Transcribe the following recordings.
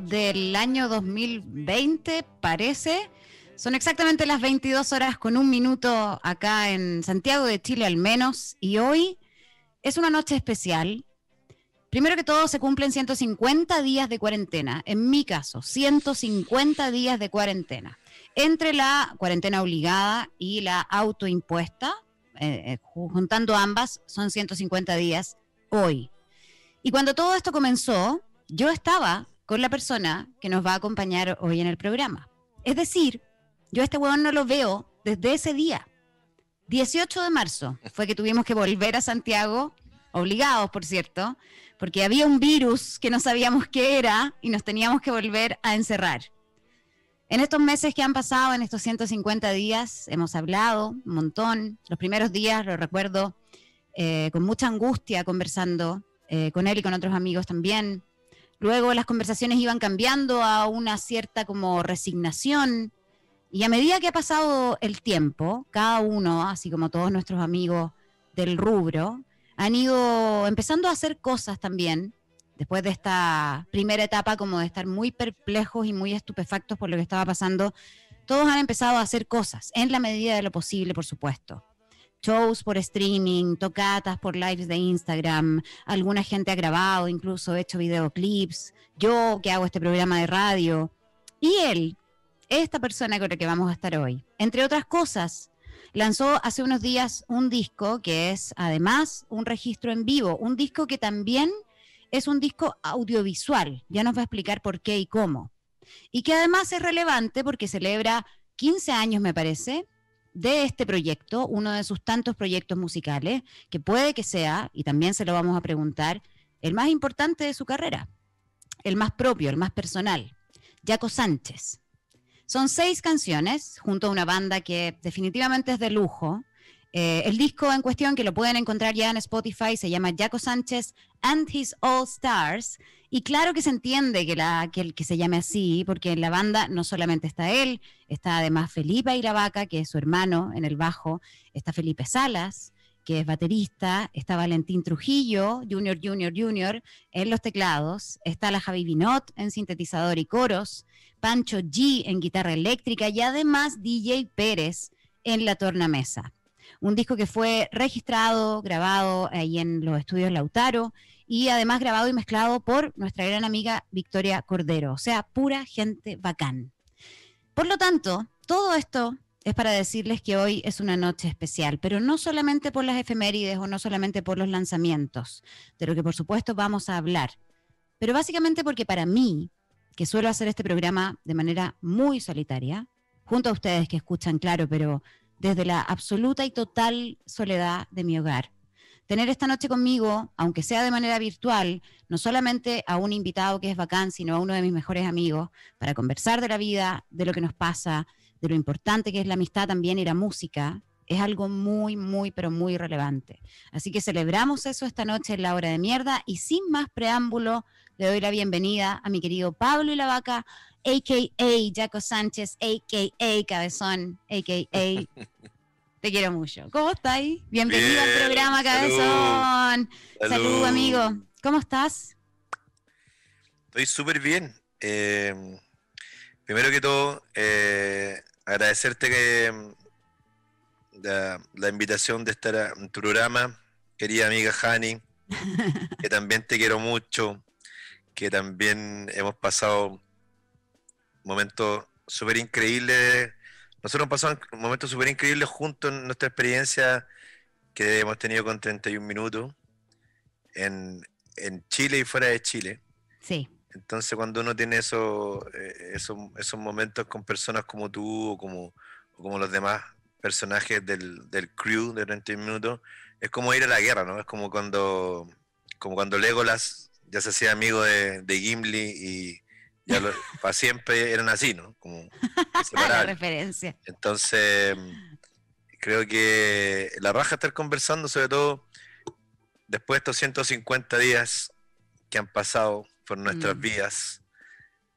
del año 2020, parece. Son exactamente las 22 horas con un minuto acá en Santiago de Chile al menos. Y hoy es una noche especial. Primero que todo, se cumplen 150 días de cuarentena. En mi caso, 150 días de cuarentena. Entre la cuarentena obligada y la autoimpuesta, eh, eh, juntando ambas, son 150 días hoy. Y cuando todo esto comenzó, yo estaba con la persona que nos va a acompañar hoy en el programa. Es decir, yo a este huevón no lo veo desde ese día. 18 de marzo fue que tuvimos que volver a Santiago, obligados, por cierto, porque había un virus que no sabíamos qué era y nos teníamos que volver a encerrar. En estos meses que han pasado, en estos 150 días, hemos hablado un montón. Los primeros días, lo recuerdo, eh, con mucha angustia conversando eh, con él y con otros amigos también. Luego las conversaciones iban cambiando a una cierta como resignación y a medida que ha pasado el tiempo, cada uno, así como todos nuestros amigos del rubro, han ido empezando a hacer cosas también, después de esta primera etapa como de estar muy perplejos y muy estupefactos por lo que estaba pasando, todos han empezado a hacer cosas, en la medida de lo posible, por supuesto shows por streaming, tocatas por lives de Instagram, alguna gente ha grabado, incluso he hecho videoclips, yo que hago este programa de radio, y él, esta persona con la que vamos a estar hoy, entre otras cosas, lanzó hace unos días un disco que es además un registro en vivo, un disco que también es un disco audiovisual, ya nos va a explicar por qué y cómo, y que además es relevante porque celebra 15 años, me parece, de este proyecto, uno de sus tantos proyectos musicales, que puede que sea, y también se lo vamos a preguntar, el más importante de su carrera, el más propio, el más personal, Jaco Sánchez. Son seis canciones junto a una banda que definitivamente es de lujo. Eh, el disco en cuestión, que lo pueden encontrar ya en Spotify, se llama Jaco Sánchez and His All Stars y claro que se entiende que, la, que, el, que se llame así, porque en la banda no solamente está él, está además Felipe Iravaca, que es su hermano en el bajo, está Felipe Salas, que es baterista, está Valentín Trujillo, Junior, Junior, Junior, en los teclados, está la Javi Binot en sintetizador y coros, Pancho G en guitarra eléctrica y además DJ Pérez en la tornamesa un disco que fue registrado, grabado ahí en los estudios Lautaro y además grabado y mezclado por nuestra gran amiga Victoria Cordero, o sea, pura gente bacán. Por lo tanto, todo esto es para decirles que hoy es una noche especial, pero no solamente por las efemérides o no solamente por los lanzamientos, de lo que por supuesto vamos a hablar, pero básicamente porque para mí, que suelo hacer este programa de manera muy solitaria, junto a ustedes que escuchan, claro, pero desde la absoluta y total soledad de mi hogar. Tener esta noche conmigo, aunque sea de manera virtual, no solamente a un invitado que es bacán, sino a uno de mis mejores amigos, para conversar de la vida, de lo que nos pasa, de lo importante que es la amistad también y la música, es algo muy, muy, pero muy relevante. Así que celebramos eso esta noche en la hora de mierda y sin más preámbulo, le doy la bienvenida a mi querido Pablo y la vaca a.k.a. Jaco Sánchez, a.k.a. Cabezón, a.k.a. Te quiero mucho. ¿Cómo estás? Bienvenido al programa, Cabezón. Salud, amigo. ¿Cómo estás? Estoy súper bien. Eh, primero que todo, eh, agradecerte mm, la, invitación de estar en tu programa, querida amiga Hani, que también te quiero mucho, que también hemos pasado Momento súper increíble. Nosotros pasamos momentos súper increíbles juntos en nuestra experiencia que hemos tenido con 31 minutos en, en Chile y fuera de Chile. Sí. Entonces cuando uno tiene esos, eh, esos, esos momentos con personas como tú o como, como los demás personajes del, del crew de 31 minutos, es como ir a la guerra, ¿no? Es como cuando, como cuando Legolas ya se hacía amigo de Gimli y, ya para siempre eran así, ¿no? Como la referencia. Entonces, creo que la raja estar conversando, sobre todo después de estos 150 días que han pasado por nuestras mm. vidas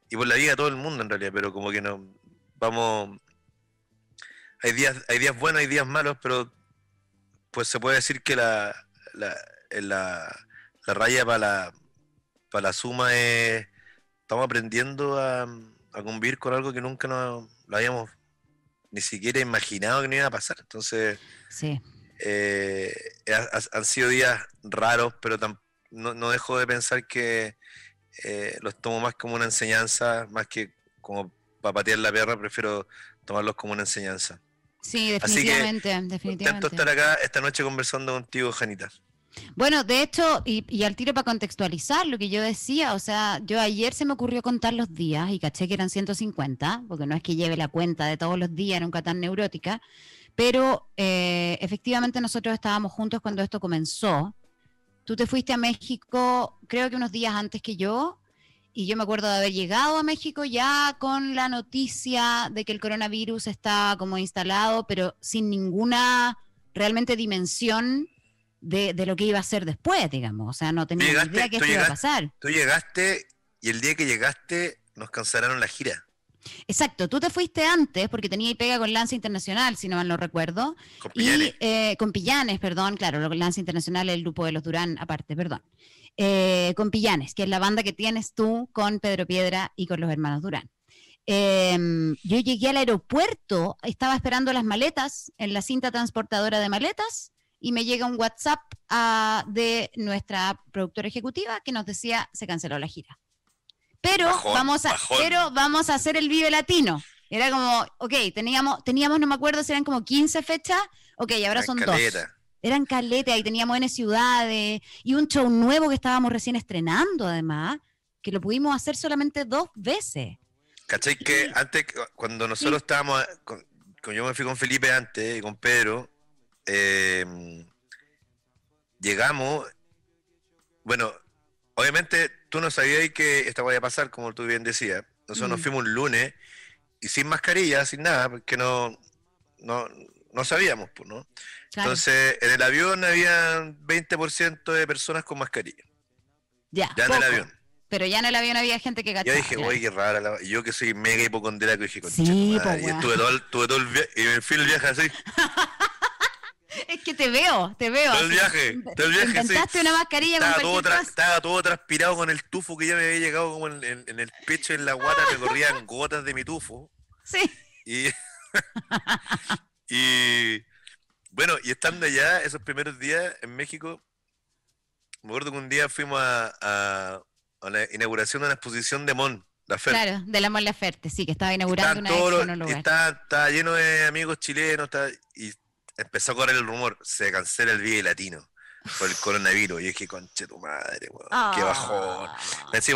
y por la vida de todo el mundo en realidad, pero como que no vamos. Hay días, hay días buenos, hay días malos, pero pues se puede decir que la, la, raya para la suma es estamos aprendiendo a, convivir con algo que nunca lo habíamos ni siquiera imaginado que no iba a pasar. Entonces, eh, han sido días raros, pero no, dejo de pensar que eh, los tomo más como una enseñanza, más que como para patear la perra, prefiero tomarlos como una enseñanza. Sí, definitivamente, definitivamente. estar acá esta noche conversando contigo, Janita. Bueno, de hecho, y, al tiro para contextualizar lo que yo decía, o sea, yo ayer se me ocurrió contar los días y caché que eran 150, porque no es que lleve la cuenta de todos los días, nunca tan neurótica, pero eh, efectivamente nosotros estábamos juntos cuando esto comenzó. Tú te fuiste a México, creo que unos días antes que yo, y yo me acuerdo de haber llegado a México ya con la noticia de que el coronavirus estaba como instalado, pero sin ninguna realmente dimensión de, lo que iba a hacer después, digamos. O sea, no tenía ni idea que esto iba a pasar. Tú llegaste y el día que llegaste nos cancelaron la gira. Exacto, tú te fuiste antes porque tenía pega con Lanza Internacional, si no mal no recuerdo. Con Y, eh, con Pillanes, perdón, claro, Lanza Internacional el grupo de los Durán aparte, perdón. Eh, con Pillanes, que es la banda que tienes tú con Pedro Piedra y con los hermanos Durán. Em, yo llegué al aeropuerto, estaba esperando las maletas en la cinta transportadora de maletas y me llega un WhatsApp ah, de nuestra productora ejecutiva que nos decía se canceló la gira. Pero, vamos, a, pero vamos a hacer el Vive Latino. Era como, ok, teníamos, teníamos, no me acuerdo si eran como 15 fechas, ok, ahora son dos eran caletas y teníamos N ciudades y un show nuevo que estábamos recién estrenando además, que lo pudimos hacer solamente dos veces. ¿Cachai? Que antes, cuando nosotros estábamos, con, yo me fui con Felipe antes y con Pedro, eh, llegamos, bueno, obviamente tú no sabías que esta a pasar, como tú bien decías. Nosotros nos fuimos un lunes y sin mascarilla, sin nada, porque no, no, no sabíamos, pues, ¿no? Entonces, en el avión había 20% de personas con mascarilla. Ya, ya en el avión. Pero ya en el avión había gente que Ya Yo dije, uy qué rara. La... Yo que soy mega hipocondríaco, dije, con sí, Y estuve todo el, viaje, y me el viaje así. Es que te veo, te veo. Todo el viaje, todo el viaje. una mascarilla estaba todo, estaba todo transpirado con el tufo que ya me había llegado como en, el pecho, en la guata, me corrían gotas de mi tufo. Sí. Y, y bueno, y estando allá, esos primeros días en México, me acuerdo que un día fuimos a, la inauguración de una exposición de Mon. Laferte. Claro, de la Mon Laferte, sí, que estaba inaugurando una en lugar. Estaba, lleno de amigos chilenos, estaba, empezó a correr el rumor, se cancela el Vive Latino por el coronavirus. Y es dije, conche tu madre, que bajó qué bajón.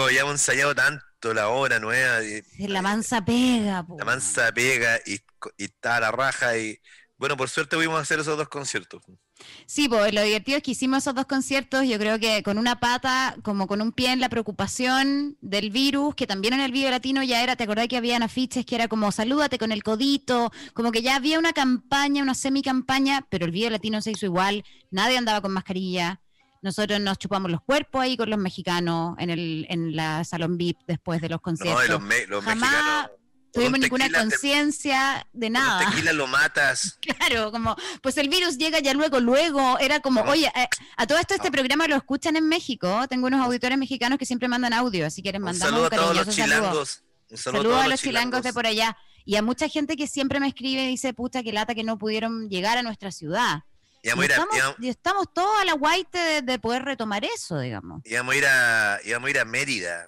habíamos ah. ensayado tanto la hora nueva. la mansa pega, La mansa pega y, y está la raja. Y bueno, por suerte pudimos hacer esos dos conciertos. Sí, pues lo divertido es que hicimos esos dos conciertos, yo creo que con una pata, como con un pie en la preocupación del virus, que también en el video latino ya era, ¿te acordás que habían afiches que era como salúdate con el codito? Como que ya había una campaña, una semi-campaña, pero el video latino se hizo igual, nadie andaba con mascarilla. Nosotros nos chupamos los cuerpos ahí con los mexicanos en, el, en la salón VIP después de los conciertos tuvimos ninguna conciencia de nada. tequila lo matas. Claro, como, pues el virus llega ya luego, luego. Era como, oye, eh, a, todo esto este ah. programa lo escuchan en México. Tengo unos ah. auditores mexicanos que siempre mandan audio, así quieren mandar mandamos un, a todos los chilangos. Un saludo, a, los chilangos de por allá. Y a mucha gente que siempre me escribe y dice, puta, que lata que no pudieron llegar a nuestra ciudad. Y, estamos, a, estamos, todos a la guayte de, poder retomar eso, digamos. Y vamos a ir a, íbamos a ir a Mérida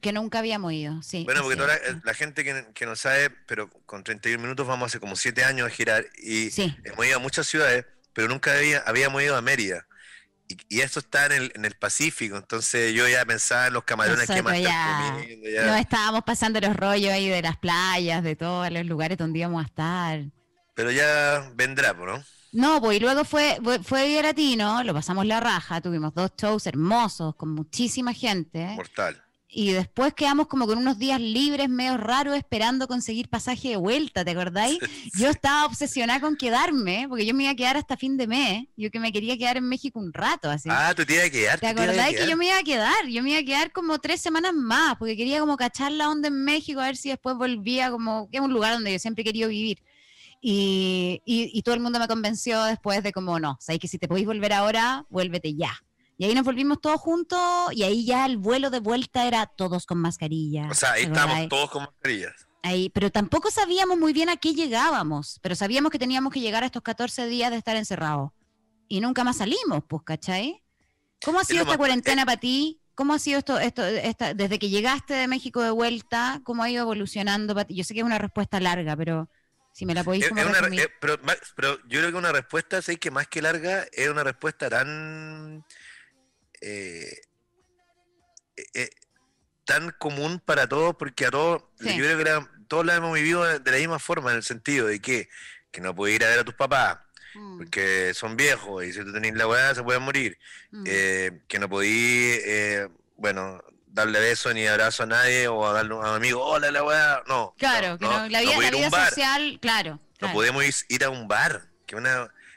que, nunca habíamos ido, sí. Bueno, porque toda la, gente que, no sabe, pero con 31 minutos vamos hace como 7 años a girar y hemos ido a muchas ciudades, pero nunca había, habíamos ido a Mérida. Y, y, esto está en el, Pacífico, entonces yo ya pensaba en los camarones que más ya, ya. No estábamos pasando los rollos ahí de las playas, de todos los lugares donde íbamos a estar. Pero ya vendrá, ¿no? No, pues y luego fue, fue a Latino, lo pasamos la raja, tuvimos dos shows hermosos con muchísima gente. Mortal. Y después quedamos como con unos días libres, medio raros, esperando conseguir pasaje de vuelta, ¿te acordáis? yo estaba obsesionada con quedarme, porque yo me iba a quedar hasta fin de mes. Yo que me quería quedar en México un rato, así. Ah, tú te ibas a quedar. ¿Te, acordáis que yo me iba a quedar? Yo me iba a quedar como tres semanas más, porque quería como cachar la onda en México, a ver si después volvía, como que es un lugar donde yo siempre quería vivir. Y, y, todo el mundo me convenció después de como, no, sabéis que si te podéis volver ahora, vuélvete ya. Y ahí nos volvimos todos juntos y ahí ya el vuelo de vuelta era todos con mascarillas. O sea, ahí estábamos todos con mascarillas. Ahí, pero tampoco sabíamos muy bien a qué llegábamos, pero sabíamos que teníamos que llegar a estos 14 días de estar encerrados. Y nunca más salimos, pues, ¿cachai? ¿Cómo ha sido esta cuarentena eh para ti? ¿Cómo ha sido esto, esto desde que llegaste de México de vuelta? ¿Cómo ha ido evolucionando para ti? Yo sé que es una respuesta larga, pero... Si me la podéis es, eh, pero, yo creo que una respuesta, sé que más que larga, es una respuesta tan. Eh, eh, eh tan común para todos, porque a todos, yo creo que todos la hemos vivido de la misma forma, en el sentido de que, que no puedes ir a ver a tus papás, mm. porque son viejos y si tú tenés la hueá se pueden morir, mm. que no podís, bueno, darle beso ni abrazo a nadie o a darle a un amigo, hola la weá. No. Claro, no, que no, la vida, social, claro, No podemos ir a un bar, que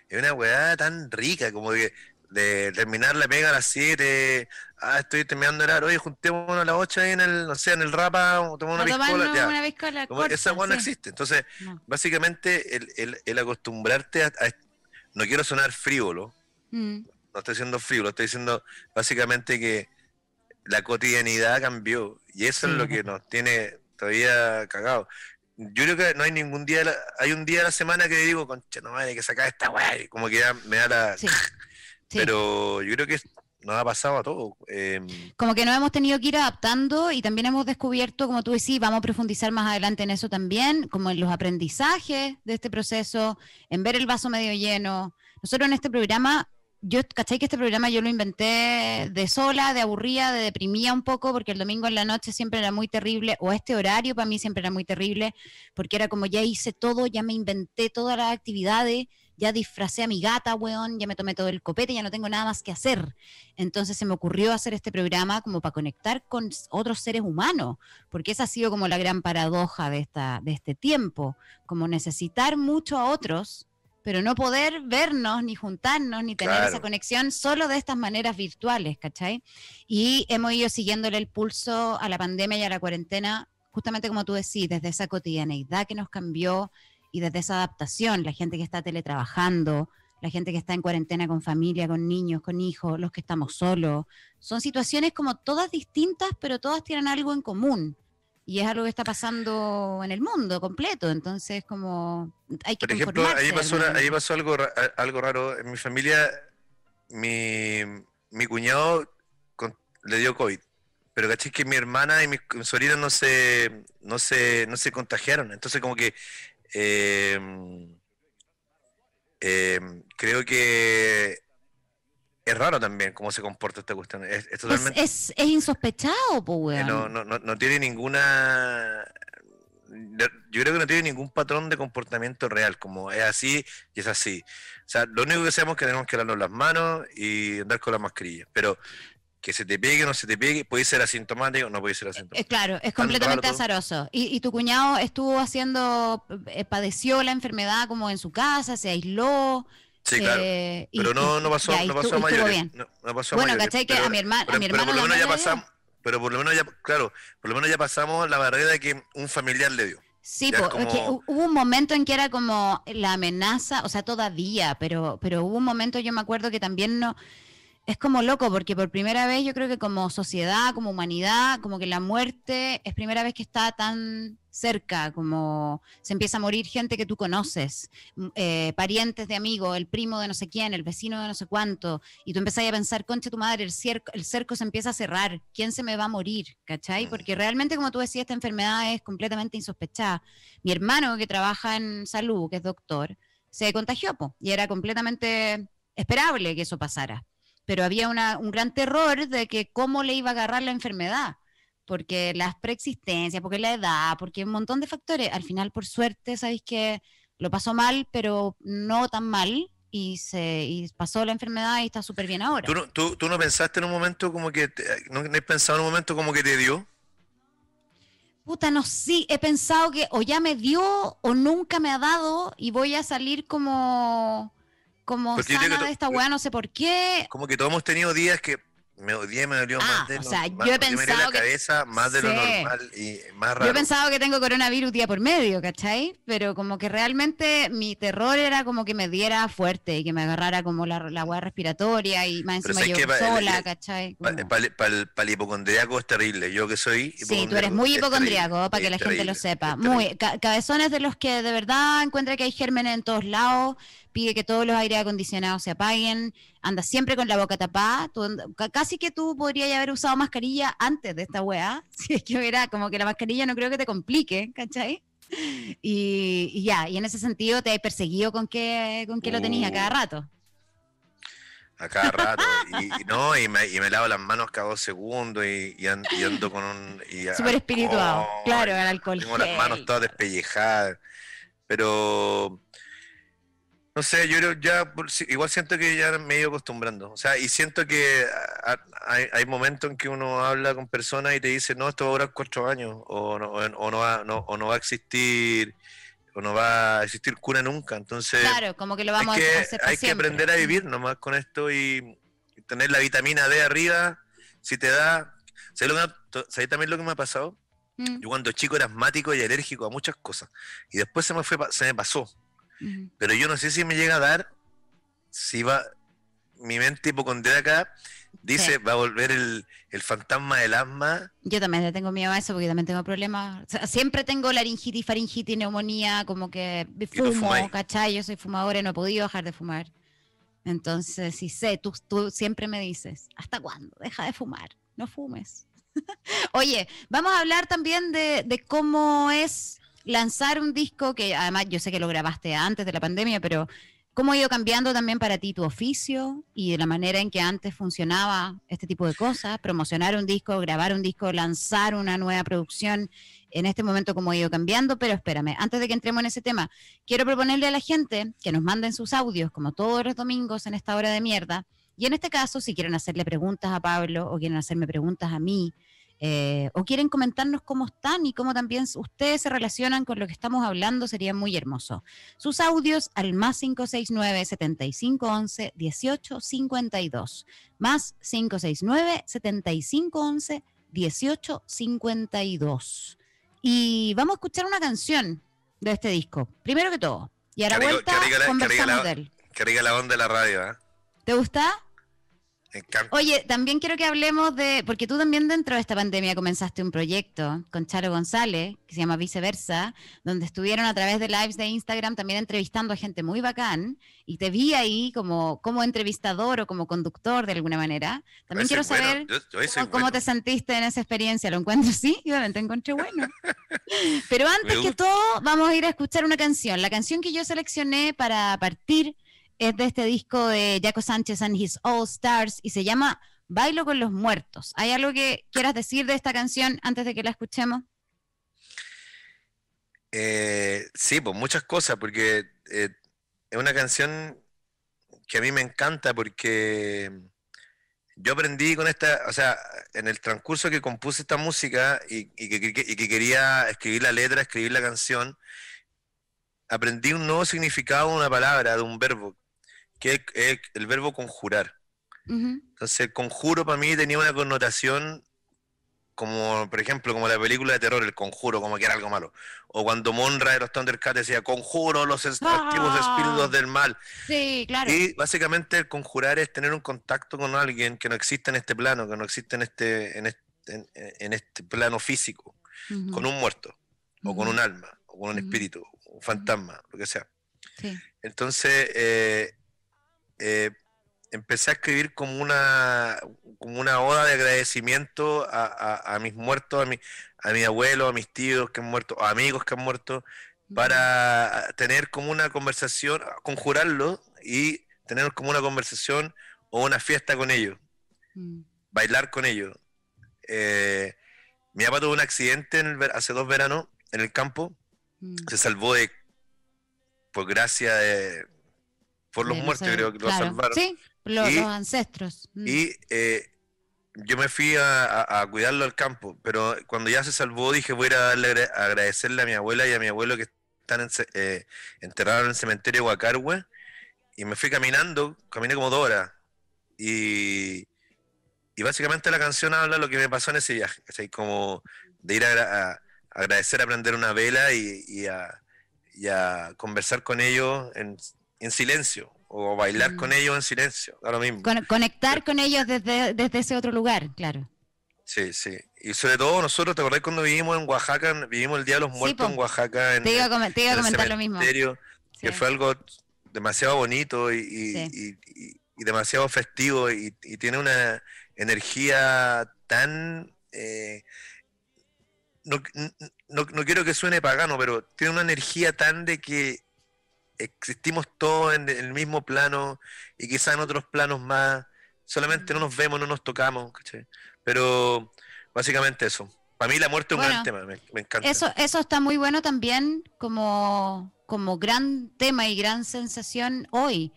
es una weá tan rica, como de terminar la pega a las 7, ah, estoy terminando el aro, oye, juntémonos a las 8 ahí en el, no sé, en el rapa, tomamos una piscola, ya. Una piscola como, esa weá no existe. Entonces, básicamente, el, el, el acostumbrarte a, No quiero sonar frívolo, mm. no estoy siendo frívolo, estoy diciendo básicamente que la cotidianidad cambió y eso es lo que nos tiene todavía cagados. Yo creo que no hay ningún día, hay un día de la semana que digo, concha, no madre, que saca esta wey, como que ya me da la... Pero yo creo que nos ha pasado a todo em, como que nos hemos tenido que ir adaptando y también hemos descubierto, como tú decís, vamos a profundizar más adelante en eso también, como en los aprendizajes de este proceso, en ver el vaso medio lleno. Nosotros en este programa yo, ¿cachai que este programa yo lo inventé de sola, de aburría, de deprimía un poco, porque el domingo en la noche siempre era muy terrible, o este horario para mí siempre era muy terrible, porque era como ya hice todo, ya me inventé todas las actividades, ya disfracé a mi gata, weón, ya me tomé todo el copete, ya no tengo nada más que hacer. Entonces se me ocurrió hacer este programa como para conectar con otros seres humanos, porque esa ha sido como la gran paradoja de, esta, de este tiempo, como necesitar mucho a otros pero no poder vernos, ni juntarnos, ni tener esa conexión solo de estas maneras virtuales, ¿cachai? Y hemos ido siguiéndole el pulso a la pandemia y a la cuarentena, justamente como tú decís, desde esa cotidianeidad que nos cambió y desde esa adaptación, la gente que está teletrabajando, la gente que está en cuarentena con familia, con niños, con hijos, los que estamos solos, son situaciones como todas distintas, pero todas tienen algo en común, y es algo que está pasando en el mundo completo, entonces como hay que Por ejemplo, ahí pasó, ahí pasó algo, algo raro. En mi familia, mi, mi cuñado le dio COVID, pero caché que mi hermana y mis sobrinos no se, no, se, no se contagiaron, entonces como que... Eh, eh, creo que es raro también cómo se comporta esta cuestión. Es, pues insospechado, pues. No, no, no, tiene ninguna. Yo creo que no tiene ningún patrón de comportamiento real, como es así y es así. O sea, lo único que sabemos es que tenemos que lavarnos las manos y andar con la mascarilla. Pero que se te pegue, o no se te pegue, puede ser asintomático, o no puede ser eh, asintomático. claro, es completamente azaroso. Y, tu cuñado estuvo haciendo, eh, padeció la enfermedad como en su casa, se aisló, Sí, claro. Eh, pero no, no pasó, no pasó a mayores. bueno, ¿cachai? Que a mi, hermano pero, mi pero por lo menos ya pasamos, pero por lo menos ya, claro, por lo menos ya pasamos la barrera que un familiar le dio. Sí, porque hubo un momento en que era como la amenaza, o sea, todavía, pero, pero hubo un momento, yo me acuerdo que también no, es como loco, porque por primera vez yo creo que como sociedad, como humanidad, como que la muerte es primera vez que está tan cerca, como se empieza a morir gente que tú conoces, mm, eh, parientes de amigos, el primo de no sé quién, el vecino de no sé cuánto, y tú empezás a pensar, concha tu madre, el cerco, el cerco se empieza a cerrar, ¿quién se me va a morir? ¿Cachai? Mm. Porque realmente, como tú decías, esta enfermedad es completamente insospechada. Mi hermano que trabaja en salud, que es doctor, se contagió, y era completamente esperable que eso pasara pero había un gran terror de que cómo le iba a agarrar la enfermedad, porque las preexistencias, porque la edad, porque un montón de factores. Al final, por suerte, sabéis que lo pasó mal, pero no tan mal, y se pasó la enfermedad y está súper bien ahora. ¿Tú no, pensaste en un momento como que, pensado en un momento como que te dio? Puta, no, sí, he pensado que o ya me dio o nunca me ha dado y voy a salir como como de esta weá, no sé por qué. Como que todos hemos tenido días que me odié, me dolió más de yo la normal y más Yo he pensado que tengo coronavirus día por medio, ¿cachai? Pero como que realmente mi terror era como que me diera fuerte y que me agarrara como la, la hueá respiratoria y más encima yo sola, ¿cachai? Para el hipocondriaco es terrible, yo que soy Sí, tú eres muy hipocondriaco, para que la gente lo sepa. Muy, cabezones de los que de verdad encuentra que hay gérmenes en todos lados, pide que todos los aire acondicionados se apaguen, anda siempre con la boca tapada, casi que tú podrías haber usado mascarilla antes de esta weá, si es que hubiera como que la mascarilla no creo que te complique, ¿cachai? Y, ya, y en ese sentido te has perseguido con qué con que lo tenías a cada oh. rato. A cada rato, y, no, y me, lavo las manos cada dos segundos y, ando con un... Súper espiritual, claro, el alcohol. Tengo las manos todas despellejadas, pero no sé, yo ya igual siento que ya me he ido acostumbrando. O sea, y siento que hay, momentos en que uno habla con personas y te dice, no, esto va a durar cuatro años, o no, no, va, va a existir, o no va a existir cura nunca. Entonces, claro, como que lo vamos a hacer Hay que aprender a mm. vivir nomás con esto y tener la vitamina D arriba, si te da. Sabéis lo que, también lo que me ha pasado? Mm. Yo cuando chico era asmático y alérgico a muchas cosas. Y después se me, fue, se me pasó pero yo no sé si me llega a dar, si va, mi mente acá dice, va a volver el, fantasma del asma. Yo también le tengo miedo a eso porque también tengo problemas. siempre tengo laringitis, faringitis, neumonía, como que fumo, ¿cachai? Yo soy fumadora y no he podido dejar de fumar. Entonces, sí sé, tú, tú siempre me dices, ¿hasta cuándo? Deja de fumar, no fumes. Oye, vamos a hablar también de, de cómo es lanzar un disco que además yo sé que lo grabaste antes de la pandemia, pero ¿cómo ha ido cambiando también para ti tu oficio y de la manera en que antes funcionaba este tipo de cosas? Promocionar un disco, grabar un disco, lanzar una nueva producción, en este momento cómo ha ido cambiando, pero espérame, antes de que entremos en ese tema, quiero proponerle a la gente que nos manden sus audios, como todos los domingos en esta hora de mierda. Y en este caso, si quieren hacerle preguntas a Pablo o quieren hacerme preguntas a mí, eh, o quieren comentarnos cómo están y cómo también ustedes se relacionan con lo que estamos hablando, sería muy hermoso. Sus audios al más 569 7511 1852. Más 569 7511 1852. Y vamos a escuchar una canción de este disco, primero que todo. Y ahora vuelta, la, conversamos la, de él. la onda de la radio, ¿eh? ¿Te gusta? Oye, también quiero que hablemos de, porque tú también dentro de esta pandemia comenzaste un proyecto con Charo González, que se llama Viceversa, donde estuvieron a través de lives de Instagram también entrevistando a gente muy bacán, y te vi ahí como, como entrevistador o como conductor de alguna manera. También quiero saber cómo, te sentiste en esa experiencia. ¿Lo encuentro? Sí, yo te encontré bueno. Pero antes que todo, vamos a ir a escuchar una canción, la canción que yo seleccioné para partir es de este disco de Jaco Sánchez and His All Stars y se llama Bailo con los Muertos. ¿Hay algo que quieras decir de esta canción antes de que la escuchemos? Eh, sí, pues muchas cosas, porque eh, es una canción que a mí me encanta porque yo aprendí con esta, o sea, en el transcurso que compuse esta música y, que, quería escribir la letra, escribir la canción, aprendí un nuevo significado de una palabra, de un verbo, que es, el verbo conjurar. Entonces, el conjuro para mí tenía una connotación como, por ejemplo, como la película de terror, El Conjuro, como que era algo malo. O cuando Monra de los Thundercats decía, conjuro los activos ah. espíritus del mal. Sí, claro. Y básicamente el conjurar es tener un contacto con alguien que no existe en este plano, que no existe en este, en este plano físico, con un muerto, o con un alma, o con un espíritu, un fantasma, lo que sea. Entonces, eh, eh, empecé a escribir como una, como una oda de agradecimiento a, mis muertos, a mi, a mi abuelo, a mis tíos que han muerto, a amigos que han muerto, para tener como una conversación, conjurarlo y tener como una conversación o una fiesta con ellos, mm. bailar con ellos. Eh, mi papá tuvo un accidente en hace dos veranos en el campo, mm. se salvó de, por gracia de, por los muertos, creo que lo salvaron. Sí, los ancestros. Mm. Y eh, yo me fui a, cuidarlo al campo, pero cuando ya se salvó dije voy a, darle, a agradecerle a mi abuela y a mi abuelo que están eh, enterrados en el cementerio de Huacarhue y me fui caminando, caminé como dos horas y, y básicamente la canción habla de lo que me pasó en ese viaje, como de ir a, agradecer a prender una vela y, y, a conversar con ellos en en silencio o bailar con mm. ellos en silencio, mismo. conectar con ellos desde, ese otro lugar, claro. Sí, sí. Y sobre todo nosotros, ¿te acordás cuando vivimos en Oaxaca? Vivimos el Día de los Muertos en Oaxaca. En, te iba comentar lo mismo. Que fue algo demasiado bonito y, y, demasiado festivo y, tiene una energía tan... Eh, no, no, quiero que suene pagano, pero tiene una energía tan de que existimos todos en el mismo plano y quizás en otros planos más. Solamente no mm. nos vemos, no nos tocamos, Pero básicamente eso. Para mí la muerte es un gran tema, me, encanta. Eso, eso está muy bueno también como, como gran tema y gran sensación hoy,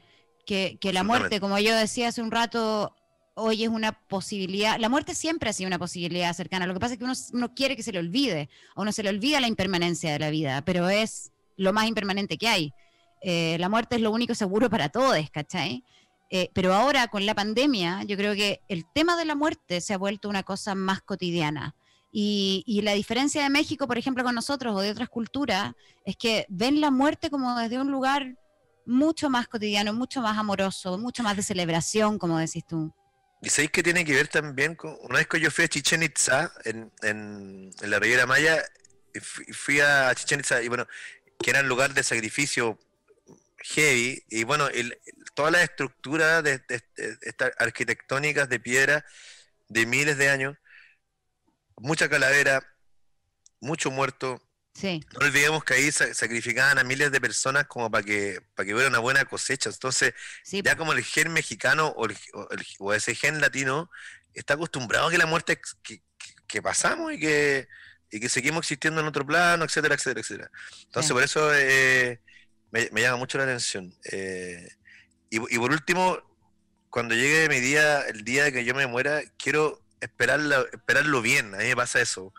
que, que la muerte, como yo decía hace un rato, hoy es una posibilidad, la muerte siempre ha sido una posibilidad cercana, lo que pasa es que uno, uno quiere que se le olvide, o uno se le olvida la impermanencia de la vida, pero es lo más impermanente que hay. Eh, la muerte es lo único seguro para todos, ¿cachai? Eh, pero ahora con la pandemia, yo creo que el tema de la muerte se ha vuelto una cosa más cotidiana. Y, la diferencia de México, por ejemplo, con nosotros o de otras culturas, es que ven la muerte como desde un lugar mucho más cotidiano, mucho más amoroso, mucho más de celebración, como decís tú. Y sabéis que tiene que ver también con. Una vez que yo fui a Chichen Itza, en, en la Riviera Maya, fui a Chichen Itza, y bueno, que era un lugar de sacrificio heavy. Y bueno, el, todas las estructuras de, estas arquitectónicas de piedra de miles de años, mucha calavera, mucho muerto. Sí. No olvidemos que ahí sacrificaban a miles de personas como para que, para que hubiera una buena cosecha. Entonces, ya como el gen mexicano o, ese gen latino está acostumbrado a que la muerte que, que, pasamos y que, seguimos existiendo en otro plano, etcétera, etcétera, etcétera. Entonces, por eso eh, me, llama mucho la atención. Eh, y, por último, cuando llegue mi día, el día que yo me muera, quiero esperarla, esperarlo bien. A mí me pasa eso.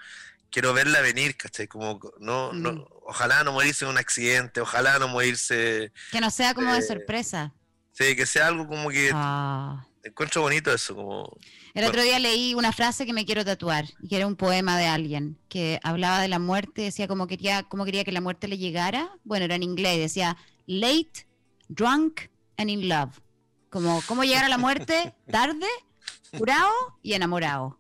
Quiero verla venir, ¿cachai? Como, no, mm. ojalá no morirse en un accidente, ojalá no morirse. Que no sea como de eh, sorpresa. Sí, que sea algo como que. Ah. Encuentro bonito eso, como. El otro día leí una frase que me quiero tatuar, que era un poema de alguien que hablaba de la muerte, decía cómo quería, cómo quería que la muerte le llegara. Bueno, era en inglés, decía late, drunk and in love. Como cómo llegar a la muerte tarde curado y enamorado.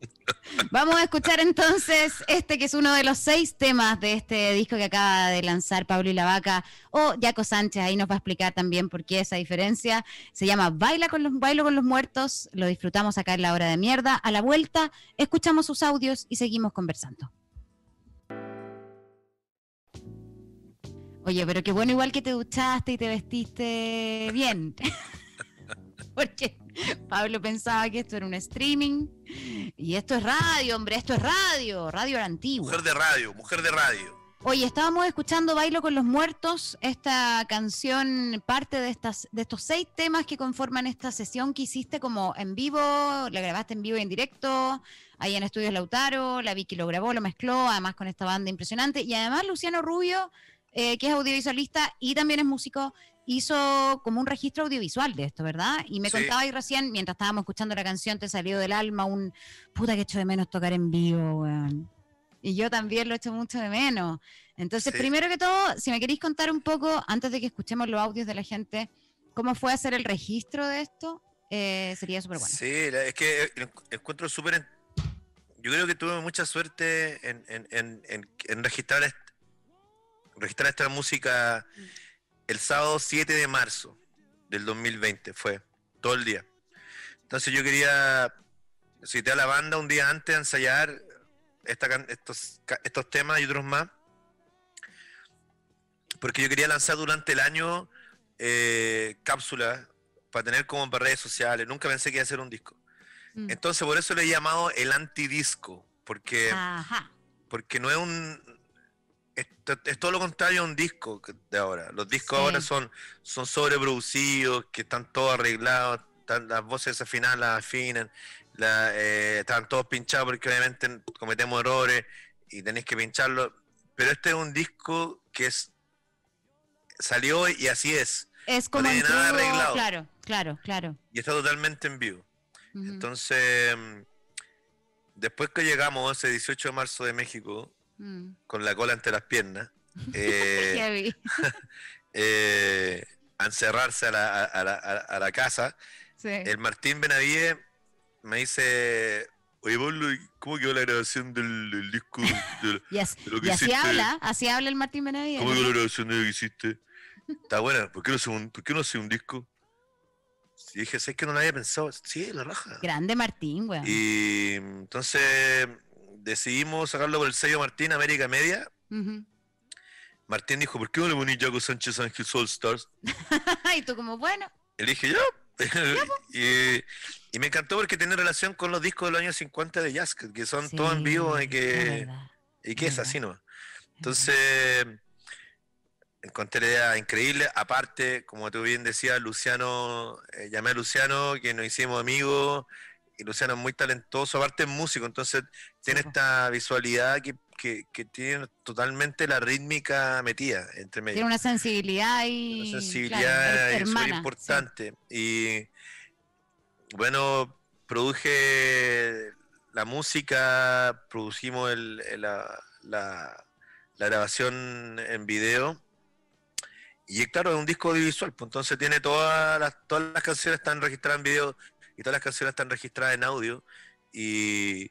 Vamos a escuchar entonces este que es uno de los seis temas de este disco que acaba de lanzar Pablo y la Vaca o Jaco Sánchez, ahí nos va a explicar también por qué esa diferencia. Se llama Baila con los, Bailo con los muertos, lo disfrutamos acá en la hora de mierda. A la vuelta escuchamos sus audios y seguimos conversando. Oye, pero qué bueno igual que te duchaste y te vestiste bien. Porque Pablo pensaba que esto era un streaming. Y esto es radio, hombre, esto es radio, radio era antiguo. Mujer de radio, mujer de radio. Oye, estábamos escuchando Bailo con los Muertos, esta canción, parte de, estas, de estos seis temas que conforman esta sesión que hiciste como en vivo, la grabaste en vivo y en directo, ahí en Estudios Lautaro, la Vicky lo grabó, lo mezcló, además con esta banda impresionante, y además Luciano Rubio, eh, que es audiovisualista y también es músico, hizo como un registro audiovisual de esto, ¿verdad? Y me contaba ahí recién, mientras estábamos escuchando la canción, te salió del alma un puta que echo de menos tocar en vivo, weón. Y yo también lo echo mucho de menos. Entonces, primero que todo, si me queréis contar un poco, antes de que escuchemos los audios de la gente, cómo fue hacer el registro de esto, eh, sería súper bueno. Sí, es que eh, encuentro súper... Yo creo que tuve mucha suerte en, registrar, registrar esta música el sábado 7 de marzo del 2020, fue todo el día. Entonces yo quería cité a la banda un día antes a ensayar estos, temas y otros más, porque yo quería lanzar durante el año eh, cápsulas para tener como para redes sociales. Nunca pensé que iba a hacer un disco. Mm. Entonces por eso le he llamado el antidisco, porque, porque no es un es, todo lo contrario a un disco de ahora. Los discos ahora son, son sobreproducidos, que están todos arreglados, las voces afinadas las afinan, eh, están todos pinchados porque obviamente cometemos errores y tenéis que pincharlo. Pero este es un disco que es salió y así es. Es como no nada arreglado. Claro, claro, claro. Y está totalmente en vivo. Entonces, mm, después que llegamos ese 18 de marzo de México, Mm. con la cola entre las piernas, eh, eh, a encerrarse a la, casa. El Martín Benavide me dice, oye, ¿cómo quedó la grabación del, disco? y así, habla, así habla el Martín Benavide. ¿Cómo quedó la grabación de lo que hiciste? Está buena, ¿por qué no hace un, un disco? Y dije, sé que no lo había pensado. Sí, la raja. Grande Martín, güey. Y entonces decidimos sacarlo por el sello Martín, América Media. Martín dijo, ¿por qué no le poní Jaco Sánchez All Stars? y tú como, bueno. Y dije, yo. Pues". Pues. y, me encantó porque tiene relación con los discos de los años 50 de jazz, que son todos en vivo y que, que es, así, ¿no? Entonces, encontré la idea increíble. Aparte, como tú bien decías, Luciano, eh, llamé a Luciano, que nos hicimos amigos y Luciano es muy talentoso, aparte es músico, entonces tiene esta visualidad que, tiene totalmente la rítmica metida entre medio. Tiene una sensibilidad y. Una sensibilidad es súper importante. Y bueno, produje la música, producimos la, grabación en video. Y claro, es un disco audiovisual, pues, entonces tiene todas las, todas las canciones están registradas en video y todas las canciones están registradas en audio y...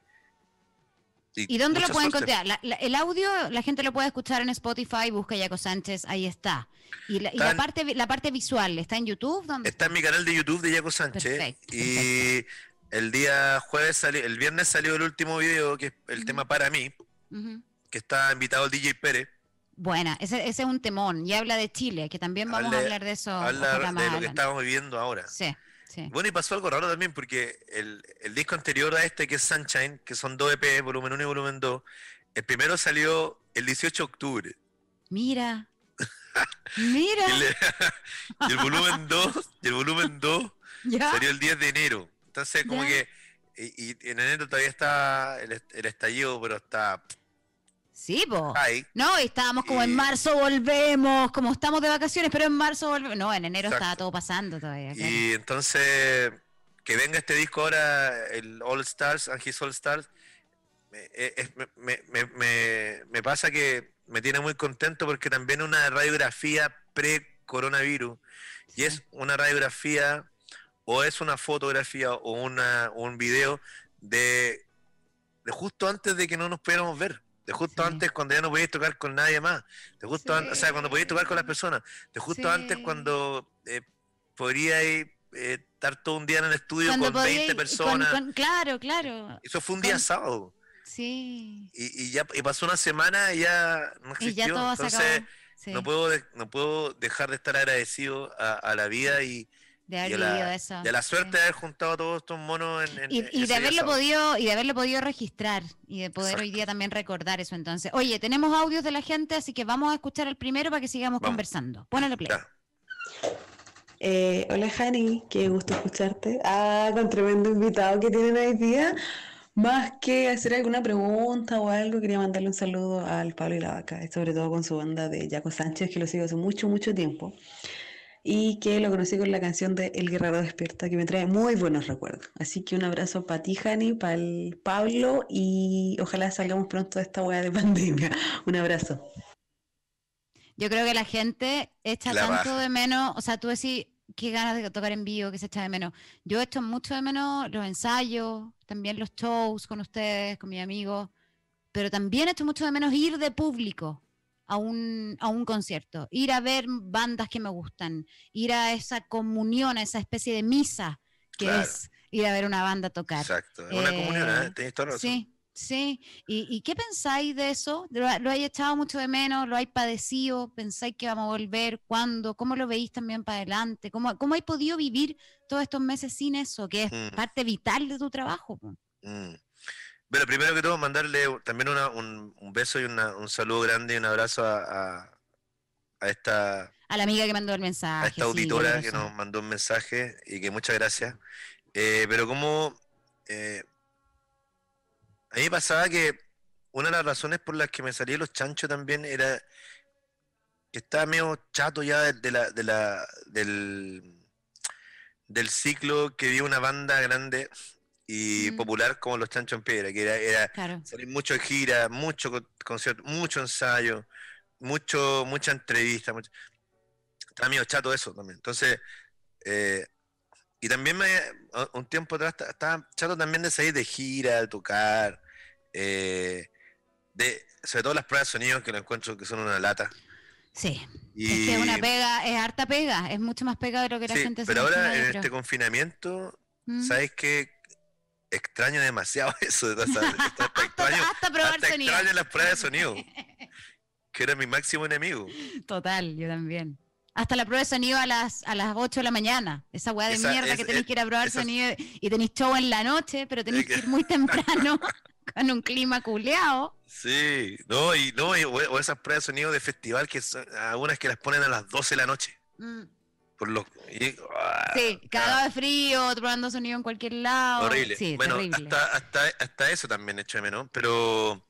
¿Y, dónde lo pueden encontrar? el audio la gente lo puede escuchar en Spotify, busca Yaco Sánchez, ahí está. Y la, parte, la parte visual, ¿está en YouTube? ¿Dónde? Está en mi canal de YouTube de Yaco Sánchez. y el día jueves, el viernes salió el último video, que es el tema para mí, que está invitado el DJ Pérez. Buena, ese, ese, es un temón. Y habla de Chile, que también vamos a hablar de eso. Habla de lo que estamos viviendo ahora. Sí. Bueno, y pasó algo raro también, porque el, disco anterior a este, que es Sunshine, que son dos EP, volumen 1 y volumen 2, el primero salió el 18 de octubre. Mira. Mira. y, el volumen 2, el volumen 2 salió el 10 de enero. Entonces, como que. Y, en enero todavía está el, el estallido, pero está Sí, po. No, estábamos como en marzo volvemos, como estamos de vacaciones, pero en marzo volvemos. No, en enero estaba todo pasando todavía. Y entonces, que venga este disco ahora, el All Stars, and His All Stars, me, eh, pasa que me tiene muy contento porque también una radiografía pre-coronavirus. Y es una radiografía o es una fotografía o, una, un video de, de justo antes de que no nos pudiéramos ver de justo antes cuando ya no podías tocar con nadie más, de justo o sea, cuando podías tocar con las personas, de justo antes cuando eh, eh, estar todo un día en el estudio con 20 personas. claro, claro. Eso fue un día sábado. Sí. Y, ya pasó una semana y ya no existió. Entonces, no, puedo, no puedo dejar de estar agradecido a la vida y, de la, suerte de haber juntado todos estos monos en, y, de haberlo podido y de haberlo podido registrar y de poder hoy día también recordar eso entonces. Oye, tenemos audios de la gente, así que vamos a escuchar el primero para que sigamos conversando. Pónelo play. Eh, hola Jani, qué gusto escucharte. Ah, con tremendo invitado que tienen hoy día. Más que hacer alguna pregunta o algo, quería mandarle un saludo al Pablo y la Vaca, sobre todo con su banda de Jaco Sánchez, que lo sigo hace mucho, mucho tiempo y que lo conocí con la canción de El Guerrero Despierta, que me trae muy buenos recuerdos. Así que un abrazo para ti, para Pablo y ojalá salgamos pronto de esta hueá de pandemia. Un abrazo. Yo creo que la gente echa tanto de menos, o sea, tú decís qué ganas de tocar en vivo, que se echa de menos. Yo echo mucho de menos los ensayos, también los shows con ustedes, con mis amigos, pero también echo mucho de menos ir de público a un, a un concierto, ir a ver bandas que me gustan, ir a esa comunión, a esa especie de misa que es ir a ver una banda tocar. Exacto, una comunión, ¿eh? ¿eh? tenés Sí, sí. ¿Y, qué pensáis de eso? ¿Lo, he echado mucho de menos? ¿Lo hay padecido? ¿Pensáis que vamos a volver? ¿Cuándo? ¿Cómo lo veis también para adelante? ¿Cómo, cómo hay podido vivir todos estos meses sin eso, que es mm. parte vital de tu trabajo? Mm. Bueno, primero que todo, mandarle también un, un, beso y una, un saludo grande y un abrazo a, esta. A la amiga que mandó el mensaje. A esta auditora que nos mandó un mensaje y que muchas gracias. Eh, pero como. Eh, a mí me pasaba que una de las razones por las que me salí los chanchos también era que estaba medio chato ya de la, del, del ciclo que vi una banda grande y popular como los chanchos en piedra, que era, mucho gira, mucho concierto, mucho ensayo, mucho, mucha entrevista, mucho... estaba chato eso también. Entonces, eh, y también me, un tiempo atrás estaba chato también de salir de gira, de tocar, eh, de, sobre todo las pruebas de sonido que lo encuentro que son una lata. Sí. Es una pega, es harta pega, es mucho más pega de lo que la gente Pero ahora en este confinamiento, mm. ¿sabes qué? extraño demasiado eso. hasta, hasta, extraño, hasta, probar sonido. las pruebas de sonido, que era mi máximo enemigo. Total, yo también. Hasta la prueba de sonido a las, a las 8 de la mañana. Esa weá de mierda que tenéis que ir a probar sonido y tenéis show en la noche, pero tenéis que ir muy temprano con un clima culeado. Sí, no, y no, o, esas pruebas de sonido de festival que algunas que las ponen a las 12 de la noche. Mm. Ah, sí, ah. cagado de frío, probando sonido en cualquier lado. Horrible. Sí, bueno, Hasta, hasta, eso también hecho de menos, pero.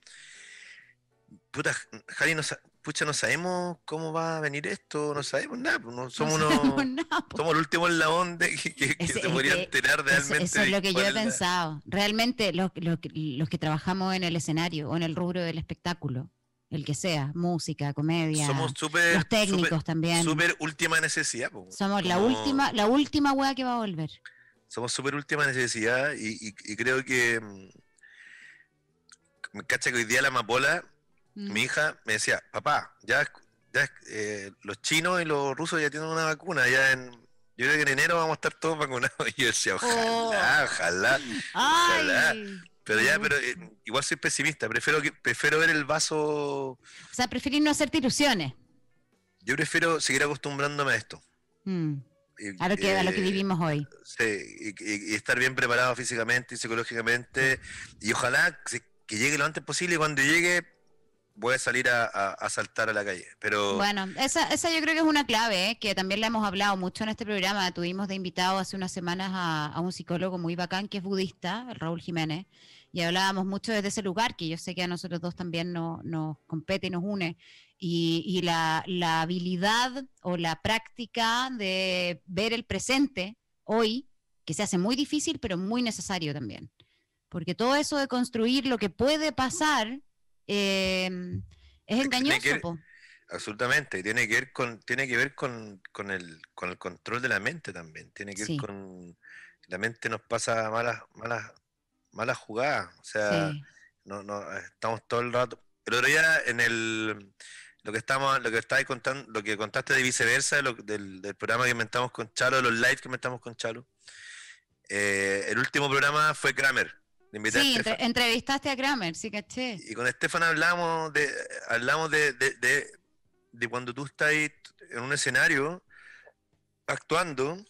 Puta, Jari, no, pucha, no sabemos cómo va a venir esto, no sabemos nada, pues, somos, unos, pues. somos el último en la onda que, se podría enterar realmente. Eso, eso es lo que yo he pensado. Realmente, los, los, los que trabajamos en el escenario o en el rubro del espectáculo, el que sea, música, comedia, super, los técnicos también. Súper última necesidad. Somos la última, la última wea que va a volver. Somos súper última necesidad y, creo que me mm, cacha que hoy día la amapola, mm. mi hija, me decía, papá, ya, eh, los chinos y los rusos ya tienen una vacuna, ya en, yo creo que en enero vamos a estar todos vacunados. Y yo decía, ojalá, oh. ojalá, ojalá. Pero ya, pero eh, igual soy pesimista. Prefiero, prefiero ver el vaso. O sea, preferir no hacerte ilusiones. Yo prefiero seguir acostumbrándome a esto. Mm. a, lo que, a lo que eh, vivimos hoy. Sí, y, estar bien preparado físicamente y psicológicamente. Y ojalá que, llegue lo antes posible y cuando llegue voy a salir a, saltar a la calle. Pero bueno, esa, esa yo creo que es una clave, eh, que también la hemos hablado mucho en este programa. Tuvimos de invitado hace unas semanas a, a un psicólogo muy bacán que es budista, Raúl Jiménez, y hablábamos mucho desde ese lugar, que yo sé que a nosotros dos también nos compete y nos une, y, la, habilidad o la práctica de ver el presente hoy, que se hace muy difícil, pero muy necesario también. Porque todo eso de construir lo que puede pasar em, es engañoso. absolutamente, tiene que ver con, tiene que ver con, con, el, con el control de la mente también, tiene que ver con la mente nos pasa malas, malas mala jugada O sea, no, no, estamos todo el rato. pero otro en el lo que estamos, lo que contando, lo que contaste de viceversa, del, programa que inventamos con Chalo, los lives que inventamos con Chalo. Eh, el último programa fue Kramer. sí, entrevistaste a Kramer, sí, caché. Y con Estefan hablamos de, hablamos de, de cuando tú estás en un escenario actuando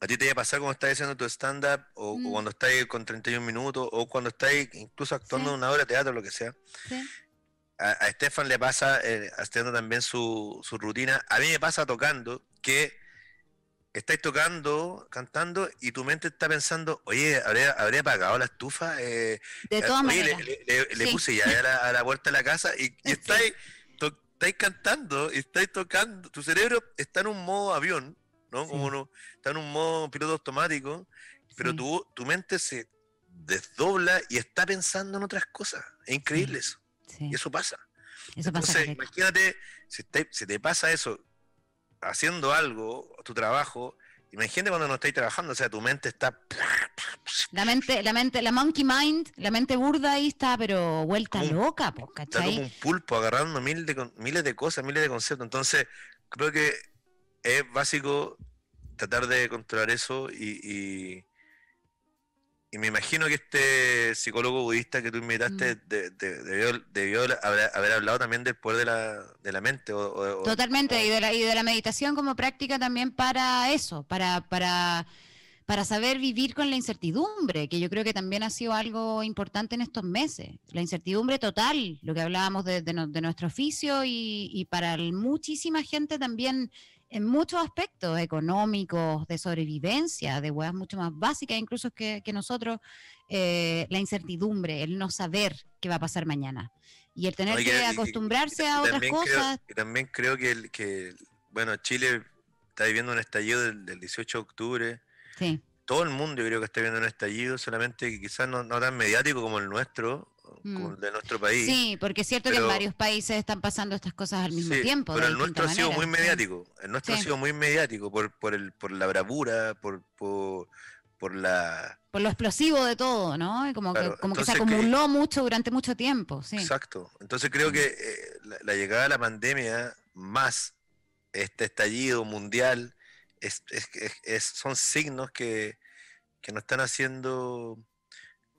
a ti te va a pasar cuando estás haciendo tu stand-up o, mm. cuando estás con 31 minutos o cuando estás incluso actuando una obra de teatro, lo que sea. A, Estefan le pasa eh, haciendo también su, rutina. A mí me pasa tocando que estáis tocando, cantando y tu mente está pensando, oye, ¿habría apagado la estufa? Eh, de eh, todas maneras. Le, puse ya a la, puerta de la casa y, y estáis, cantando Y cantando, estáis tocando, tu cerebro está en un modo avión ¿no? está en un modo piloto automático, pero tu, mente se desdobla y está pensando en otras cosas. Es increíble eso. Y eso pasa. Entonces, imagínate, si te, pasa eso haciendo algo, tu trabajo, Imagínate cuando no estáis trabajando, o sea, tu mente está. La mente, la mente, la monkey mind, la mente burda ahí está, pero vuelta loca, Está como un pulpo agarrando miles de, miles de cosas, miles de conceptos. Entonces, creo que es básico tratar de controlar eso y, y, me imagino que este psicólogo budista que tú invitaste mm. debió, haber, hablado también después de la, de la mente. O, Totalmente, y, de la, meditación como práctica también para eso, para... para para saber vivir con la incertidumbre, que yo creo que también ha sido algo importante en estos meses. La incertidumbre total, lo que hablábamos de, de nuestro oficio y, y para muchísima gente también en muchos aspectos económicos, de sobrevivencia, de huevas mucho más básicas incluso que, nosotros, eh, la incertidumbre, el no saber qué va a pasar mañana. Y el tener que, acostumbrarse a otras cosas. también creo que, el, que, bueno, Chile está viviendo un estallido del, 18 de octubre. Sí. Todo el mundo yo creo que está viviendo un estallido, solamente que quizás no tan mediático como el nuestro, Mm. de nuestro país. Sí, porque es cierto que en varios países están pasando estas cosas al mismo tiempo. Pero el nuestro ha sido muy mediático, el nuestro ha sido muy mediático por, el, por la bravura, por, por, la... Por lo explosivo de todo, ¿no? como, que, se acumuló mucho durante mucho tiempo, sí. Exacto. Entonces creo mm. que eh, la, llegada de la pandemia más este estallido mundial son signos que, que nos están haciendo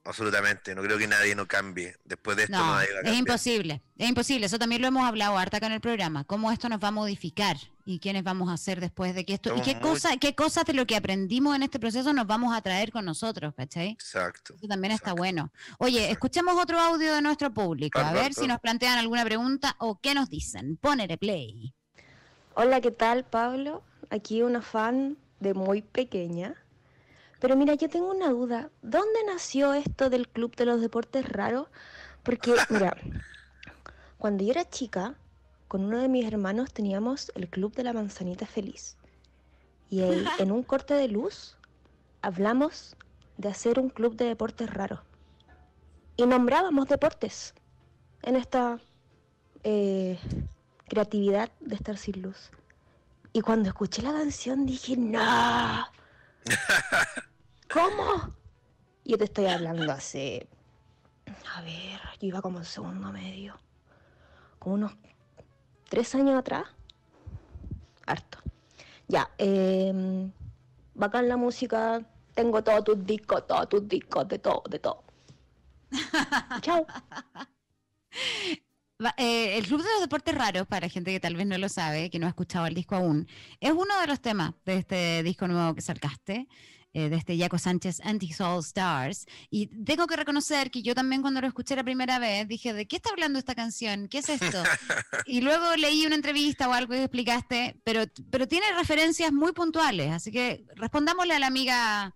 absolutamente. No creo que nadie no cambie. Después de esto Es imposible, es imposible. Eso también lo hemos hablado harta acá en el programa. Cómo esto nos va a modificar y quiénes vamos a ser después de que esto. y qué, cosa, qué cosas de lo que aprendimos en este proceso nos vamos a traer con nosotros, ¿cachai? Exacto. Eso también está bueno. Oye, escuchemos otro audio de nuestro público. A ver si nos plantean alguna pregunta o qué nos dicen. Ponele play. Hola, ¿qué tal, Pablo? Aquí una fan de muy pequeña pero mira, yo tengo una duda. ¿Dónde nació esto del Club de los Deportes Raros? Porque, mira, cuando yo era chica, con uno de mis hermanos teníamos el Club de la Manzanita Feliz. Y ahí, en un corte de luz hablamos de hacer un club de deportes raros. Y nombrábamos deportes en esta eh, creatividad de estar sin luz. Y cuando escuché la canción dije, no, ¿Cómo? Yo te estoy hablando hace. A ver, yo iba como en segundo medio. Como unos tres años atrás. Harto. Ya, eh, bacán la música. Tengo todos tus discos, todos tus discos, de todo, de todo. Chao. Eh, el Club de los Deportes Raros, para gente que tal vez no lo sabe, que no ha escuchado el disco aún, es uno de los temas de este disco nuevo que sacaste, eh, de este Jaco Sánchez Anti-Soul Stars. Y tengo que reconocer que yo también cuando lo escuché la primera vez dije, ¿de qué está hablando esta canción? ¿Qué es esto? y luego leí una entrevista o algo y explicaste, pero, pero tiene referencias muy puntuales, así que respondámosle a la amiga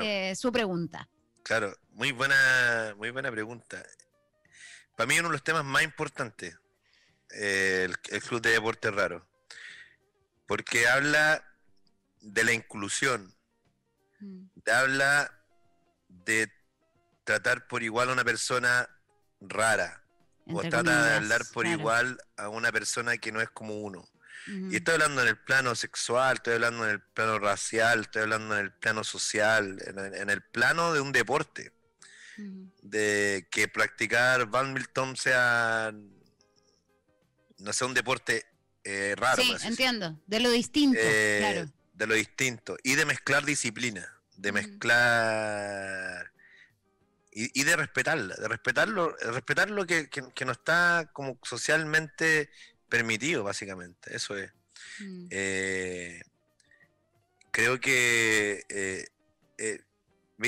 eh, su pregunta. Claro, muy buena, muy buena pregunta para mí uno de los temas más importantes, eh, el, Club de deporte Raro, porque habla de la inclusión, mm. habla de tratar por igual a una persona rara, o tratar de hablar por igual a una persona que no es como uno. Mm-hmm. Y estoy hablando en el plano sexual, estoy hablando en el plano racial, estoy hablando en el plano social, en el plano de un deporte de que practicar badminton sea, no sea un deporte eh, raro. Sí, entiendo, de lo distinto, eh, claro. De lo distinto, y de mezclar disciplina, de mezclar... y, de respetarla, de respetarlo, respetar lo que, no está como socialmente permitido, básicamente. Eso es. Mm. Eh, creo que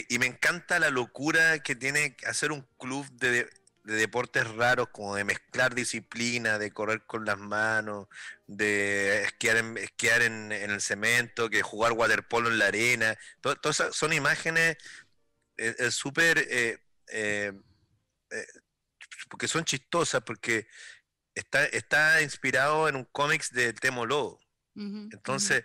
y me encanta la locura que tiene hacer un club de, deportes raros, como de mezclar disciplina, de correr con las manos, de esquiar en, esquiar en, el cemento, que jugar waterpolo en la arena. Todas son imágenes eh, eh, súper... porque eh, son chistosas, porque está, está inspirado en un cómics de Temo Lobo. Entonces,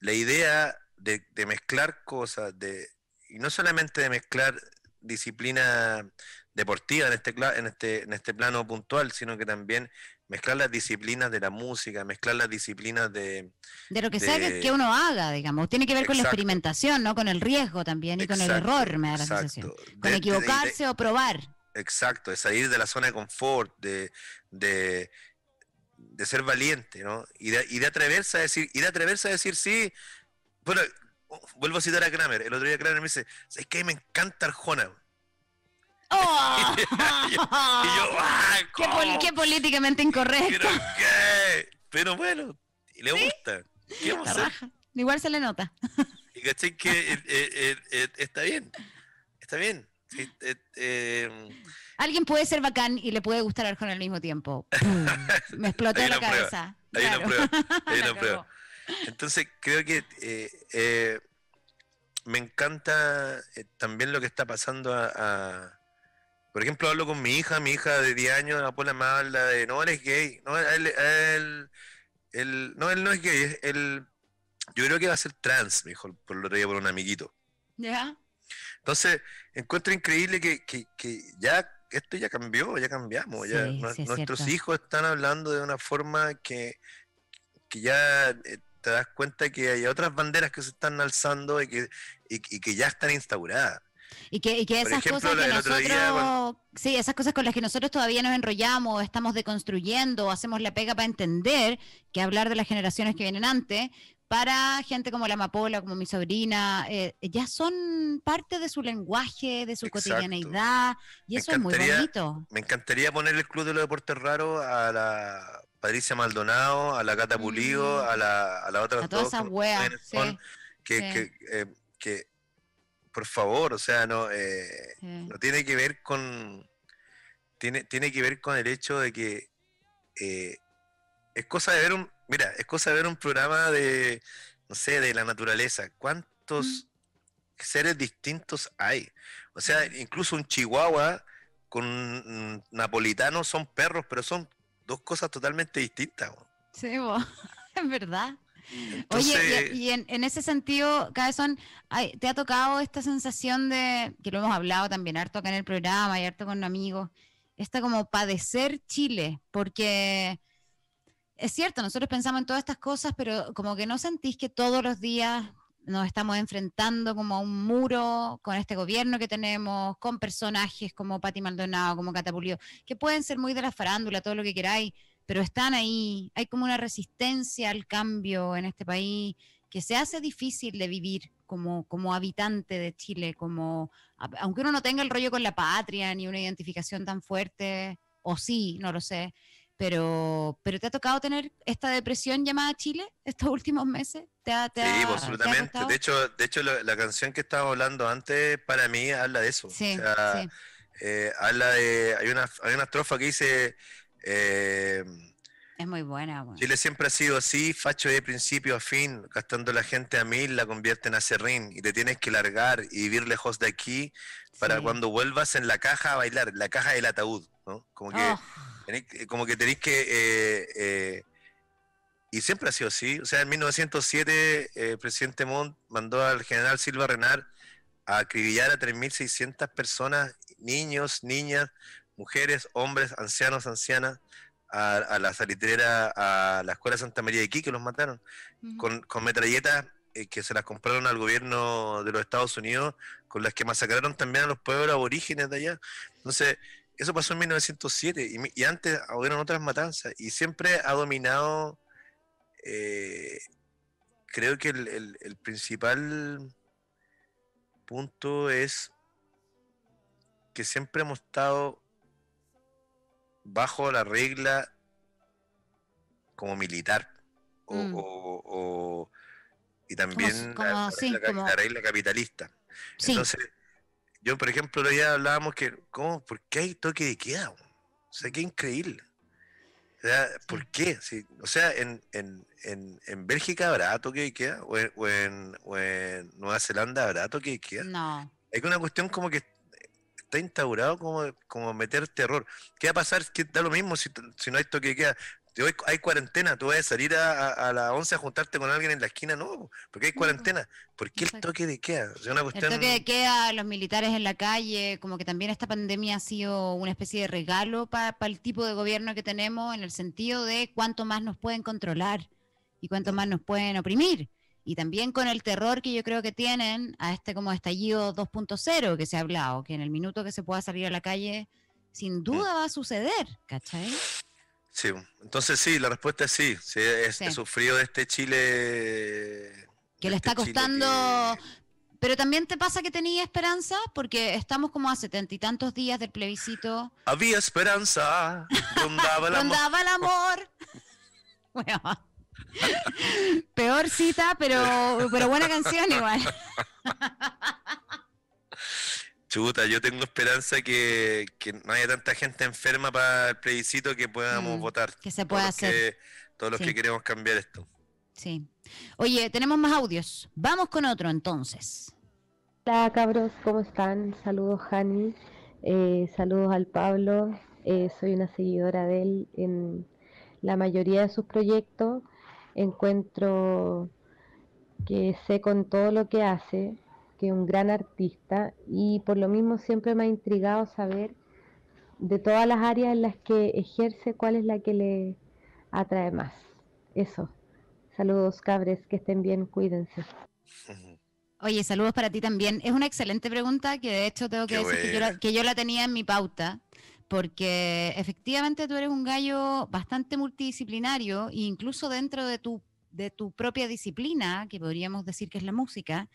la idea de, mezclar cosas, de, y no solamente de mezclar disciplina deportiva en este, en este, en este plano puntual, sino que también mezclar las disciplinas de la música, mezclar las disciplinas de... De lo que sea que, uno haga, digamos. Tiene que ver con la experimentación, ¿no? Con el riesgo también y con el error, me da la sensación. Con equivocarse o probar. Exacto, de salir de la zona de confort, de, de, ser valiente, ¿no? Y de, y de atreverse a decir, y de atreverse a decir sí bueno, vuelvo a citar a Kramer. El otro día Kramer me dice, es que me encanta Arjona. Oh. y yo, ¿Qué, políticamente incorrecto. Pero, bueno, le gusta. vamos a Igual se le nota. Y que está bien. Está bien. Eh, eh, Alguien puede ser bacán y le puede gustar Arjona al mismo tiempo. me explotó la cabeza. ahí Hay una prueba. Hay prueba. Entonces creo que eh, eh, me encanta eh, también lo que está pasando a, Por ejemplo, hablo con mi hija, mi hija de 10 años, pola me habla de, no, él es gay, no, él, no, él no es gay, él, yo creo que va a ser trans, mejor por lo que por un amiguito. ¿Ya? Entonces, encuentro increíble que, que, que ya esto ya cambió, ya cambiamos, ya nuestros hijos están hablando de una forma que, ya te das cuenta que hay otras banderas que se están alzando y que, y, que ya están instauradas. Y que, y esas cosas que nosotros, con las que nosotros todavía nos enrollamos, estamos deconstruyendo, hacemos la pega para entender que hablar de las generaciones que vienen antes, para gente como la Amapola, como mi sobrina, eh, ya son parte de su lenguaje, de su cotidianeidad, y eso es muy bonito. Me encantaría poner el Club de los Deportes Raros a la Patricia Maldonado, a la Cata Pulido, mm. a, la, a la otra. A todas esas weas. Eh, que, por favor, o sea, no, eh, no tiene que ver con. Tiene, tiene que ver con el hecho de que eh, es cosa de ver un. Mira, es cosa de ver un programa de. No sé, de la naturaleza. ¿Cuántos mm. seres distintos hay? O sea, mm. incluso un chihuahua con un napolitano son perros, pero son dos cosas totalmente distintas. Sí, vos. es verdad. Oye, y, en, ese sentido, Cabezón, ¿te ha tocado esta sensación de, que lo hemos hablado también harto acá en el programa y harto con amigos, esta como padecer Chile? Porque es cierto, nosotros pensamos en todas estas cosas, pero como que no sentís que todos los días nos estamos enfrentando como a un muro con este gobierno que tenemos, con personajes como Pati Maldonado, como Catapulio, que pueden ser muy de la farándula, todo lo que queráis, pero están ahí. Hay como una resistencia al cambio en este país que se hace difícil de vivir como, como habitante de Chile, como aunque uno no tenga el rollo con la patria ni una identificación tan fuerte, o sí, no lo sé. Pero, pero ¿te ha tocado tener esta depresión llamada Chile estos últimos meses? ¿Te ha, sí, absolutamente. de hecho, de hecho la, canción que estaba hablando antes para mí habla de eso. Eh, habla de, hay una, hay una estrofa que dice... Eh, es muy buena. Chile siempre ha sido así, facho de principio a fin, gastando la gente a mil, la convierten a serrín y te tienes que largar y vivir lejos de aquí para cuando vuelvas en la caja a bailar, la caja del ataúd, ¿no? Como que... Oh como que tenéis que... Eh, eh, y siempre ha sido así. O sea, en 1907 eh, el presidente Montt mandó al general Silva Renar a acribillar a 3.600 personas, niños, niñas, mujeres, hombres, ancianos, ancianas, a, la salitrera, a la escuela Santa María de que los mataron, con, metralletas que se las compraron al gobierno de los Estados Unidos, con las que masacraron también a los pueblos aborígenes de allá. Entonces, eso pasó en 1907 y, antes hubieron otras matanzas y siempre ha dominado, eh, creo que el, principal punto es que siempre hemos estado bajo la regla como militar mm. y también la, regla capitalista. Entonces, yo, por ejemplo, ya hablábamos que, ¿cómo? ¿Por qué hay toque de queda? O sea, qué increíble. O sea, ¿Por qué? o sea, en, en, en, en, Bélgica habrá toque de queda, o en, Nueva Zelanda habrá toque de queda. No. Hay una cuestión como que está instaurado como, como meter terror. ¿Qué va a pasar? ¿Qué da lo mismo si, si no hay toque de queda hay cuarentena, tú vas a salir a, a, las 11 a juntarte con alguien en la esquina, no, porque hay cuarentena. ¿Por qué el toque de queda? una cuestión... El toque de queda, los militares en la calle, como que también esta pandemia ha sido una especie de regalo para el tipo de gobierno que tenemos en el sentido de cuánto más nos pueden controlar y cuánto más nos pueden oprimir y también con el terror que yo creo que tienen a este como estallido 2.0 que se ha hablado, que en el minuto que se pueda salir a la calle, sin duda va a suceder, ¿cachai? Sí, entonces sí, la respuesta es sí. sí, este sufrido de este Chile. Que le está este costando. Pero también te pasa que tenía esperanza, porque estamos como a setenta y tantos días del plebiscito. Había esperanza, rondaba el amor. el amor. Peor cita, pero, pero buena canción igual. Chuta, yo tengo esperanza que, no haya tanta gente enferma para el plebiscito que podamos mm, votar. Que se pueda hacer. todos los que queremos cambiar esto. Sí. Oye, tenemos más audios. Vamos con otro entonces. Hola cabros, ¿cómo están? Saludos Hani, eh, saludos al Pablo. Eh, soy una seguidora de él en la mayoría de sus proyectos. Encuentro que sé con todo lo que hace que un gran artista y por lo mismo siempre me ha intrigado saber de todas las áreas en las que ejerce, cuál es la que le atrae más. Eso. Saludos, cabres, que estén bien, cuídense. Oye, saludos para ti también. Es una excelente pregunta que de hecho tengo que decir que yo, la tenía en mi pauta, porque efectivamente tú eres un gallo bastante multidisciplinario e incluso dentro de tu, de tu propia disciplina, que podríamos decir que es la música,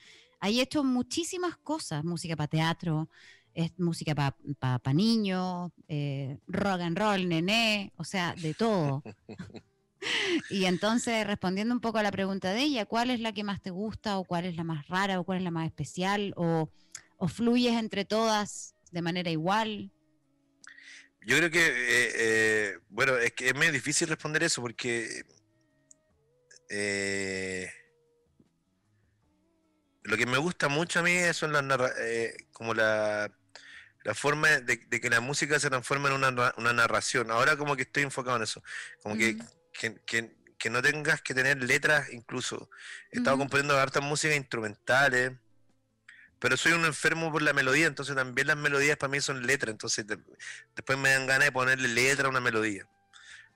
hay hecho muchísimas cosas, música para teatro, es música para niños, eh, rock and roll, nené, o sea, de todo. y entonces, respondiendo un poco a la pregunta de ella, ¿cuál es la que más te gusta o cuál es la más rara o cuál es la más especial o, fluyes entre todas de manera igual? Yo creo que, eh, eh, bueno, es que es medio difícil responder eso porque lo que me gusta mucho a mí son eh, como la, forma de, que la música se transforma en una, narración. Ahora como que estoy enfocado en eso, como que, que, no tengas que tener letras incluso. He estado componiendo hartas músicas instrumentales, pero soy un enfermo por la melodía, entonces también las melodías para mí son letras, entonces después me dan ganas de ponerle letra a una melodía,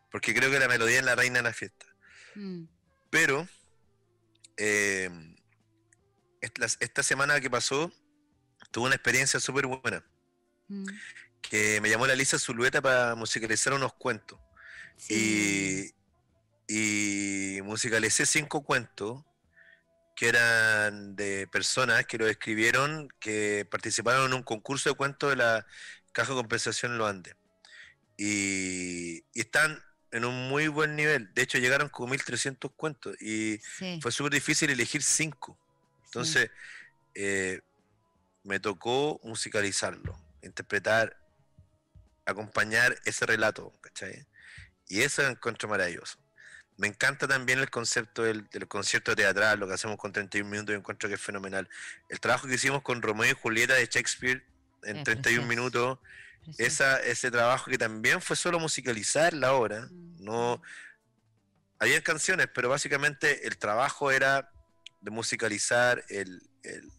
porque creo que la melodía es la reina de la fiesta. Mm. Pero... Eh, esta semana que pasó, tuve una experiencia súper buena. Mm. Que me llamó la Lisa Zulueta para musicalizar unos cuentos. Y, y musicalicé cinco cuentos que eran de personas que lo escribieron, que participaron en un concurso de cuentos de la Caja de Compensación en Andes. Y, están en un muy buen nivel. De hecho, llegaron con 1.300 cuentos y fue súper difícil elegir cinco. Entonces, eh, me tocó musicalizarlo, interpretar, acompañar ese relato, Y eso lo encuentro maravilloso. Me encanta también el concepto del, concierto teatral, lo que hacemos con 31 minutos, y encuentro que es fenomenal. El trabajo que hicimos con Romeo y Julieta de Shakespeare en 31 minutos, ese trabajo que también fue solo musicalizar la obra, mm. no... Había canciones, pero básicamente el trabajo era de musicalizar el,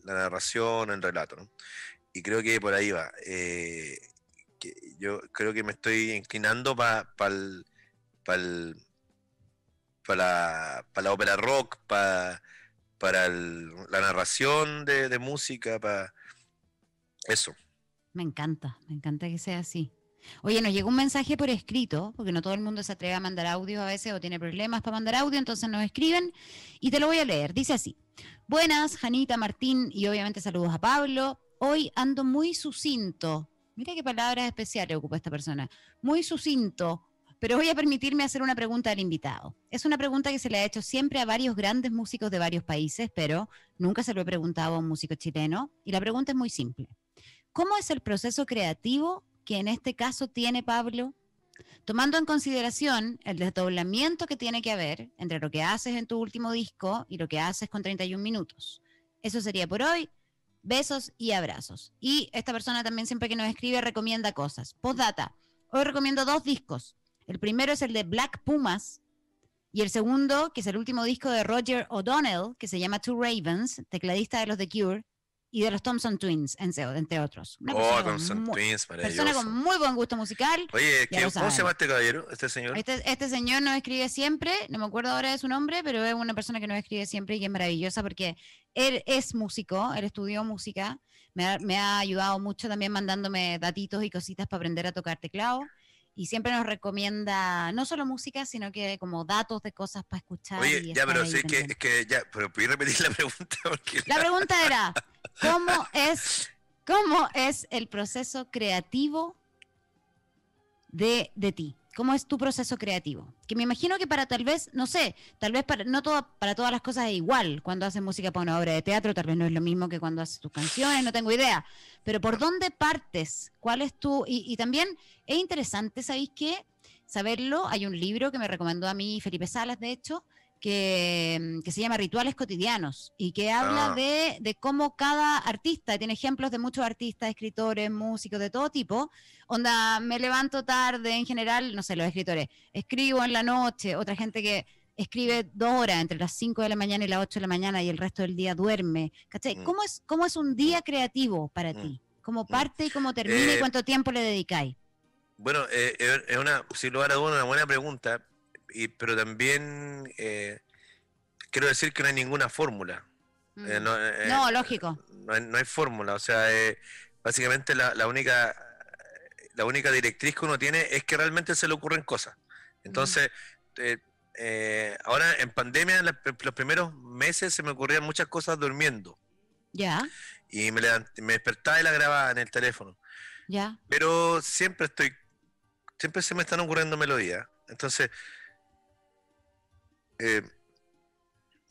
la narración, el relato. Y creo que por ahí va. Eh, yo creo que me estoy inclinando para pa la, la, ópera rock, para la narración de música, para eso. Me encanta, me encanta que sea así. Oye, nos llegó un mensaje por escrito, porque no todo el mundo se atreve a mandar audio a veces o tiene problemas para mandar audio, entonces nos escriben y te lo voy a leer. Dice así. Buenas, Janita, Martín y obviamente saludos a Pablo. Hoy ando muy sucinto. Mira qué palabras especiales ocupa esta persona. Muy sucinto, pero voy a permitirme hacer una pregunta al invitado. Es una pregunta que se le ha hecho siempre a varios grandes músicos de varios países, pero nunca se lo he preguntado a un músico chileno. Y la pregunta es muy simple. ¿Cómo es el proceso creativo que en este caso tiene Pablo? Tomando en consideración el desdoblamiento que tiene que haber entre lo que haces en tu último disco y lo que haces con 31 minutos. Eso sería por hoy. Besos y abrazos. Y esta persona también siempre que nos escribe recomienda cosas. Postdata. Hoy recomiendo dos discos. El primero es el de Black Pumas y el segundo, que es el último disco de Roger O'Donnell, que se llama Two Ravens, tecladista de los The Cure, y de los Thompson Twins, entre otros. oh, Thompson Twins, Persona con muy buen gusto musical. Oye, ¿cómo se llama este caballero, este señor? Este, este señor nos escribe siempre, no me acuerdo ahora de su nombre, pero es una persona que nos escribe siempre y que es maravillosa porque él es músico, él estudió música, me ha, me ha ayudado mucho también mandándome datitos y cositas para aprender a tocar teclado y siempre nos recomienda no solo música, sino que como datos de cosas para escuchar. Oye, ya, pero sí que, que ya, pero puedo repetir la pregunta? la, pregunta era, ¿cómo es, cómo es el proceso creativo de ti? ¿Cómo es tu proceso creativo? Que me imagino que para tal vez, no sé, tal vez para, no todo, para todas las cosas es igual. Cuando haces música para una obra de teatro, tal vez no es lo mismo que cuando haces tus canciones, no tengo idea. Pero ¿por dónde partes? ¿Cuál es tu...? Y, también es interesante, ¿sabéis qué? Saberlo, hay un libro que me recomendó a mí Felipe Salas, de hecho, que, se llama Rituales Cotidianos y que habla ah. de, de, cómo cada artista, tiene ejemplos de muchos artistas, escritores, músicos de todo tipo, onda, me levanto tarde en general, no sé, los escritores, escribo en la noche, otra gente que escribe dos horas entre las 5 de la mañana y las 8 de la mañana y el resto del día duerme, mm. ¿Cómo, es, ¿Cómo es un día mm. creativo para mm. ti? ¿Cómo parte y cómo termina y eh, cuánto tiempo le dedicáis? Bueno, eh, eh, es una, si lo hago, una buena pregunta pero también eh, quiero decir que no hay ninguna fórmula. Eh, mm. eh, no, lógico. No hay, fórmula, o sea, básicamente la, la, única la única directriz que uno tiene es que realmente se le ocurren cosas. Entonces, mm. ahora en pandemia, en los primeros meses se me ocurrían muchas cosas durmiendo. Ya. Y me, levanté, me despertaba y la grababa en el teléfono. Ya. Pero siempre estoy, siempre se me están ocurriendo melodías. Entonces, eh,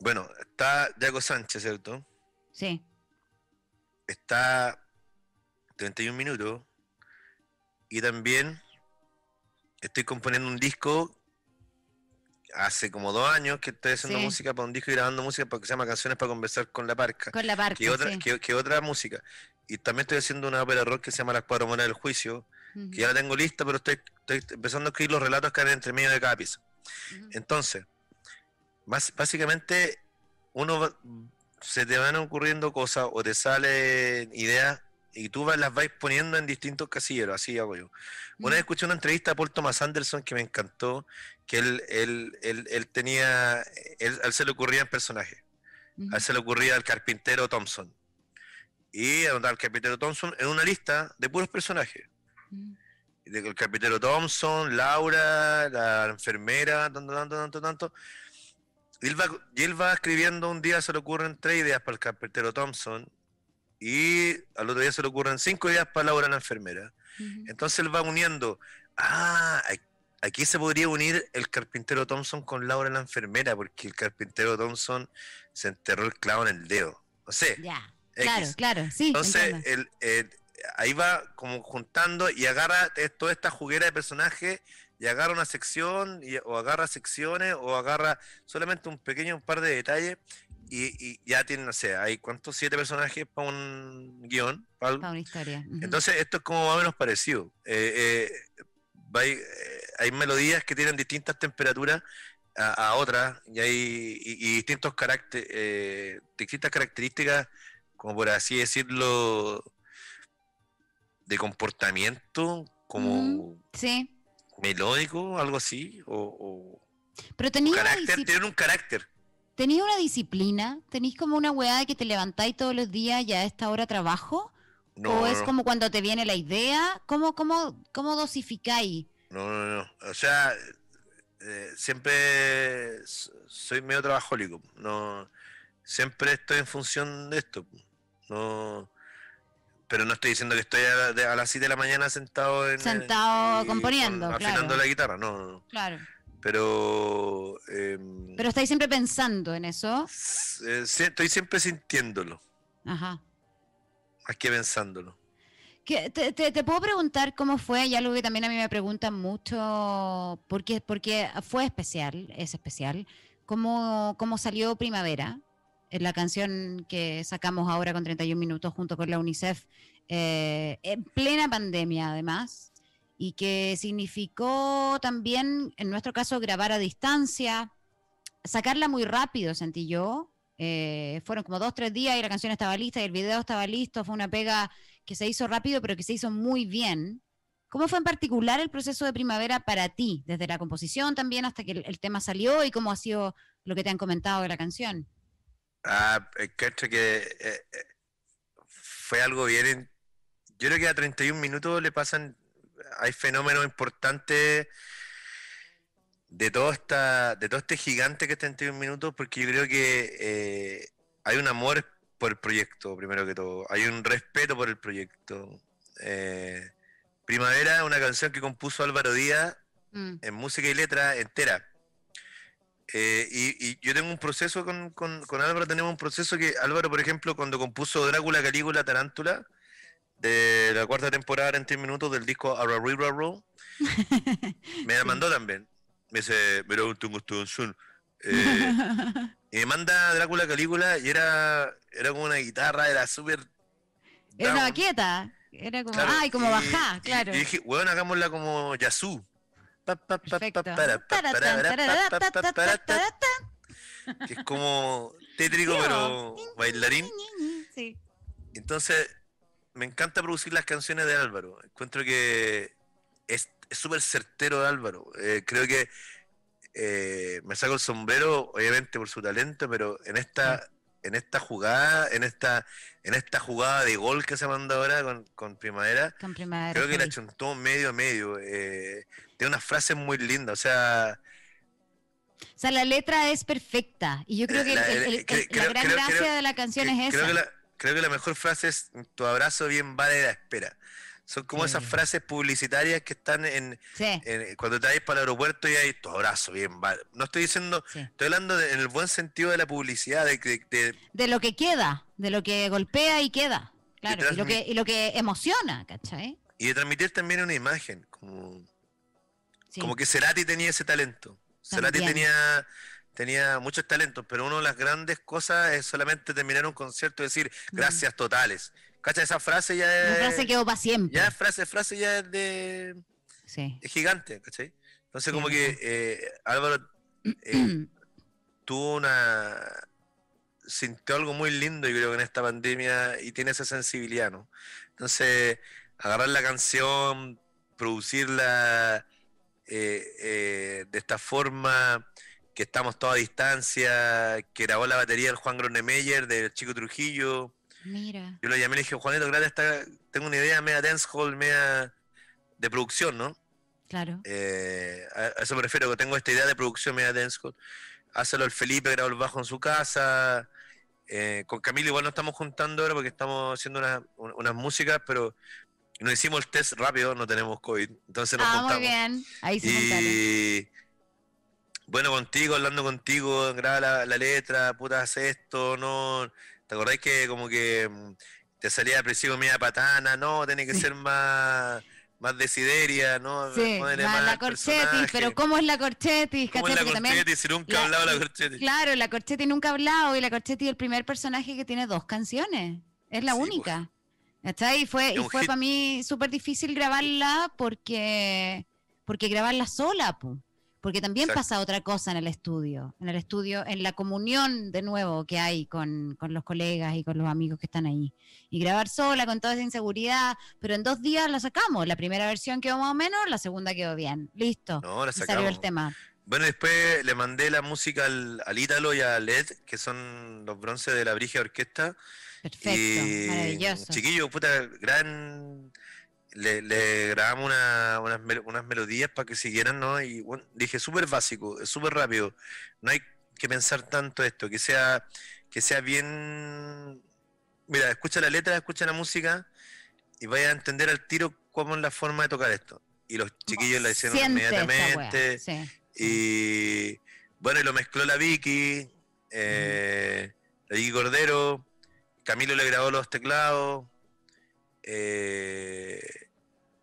bueno, está Diego Sánchez, ¿cierto? Sí. Está 31 minutos. Y también estoy componiendo un disco hace como dos años que estoy haciendo música para un disco y grabando música porque se llama Canciones para conversar con la parca. Con la parca. Que otra, música. Y también estoy haciendo una ópera rock que se llama Las Cuatro Monedas del Juicio, que ya la tengo lista, pero estoy, empezando a escribir los relatos que hay entre medio de cada pieza. Entonces, básicamente, uno se te van ocurriendo cosas o te salen ideas y tú las vais poniendo en distintos casilleros, así hago yo. Una vez mm. escuché una entrevista a Paul Thomas Anderson que me encantó, que él, tenía, él, él, se le ocurría en personaje... a él se le ocurría al carpintero Thompson, y anotaba al carpintero Thompson en una lista de puros personajes. Mm. De El carpintero Thompson, Laura, la enfermera, tanto, tanto, tanto, tanto. Y él, va, escribiendo un día, se le ocurren tres ideas para el carpintero Thompson, y al otro día se le ocurren cinco ideas para Laura, la enfermera. Entonces él va uniendo, ah, aquí se podría unir el carpintero Thompson con Laura, la enfermera, porque el carpintero Thompson se enterró el clavo en el dedo. No sé. Ya, claro, claro, sí. Entonces eh, ahí va como juntando y agarra toda esta juguera de personajes y agarra una sección o agarra secciones o agarra solamente un pequeño un par de detalles y, ya tiene, no sé, hay cuántos, siete personajes para un guión, para una historia. Entonces esto es como más o menos parecido. Eh, eh, eh, hay, melodías que tienen distintas temperaturas a, otras y hay distintos caracteres, distintas características, como por así decirlo, de comportamiento, como... sí melódico, algo así, o, Pero tenía carácter, un carácter. ¿Tenéis una disciplina? ¿Tenéis como una weá de que te levantáis todos los días y a esta hora trabajo? No, ¿O es como cuando te viene la idea? ¿Cómo, cómo, cómo dosificáis? No, no, no. O sea, eh, siempre soy medio trabajólico. No, siempre estoy en función de esto. No, pero no estoy diciendo que estoy a, las 7 de la mañana sentado en, sentado eh, componiendo claro. afinando la guitarra no, claro pero em, pero estáis siempre pensando en eso eh, estoy siempre sintiéndolo ajá Aquí que pensándolo ¿Te, te, te, puedo preguntar cómo fue, ya lo que también a mí me preguntan mucho, porque, porque fue especial, es especial, cómo, cómo salió Primavera, eh, la canción que sacamos ahora con 31 minutos junto con la UNICEF, eh, en plena pandemia además, y que significó también, en nuestro caso, grabar a distancia, sacarla muy rápido, sentí yo. Eh, fueron como dos, tres días y la canción estaba lista y el video estaba listo, fue una pega que se hizo rápido, pero que se hizo muy bien. ¿Cómo fue en particular el proceso de primavera para ti, desde la composición también hasta que el tema salió y cómo ha sido lo que te han comentado de la canción? Ah, eh, cacho que eh, eh, fue algo bien. Yo creo que a 31 minutos le pasan. Hay fenómenos importantes de todo, esta, de todo este gigante que es 31 minutos, porque yo creo que hay un amor por el proyecto, primero que todo. Hay un respeto por el proyecto. Primavera, una canción que compuso Álvaro Díaz mm. en música y letra entera. Eh, y, yo tengo un proceso con, con, Álvaro, tenemos un proceso que Álvaro, por ejemplo, cuando compuso Drácula, Calígula, Tarántula, de la cuarta temporada en 10 minutos del disco River Roll, me la mandó también. Me dice, pero tengo un en eh, y me manda Drácula, Calígula y era, era como una guitarra, era súper... Era una quieta, era como, ay, como bajá, claro. Y, dije, bueno, hagámosla como Yazoo. Que es como tétrico, pero bailarín. Entonces, me encanta producir las canciones de Álvaro. Encuentro que es súper certero Álvaro. creo que me saco el sombrero, obviamente por su talento, pero en esta, en esta jugada, en esta en esta jugada de gol que se manda ahora con, con Primavera, creo que la chuntó medio a medio. Eh, tiene una frase muy linda, o sea... O sea, la letra es perfecta y yo creo que la, gran gracia de la canción es esa. creo que la mejor frase es, tu abrazo bien vale la espera. Son como esas frases publicitarias que están en, cuando te vais para el aeropuerto y hay tu abrazo, bien, no estoy diciendo, estoy hablando en el buen sentido de la publicidad, de, de, de, lo que queda, de lo que golpea y queda, claro, y lo que, lo que emociona, ¿cachai? Y de transmitir también una imagen, como, como que Cerati tenía ese talento. Cerati tenía tenía muchos talentos, pero una de las grandes cosas es solamente terminar un concierto y decir gracias totales. Cacha, esa frase ya es. La frase quedó para siempre. Ya, frase, frase ya es de. Sí. Es gigante, ¿cachai? Entonces, como que eh, Álvaro eh, tuvo una. sintió algo muy lindo, yo creo, que en esta pandemia y tiene esa sensibilidad, ¿no? Entonces, agarrar la canción, producirla eh, de esta forma que estamos todos a distancia, que grabó la batería el Juan Gronemeyer del Chico Trujillo, Mira. Yo lo llamé y le dije, Juanito, gracias, tengo una idea media dancehall, media de producción, ¿no? Claro. Eh, a, eso me que tengo esta idea de producción media dancehall. Hácelo el Felipe, Graba el bajo en su casa. Eh, con Camilo igual no estamos juntando ahora porque estamos haciendo unas una músicas, pero nos hicimos el test rápido, no tenemos COVID. Entonces nos ah, muy bien. Ahí se y... Bueno, contigo, hablando contigo, graba la, la letra, puta, haz esto, no ¿Te acordáis que como que mm, te salía al principio media patana? No, tiene que ser más más desideria, ¿no? Sí, la corchetis, pero ¿cómo es la corchetis? ¿Cómo es la corchetis si nunca ha hablado la corchetis? Claro, la corchetis nunca ha hablado y la corchetis es el primer personaje que tiene dos canciones, es la pues. única. ¿Está? Y fue, fue para mí súper difícil grabarla porque, porque grabarla sola, pues. Porque también pasa otra cosa en el estudio, en el estudio, en la comunión de nuevo que hay con, los colegas y con los amigos que están ahí. Y grabar sola con toda esa inseguridad, pero en dos días la sacamos. La primera versión quedó más o menos, la segunda quedó bien. Listo. No, la sacamos. Salió el tema. Bueno, después le mandé la música al, Ítalo y a Led, que son los bronces de la Brigia Orquesta. Perfecto, maravilloso. Chiquillo, puta, gran le, grabamos unas, melodías para que siguieran, ¿no? Y dije, súper básico, súper rápido, no hay que pensar tanto esto, que sea, que sea bien... Mira, escucha la letra, escucha la música y vaya a entender al tiro cómo es la forma de tocar esto. Y los chiquillos la hicieron inmediatamente. Y bueno, y lo mezcló la Vicky, eh, la Vicky Cordero, Camilo le grabó los teclados. Eh,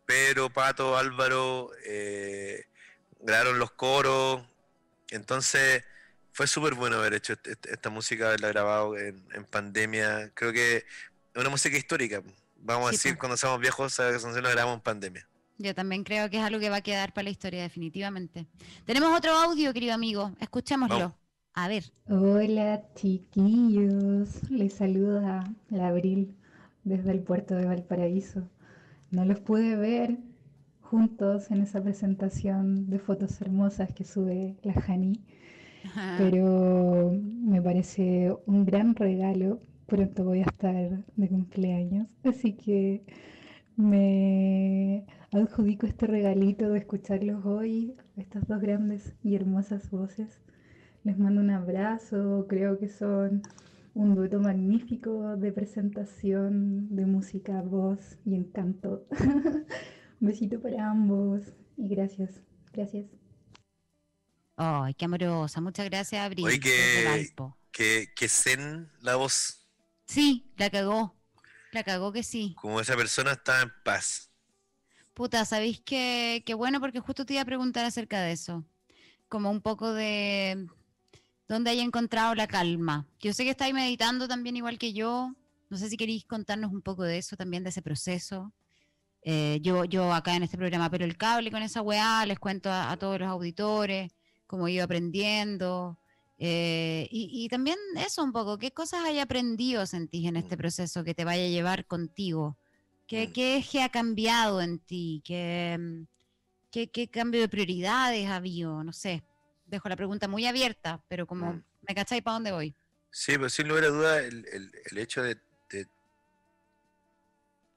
Pedro, Pato, Álvaro, eh, grabaron los coros. Entonces fue súper bueno haber hecho este, este, esta música, haberla grabado en, pandemia. Creo que es una música histórica. Vamos a decir, cuando seamos viejos, esa la grabamos en pandemia. Yo también creo que es algo que va a quedar para la historia, definitivamente. Tenemos otro audio, querido amigo. Escuchémoslo. A ver. Hola, chiquillos. Les saluda la Abril desde el puerto de Valparaíso. No los pude ver juntos en esa presentación de fotos hermosas que sube la Jani, pero me parece un gran regalo. Pronto voy a estar de cumpleaños, así que me adjudico este regalito de escucharlos hoy, estas dos grandes y hermosas voces. Les mando un abrazo, creo que son un dueto magnífico de presentación, de música, voz y encanto. un besito para ambos y gracias, gracias. Ay, qué amorosa, muchas gracias, Abril. Oye, que, que, que zen la voz. Sí, la cagó, la cagó que sí. Como esa persona está en paz. Puta, ¿sabéis qué bueno? Porque justo te iba a preguntar acerca de eso. Como un poco de, donde hay encontrado la calma. Yo sé que estáis meditando también igual que yo. No sé si queréis contarnos un poco de eso también, de ese proceso. Eh, yo, yo acá en este programa, pero el cable con esa weá, les cuento a, todos los auditores cómo he ido aprendiendo. Eh, y, también eso un poco, ¿qué cosas hay aprendido sentís en este proceso que te vaya a llevar contigo? ¿Qué, es que ha cambiado en ti? ¿Qué, qué, qué cambio de prioridades ha habido? No sé dejo la pregunta muy abierta, pero como mm. me cacháis para dónde voy. Sí, pues sin lugar a duda el, hecho de,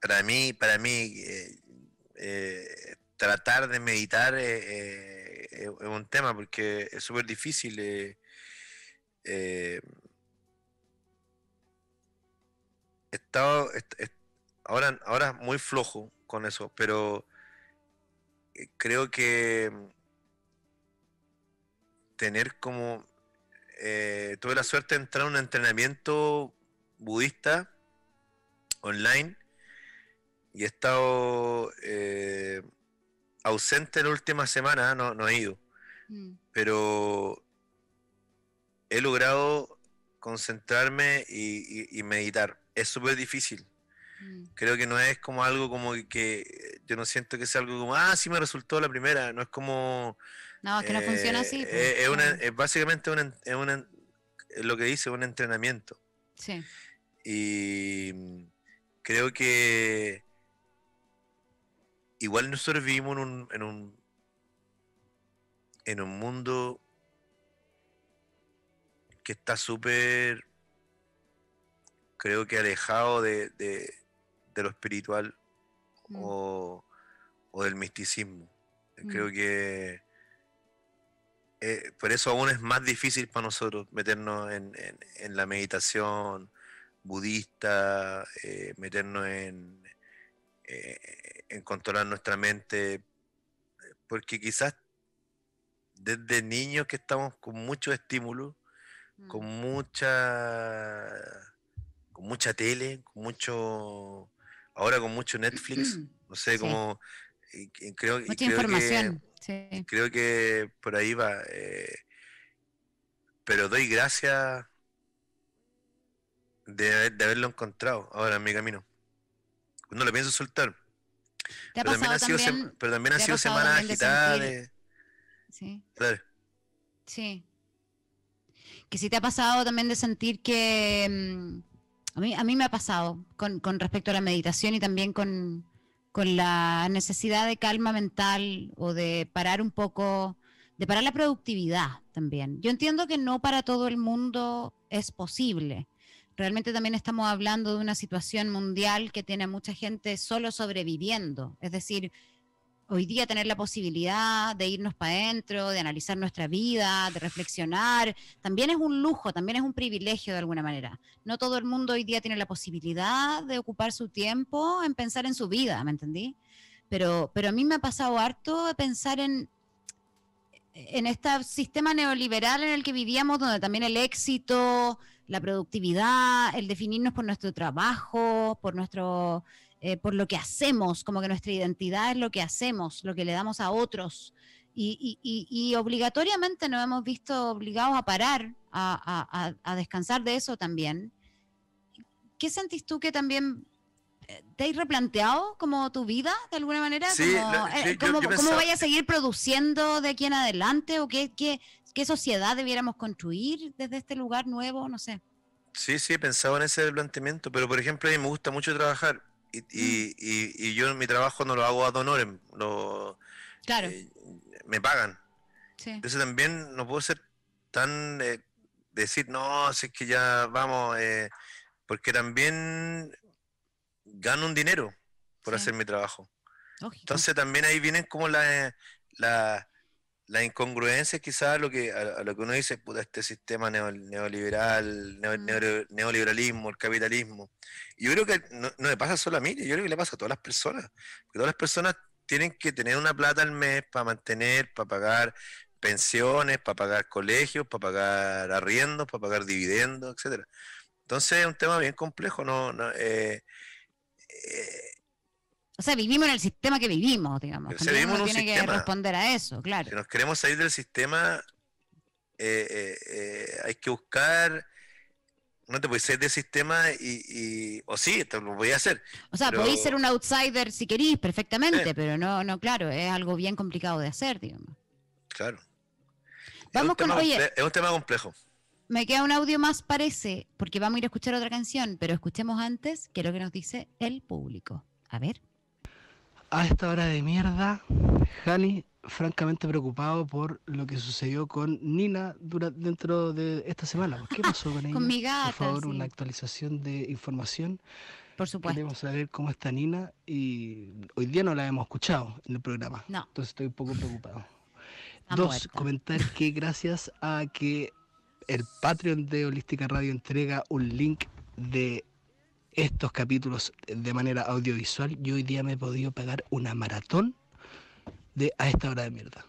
para mí, para mí eh, eh, tratar de meditar eh, es un tema porque es súper difícil. estado, ahora, ahora muy flojo con eso, pero creo que tener como... Eh, tuve la suerte de entrar a un entrenamiento budista online y he estado eh, ausente la última semana, no, no he ido, mm. pero he logrado concentrarme y, meditar. Es súper difícil. Mm. Creo que no es como algo como que yo no siento que sea algo como, ah, sí me resultó la primera, no es como no, es que no funciona así. Pues. Eh, es, básicamente es lo que dice, un entrenamiento. Sí. Y creo que igual nosotros vivimos en un, en un, en un mundo que está súper, creo que alejado de, de, lo espiritual mm. o, del misticismo. Mm. Creo que eh, por eso aún es más difícil para nosotros meternos en, la meditación budista, eh, meternos eh, en, controlar nuestra mente, porque quizás desde niños que estamos con mucho estímulo, mm. con mucha con mucha tele, con mucho ahora con mucho Netflix, no sé, cómo, creo, Que, Creo que por ahí va. Eh, pero doy gracias de, haberlo encontrado ahora en mi camino. No lo pienso soltar. Pero también, ha sido Semanas Sí. Claro. Sí. Que si te ha pasado también de sentir que... Mm, a mí, a mí me ha pasado con respecto a la meditación y también con, con la necesidad de calma mental o de parar un poco, de parar la productividad también. Yo entiendo que no para todo el mundo es posible. Realmente también estamos hablando de una situación mundial que tiene mucha gente solo sobreviviendo, es decir, hoy día tener la posibilidad de irnos para adentro, de analizar nuestra vida, de reflexionar, también es un lujo, también es un privilegio de alguna manera. No todo el mundo hoy día tiene la posibilidad de ocupar su tiempo en pensar en su vida, ¿me entendí? Pero, pero a mí me ha pasado harto pensar en, en este sistema neoliberal en el que vivíamos, donde también el éxito, la productividad, el definirnos por nuestro trabajo, por nuestro eh, por lo que hacemos, como que nuestra identidad es lo que hacemos, lo que le damos a otros. Y, obligatoriamente nos hemos visto obligados a parar, a, descansar de eso también. ¿Qué sentís tú que también eh, te has replanteado como tu vida de alguna manera? Eh, ¿Cómo, vayas a seguir produciendo de aquí en adelante? ¿O qué, sociedad debiéramos construir desde este lugar nuevo? No sé. Sí, sí, he pensado en ese planteamiento, pero por ejemplo a mí me gusta mucho trabajar Mm. y, y, yo mi trabajo no lo hago a donores, lo, eh, me pagan. Entonces también no puedo ser tan eh, decir, no, si es que ya vamos, eh, porque también gano un dinero por hacer mi trabajo. Entonces también ahí vienen como las la, la incongruencia quizás lo que, a, lo que uno dice, puta, este sistema neoliberal, mm. neoliberalismo, el capitalismo. yo creo que no, le pasa solo a mí, yo creo que le pasa a todas las personas. todas las personas tienen que tener una plata al mes para mantener, para pagar pensiones, para pagar colegios, para pagar arriendos, para pagar dividendos, etcétera. Entonces es un tema bien complejo, no, no eh, eh, o sea, vivimos en el sistema que vivimos, digamos. tiene que responder a eso, claro. Si nos queremos salir del sistema, eh, eh, eh, hay que buscar. No te puedes salir del sistema y, o sí, te lo voy a hacer. O sea, podéis ser un outsider si querís, perfectamente, pero no, no, claro, es algo bien complicado de hacer, digamos. Claro. Vamos con, oye, es un tema complejo. Me queda un audio más, parece, porque vamos a ir a escuchar otra canción, pero escuchemos antes, qué es lo que nos dice el público. A ver. A esta hora de mierda, Hani, francamente preocupado por lo que sucedió con Nina durante, dentro de esta semana. ¿Qué pasó con ella? Por favor, una actualización de información. Por supuesto. Queremos saber cómo está Nina y hoy día no la hemos escuchado en el programa. No. Entonces estoy un poco preocupado. Dos, comentar que gracias a que el Patreon de Holística Radio entrega un link de estos capítulos de manera audiovisual, yo hoy día me he podido pegar una maratón de a esta hora de mierda.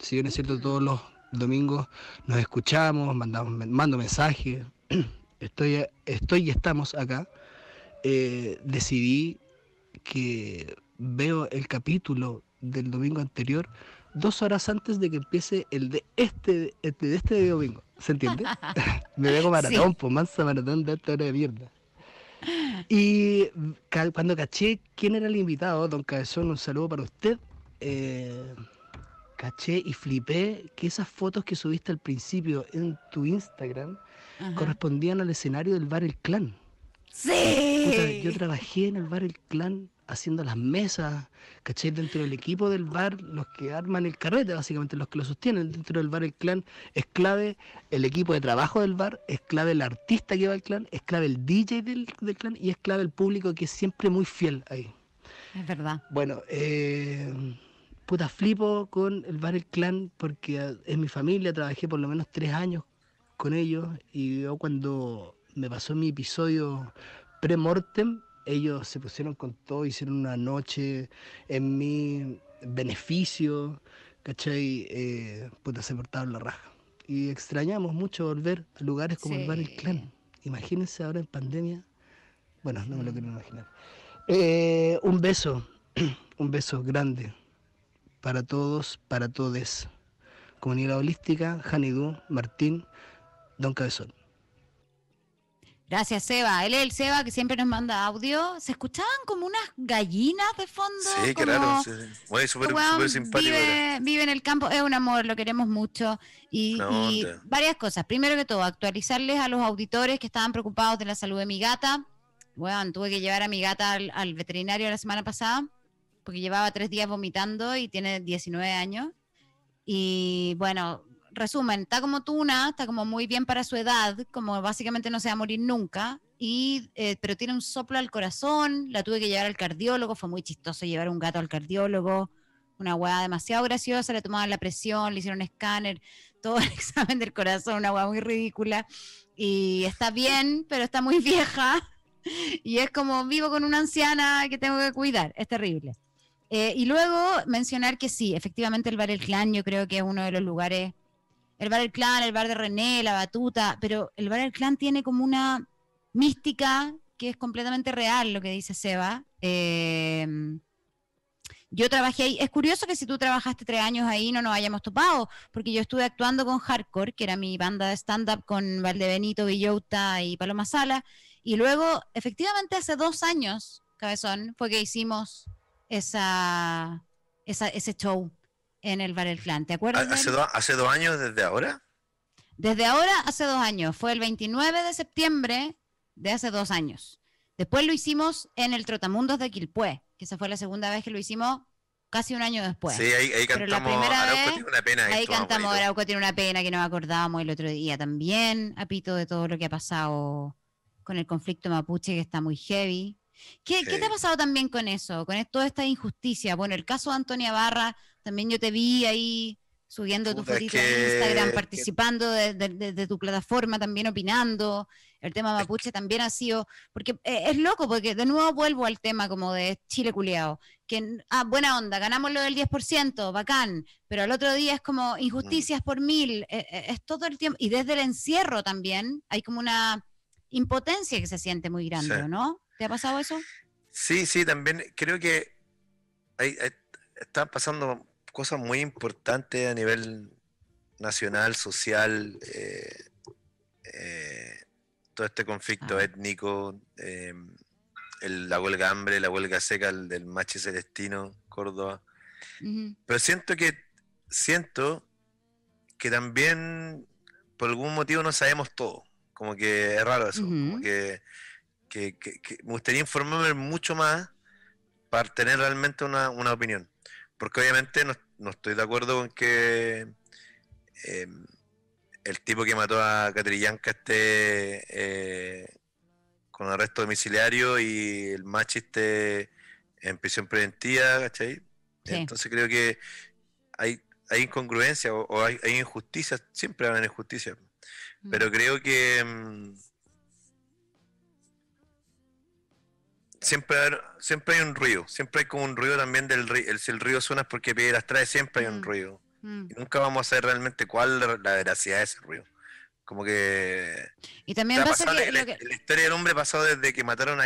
Si bien es cierto, todos los domingos nos escuchamos, mandamos, mando mensajes, estoy, estoy y estamos acá. Eh, decidí que veo el capítulo del domingo anterior dos horas antes de que empiece el de este, este domingo. ¿Se entiende? me veo maratón, Por pues mansa maratón de esta hora de mierda. Y cuando caché quién era el invitado, don Cabezón, un saludo para usted. Eh, caché y flipé que esas fotos que subiste al principio en tu Instagram correspondían al escenario del bar El Clan. Sí. yo trabajé en el bar El Clan haciendo las mesas, ¿cachai? Dentro del equipo del bar, los que arman el carrete, básicamente los que lo sostienen. Dentro del bar el clan es clave el equipo de trabajo del bar, es clave el artista que va al clan, es clave el DJ del, clan y es clave el público que es siempre muy fiel ahí. Es verdad. Bueno, eh, puta, flipo con el bar El Clan porque es mi familia, trabajé por lo menos tres años con ellos y yo cuando me pasó mi episodio pre-mortem, ellos se pusieron con todo, hicieron una noche en mi beneficio, ¿cachai? Eh, puta, se portaron la raja. Y extrañamos mucho volver a lugares como el Bar El Clan. Imagínense ahora en pandemia. Bueno, no me lo quiero imaginar. Eh, un beso, un beso grande para todos, para todes. Comunidad Holística, Hanidú, Martín, Don Cabezón. Gracias, Seba. Él es el Seba que siempre nos manda audio. Se escuchaban como unas gallinas de fondo. Sí, claro. Sí, súper simpático. Vive, en el campo, es un amor, lo queremos mucho. Y, varias cosas. Primero que todo, actualizarles a los auditores que estaban preocupados de la salud de mi gata. Bueno, tuve que llevar a mi gata al, al veterinario la semana pasada porque llevaba tres días vomitando y tiene 19 años. Y bueno, resumen, está como tuna, está como muy bien para su edad, como básicamente no se va a morir nunca, y, eh, pero tiene un soplo al corazón, la tuve que llevar al cardiólogo, fue muy chistoso llevar un gato al cardiólogo, una weá demasiado graciosa, le tomaban la presión, le hicieron escáner, todo el examen del corazón, una weá muy ridícula, y está bien, pero está muy vieja, y es como vivo con una anciana que tengo que cuidar, es terrible. Eh, y luego mencionar que sí, efectivamente el Bar El Clan yo creo que es uno de los lugares el bar del clan, el bar de René, la batuta, pero el bar El clan tiene como una mística que es completamente real lo que dice Seba. Em, yo trabajé ahí. Es curioso que si tú trabajaste tres años ahí no nos hayamos topado, porque yo estuve actuando con Hardcore, que era mi banda de stand-up con Valdebenito, Villota y Paloma Sala. Y luego, efectivamente, hace dos años, Cabezón, fue que hicimos esa ese show en el Bar El Flan, ¿Te acuerdas? ¿Hace, dos años desde ahora? Desde ahora, hace dos años. Fue el 29 de septiembre de hace dos años. Después lo hicimos en el Trotamundos de Quilpué, que esa fue la segunda vez que lo hicimos casi un año después. Sí, ahí, ahí cantamos Arauco tiene una pena. Ahí cantamos Arauco tiene una pena, que nos acordábamos el otro día también, apito de todo lo que ha pasado con el conflicto mapuche, que está muy heavy. ¿Qué, ¿qué te ha pasado también con eso, con toda esta injusticia? Bueno, el caso de Antonia Barra también yo te vi ahí subiendo tu fotito en Instagram, participando desde de, tu plataforma, también opinando. El tema mapuche también ha sido, porque eh, es loco, porque de nuevo vuelvo al tema como de Chile culeado. que, ah, buena onda, ganamos lo del 10%, bacán, pero al otro día es como injusticias por mil, eh, eh, es todo el tiempo, y desde el encierro también hay como una impotencia que se siente muy grande, ¿no? ¿Te ha pasado eso? Sí, sí, también creo que está pasando cosas muy importantes a nivel nacional, social, eh, eh, todo este conflicto ah. étnico, eh, la huelga hambre, la huelga seca el, del Machi Celestino, Córdoba. Pero siento que, siento que también por algún motivo no sabemos todo. Como que es raro eso. como que, me gustaría informarme mucho más para tener realmente una opinión. Porque obviamente no, estoy de acuerdo con que eh, el tipo que mató a Catrillanca esté eh, con arresto domiciliario y el machi esté en prisión preventiva, ¿cachai? Entonces creo que hay, hay incongruencia o, hay, injusticias, siempre van injusticias. Mm. Pero creo que... Mm, siempre, siempre hay un ruido, siempre hay como un ruido también del río, si el río suena es porque piedras trae, siempre hay un mm, ruido. Mm. nunca vamos a saber realmente cuál la, la veracidad de ese ruido. Como que... Y también pasa que, la, historia del hombre pasó desde que mataron a...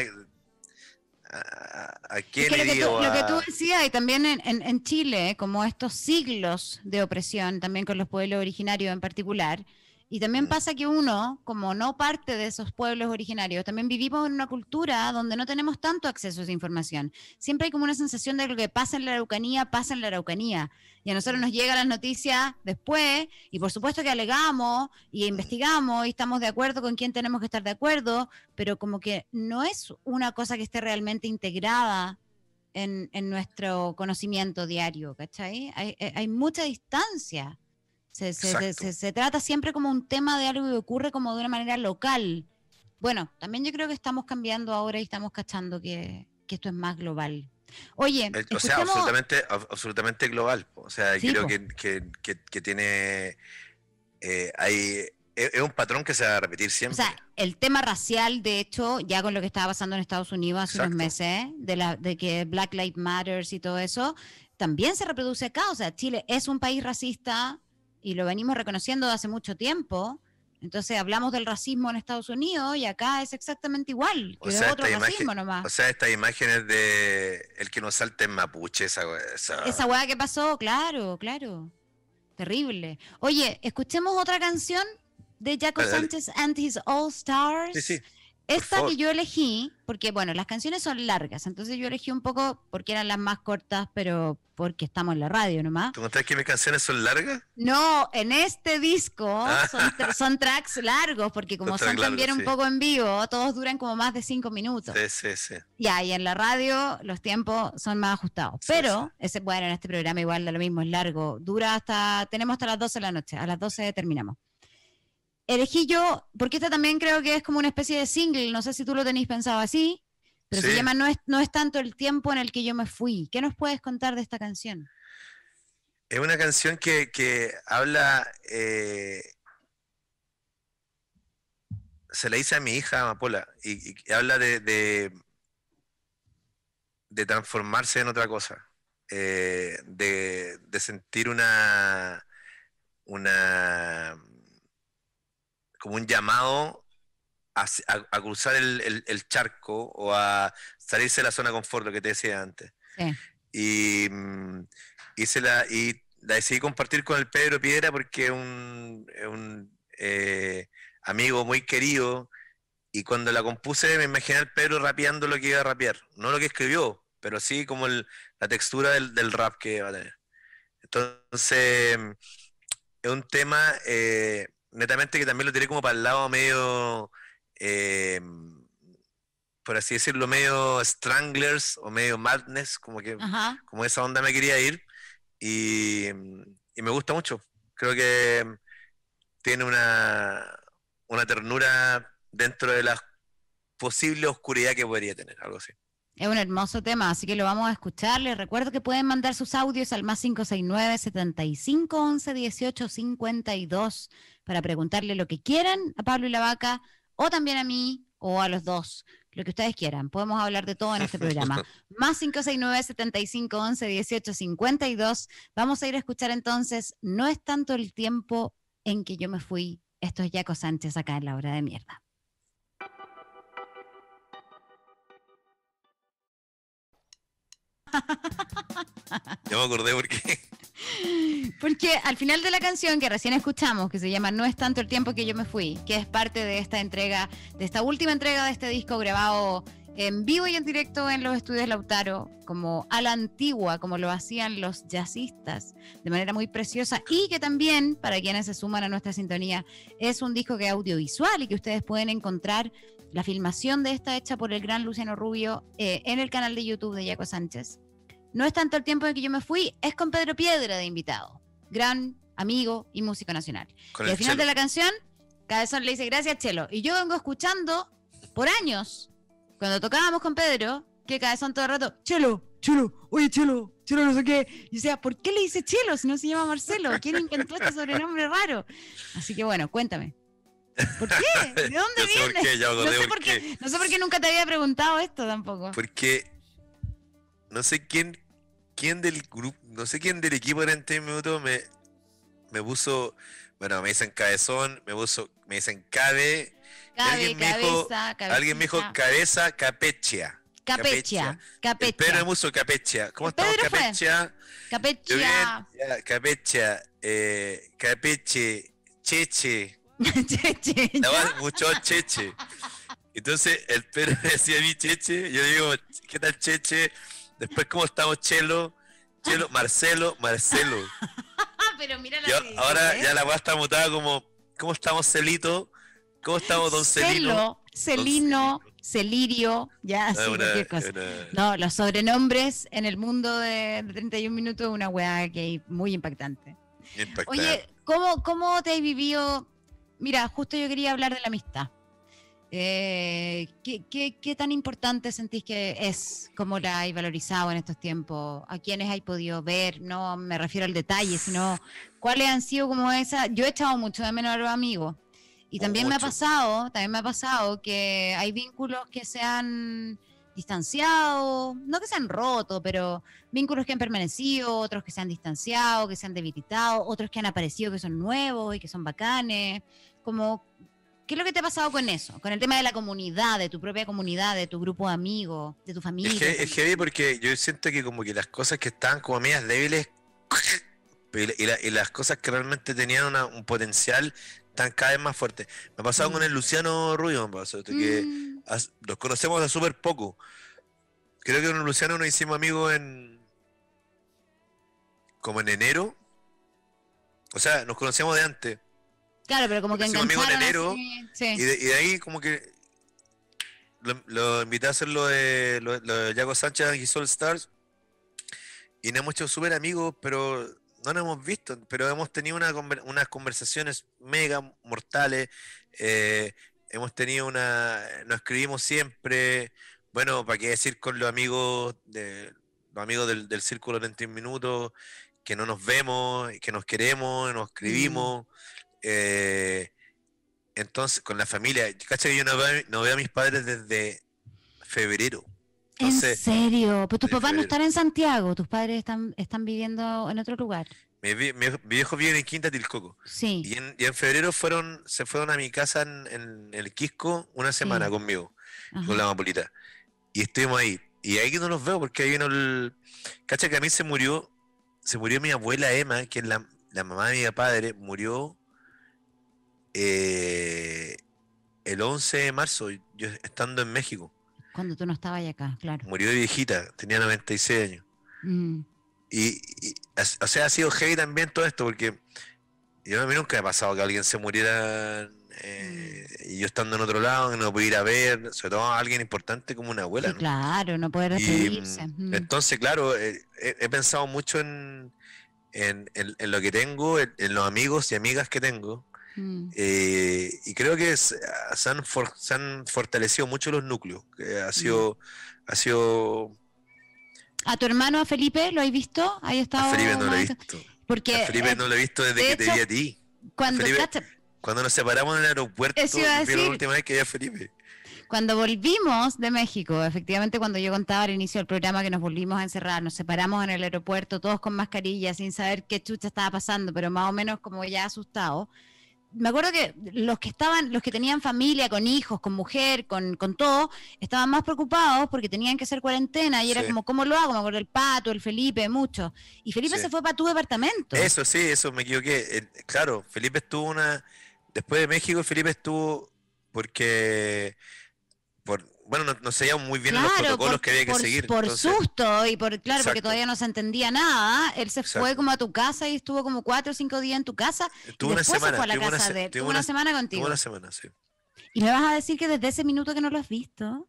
a, quién lo, que tú, decías, y también en, en, Chile, como estos siglos de opresión, también con los pueblos originarios en particular, y también pasa que uno, como no parte de esos pueblos originarios, también vivimos en una cultura donde no tenemos tanto acceso a esa información. Siempre hay como una sensación de que lo que pasa en la Araucanía, pasa en la Araucanía. Y a nosotros nos llega la noticia después, y por supuesto que alegamos y investigamos y estamos de acuerdo con quién tenemos que estar de acuerdo, pero como que no es una cosa que esté realmente integrada en, nuestro conocimiento diario, ¿cachai? Hay, eh, hay mucha distancia se, trata siempre como un tema de algo que ocurre como de una manera local. Bueno, también yo creo que estamos cambiando ahora y estamos cachando que, esto es más global. Oye, eh, o sea, absolutamente, absolutamente global. O sea, creo que, que, tiene. Eh, hay, es un patrón que se va a repetir siempre. O sea, el tema racial, de hecho, ya con lo que estaba pasando en Estados Unidos hace unos meses, de, la, de que Black Lives Matter y todo eso, también se reproduce acá. O sea, Chile es un país racista, y lo venimos reconociendo hace mucho tiempo. Entonces hablamos del racismo en Estados Unidos y acá es exactamente igual, que o sea, es otro racismo nomás. O sea, estas imágenes de el que nos salte en mapuche, esa esa esa weá que pasó, claro, claro. Terrible. Oye, escuchemos otra canción de Jaco Sánchez and his All Stars. Sí, sí. Esta que yo elegí, porque bueno, las canciones son largas, entonces yo elegí un poco porque eran las más cortas, pero porque estamos en la radio nomás. ¿Te contaste que mis canciones son largas? No, en este disco ah. son, tracks largos, porque como son, también un poco en vivo, todos duran como más de cinco minutos. Sí, sí, sí. Ya, y en la radio los tiempos son más ajustados. pero, bueno, en este programa igual de lo mismo, es largo, dura hasta, tenemos hasta las 12 de la noche, a las 12 terminamos elegí yo, porque esta también creo que es como una especie de single, no sé si tú lo tenéis pensado así, pero se llama no es, no es tanto el tiempo en el que yo me fui. ¿Qué nos puedes contar de esta canción? Es una canción que, habla, eh, se la hice a mi hija Amapola, y, y habla de, de, transformarse en otra cosa, eh, de, de sentir una, una como un llamado a, cruzar el, charco o a salirse de la zona de confort, lo que te decía antes. Y, mm, la, y la decidí compartir con el Pedro Piedra porque es un, eh, amigo muy querido. Y cuando la compuse me imaginé al Pedro rapeando lo que iba a rapear. No lo que escribió, pero sí como la textura del, rap que iba a tener. Entonces, mm, es un tema eh, netamente que también lo tiré como para el lado medio, eh, por así decirlo, medio stranglers o medio madness, como que como esa onda me quería ir. Y, me gusta mucho. Creo que tiene una, una ternura dentro de la posible oscuridad que podría tener, algo así. Es un hermoso tema, así que lo vamos a escuchar. Les recuerdo que pueden mandar sus audios al más 569 7511 1852 para preguntarle lo que quieran a Pablo y la vaca, o también a mí, o a los dos, lo que ustedes quieran. Podemos hablar de todo en este programa. Más 569 7511 1852 Vamos a ir a escuchar entonces, no es tanto el tiempo en que yo me fui. Esto es Jaco Sánchez acá en la hora de mierda. Ya me acordé porque porque al final de la canción que recién escuchamos, que se llama No es tanto el tiempo que yo me fui, que es parte de esta entrega, de esta última entrega de este disco grabado en vivo y en directo en los estudios Lautaro, como a la antigua, como lo hacían los jazzistas, de manera muy preciosa y que también, para quienes se suman a nuestra sintonía, es un disco que es audiovisual y que ustedes pueden encontrar la filmación de esta hecha por el gran Luciano Rubio eh, en el canal de YouTube de Jaco Sánchez no es tanto el tiempo en que yo me fui, es con Pedro Piedra de invitado, gran amigo y músico nacional. y al final de la canción, Cabezón le dice gracias, Chelo. Y yo vengo escuchando por años, cuando tocábamos con Pedro, que Cabezón todo el rato, Chelo, Chelo, oye, Chelo, Chelo, no sé qué. Y yo decía, ¿por qué le dice Chelo si no se llama Marcelo? ¿Quién inventó este sobrenombre raro? Así que bueno, cuéntame. ¿Por qué? ¿De dónde no no, sé no sé por qué nunca te había preguntado esto tampoco. Porque no sé quién quién del grupo, no sé quién del equipo de 30 minutos me, me puso, bueno, me dicen cabezón, me puso, me dicen cabe. cabe alguien, cabeza, me dijo, alguien me dijo cabeza capechia. Capecha, Capechia. El Pedro me puso capecha. ¿Cómo estamos, Capecha. Capecha. Capecha. Eh, capeche. Cheche. cheche. Estaba mucho cheche. Entonces el perro decía a mí cheche. Yo digo, ¿qué tal cheche? Después, ¿cómo estamos, Chelo? Chelo, Marcelo, Marcelo. Ah, ahora ¿eh? ya la weá está mutada como, ¿cómo estamos, Celito? ¿Cómo estamos, don Celino? Celino, Celirio, ya, así, ah, No, los sobrenombres en el mundo de 31 minutos es una weá que es muy impactante. Impactante. Oye, ¿cómo, ¿cómo te has vivido? Mira, justo yo quería hablar de la amistad. Eh, ¿qué, tan importante sentís que es? ¿Cómo la hay valorizado en estos tiempos? ¿A quiénes hay podido ver? No me refiero al detalle, sino cuáles han sido como esas? Yo he echado mucho de menos a los amigos. Y también me ha pasado, también me ha pasado que hay vínculos que se han distanciado, no que se han roto, pero vínculos que han permanecido, otros que se han distanciado, que se han debilitado, otros que han aparecido que son nuevos y que son bacanes. Como, ¿Qué es lo que te ha pasado con eso? Con el tema de la comunidad, de tu propia comunidad, de tu grupo de amigos, de tu familia. Es, que, es heavy porque yo siento que como que las cosas que están como amigas débiles y, las cosas que realmente tenían un potencial están cada vez más fuertes. Me ha pasado con el mm. Luciano Rubio, me que mm. conocemos de súper poco. Creo que con el Luciano nos hicimos amigos en... como en enero. O sea, nos conocíamos de antes Claro, pero como que en enero y, de, ahí como que lo, invité a hacer lo de, lo, Sánchez y Soul Stars y nos hemos hecho súper amigos, pero no nos hemos visto, pero hemos tenido unas conversaciones mega mortales, eh, hemos tenido una, nos escribimos siempre, bueno, para qué decir con los amigos de los amigos del, Círculo 31 Minutos, que no nos vemos, que nos queremos, nos mm. escribimos. Eh, entonces, con la familia, Yo no veo, no veo a mis padres desde febrero. ¿En serio? Pero pues tus papás no están en Santiago, tus padres están, están viviendo en otro lugar. Mi, viejo vive en Quinta Tilcoco. Sí. Y en, febrero fueron, se fueron a mi casa en, el Quisco una semana conmigo, con la Polita Y estuvimos ahí. Y ahí que no los veo porque ahí vino el. Cacha que a mí se murió, se murió mi abuela Emma, que es la, la mamá de mi padre, murió eh, el 11 de marzo, yo estando en México. Cuando tú no estabas acá, claro. Murió de viejita, tenía 96 años. Mm. Y, o sea, ha sido heavy también todo esto, porque yo, a mí nunca me ha pasado que alguien se muriera eh, y yo estando en otro lado, no pudiera ver, sobre todo a alguien importante como una abuela. Claro, no poder recibirse. Mm, mm. Entonces, claro, eh, he, pensado mucho en, lo que tengo, en, los amigos y amigas que tengo, Mm. Eh, y creo que ah, se, han fortalecido mucho los núcleos. Que ha mm. sido. Ha sido ¿A tu hermano, a Felipe, lo has visto? ¿Ahí está? A Felipe no lo he visto. Porque, a Felipe eh, no lo he visto desde que te vi a ti. Cuando, cuando nos separamos en el aeropuerto, fue la última vez que vi a Felipe cuando volvimos de México, efectivamente cuando yo contaba al inicio del programa que nos volvimos a encerrar, nos separamos en el aeropuerto todos con mascarilla, sin saber qué chucha estaba pasando, pero más o menos como ya asustados me acuerdo que los que estaban, los que tenían familia, con hijos, con mujer, con, con todo, estaban más preocupados porque tenían que hacer cuarentena y era como, ¿cómo lo hago? Me acuerdo el Pato, el Felipe, mucho. Y Felipe se fue para tu departamento. Eso, sí, eso me equivoqué. Eh, claro, Felipe estuvo una. Después de México, Felipe estuvo. Porque bueno, no, no muy bien los protocolos que había que seguir. Por susto y por, claro, porque todavía no se entendía nada, él se fue como a tu casa y estuvo como cuatro o cinco días en tu casa. Tuvo una semana. Se la casa una, de él. una, semana contigo. Tuvo una semana, sí. ¿Y me vas a decir que desde ese minuto que no lo has visto?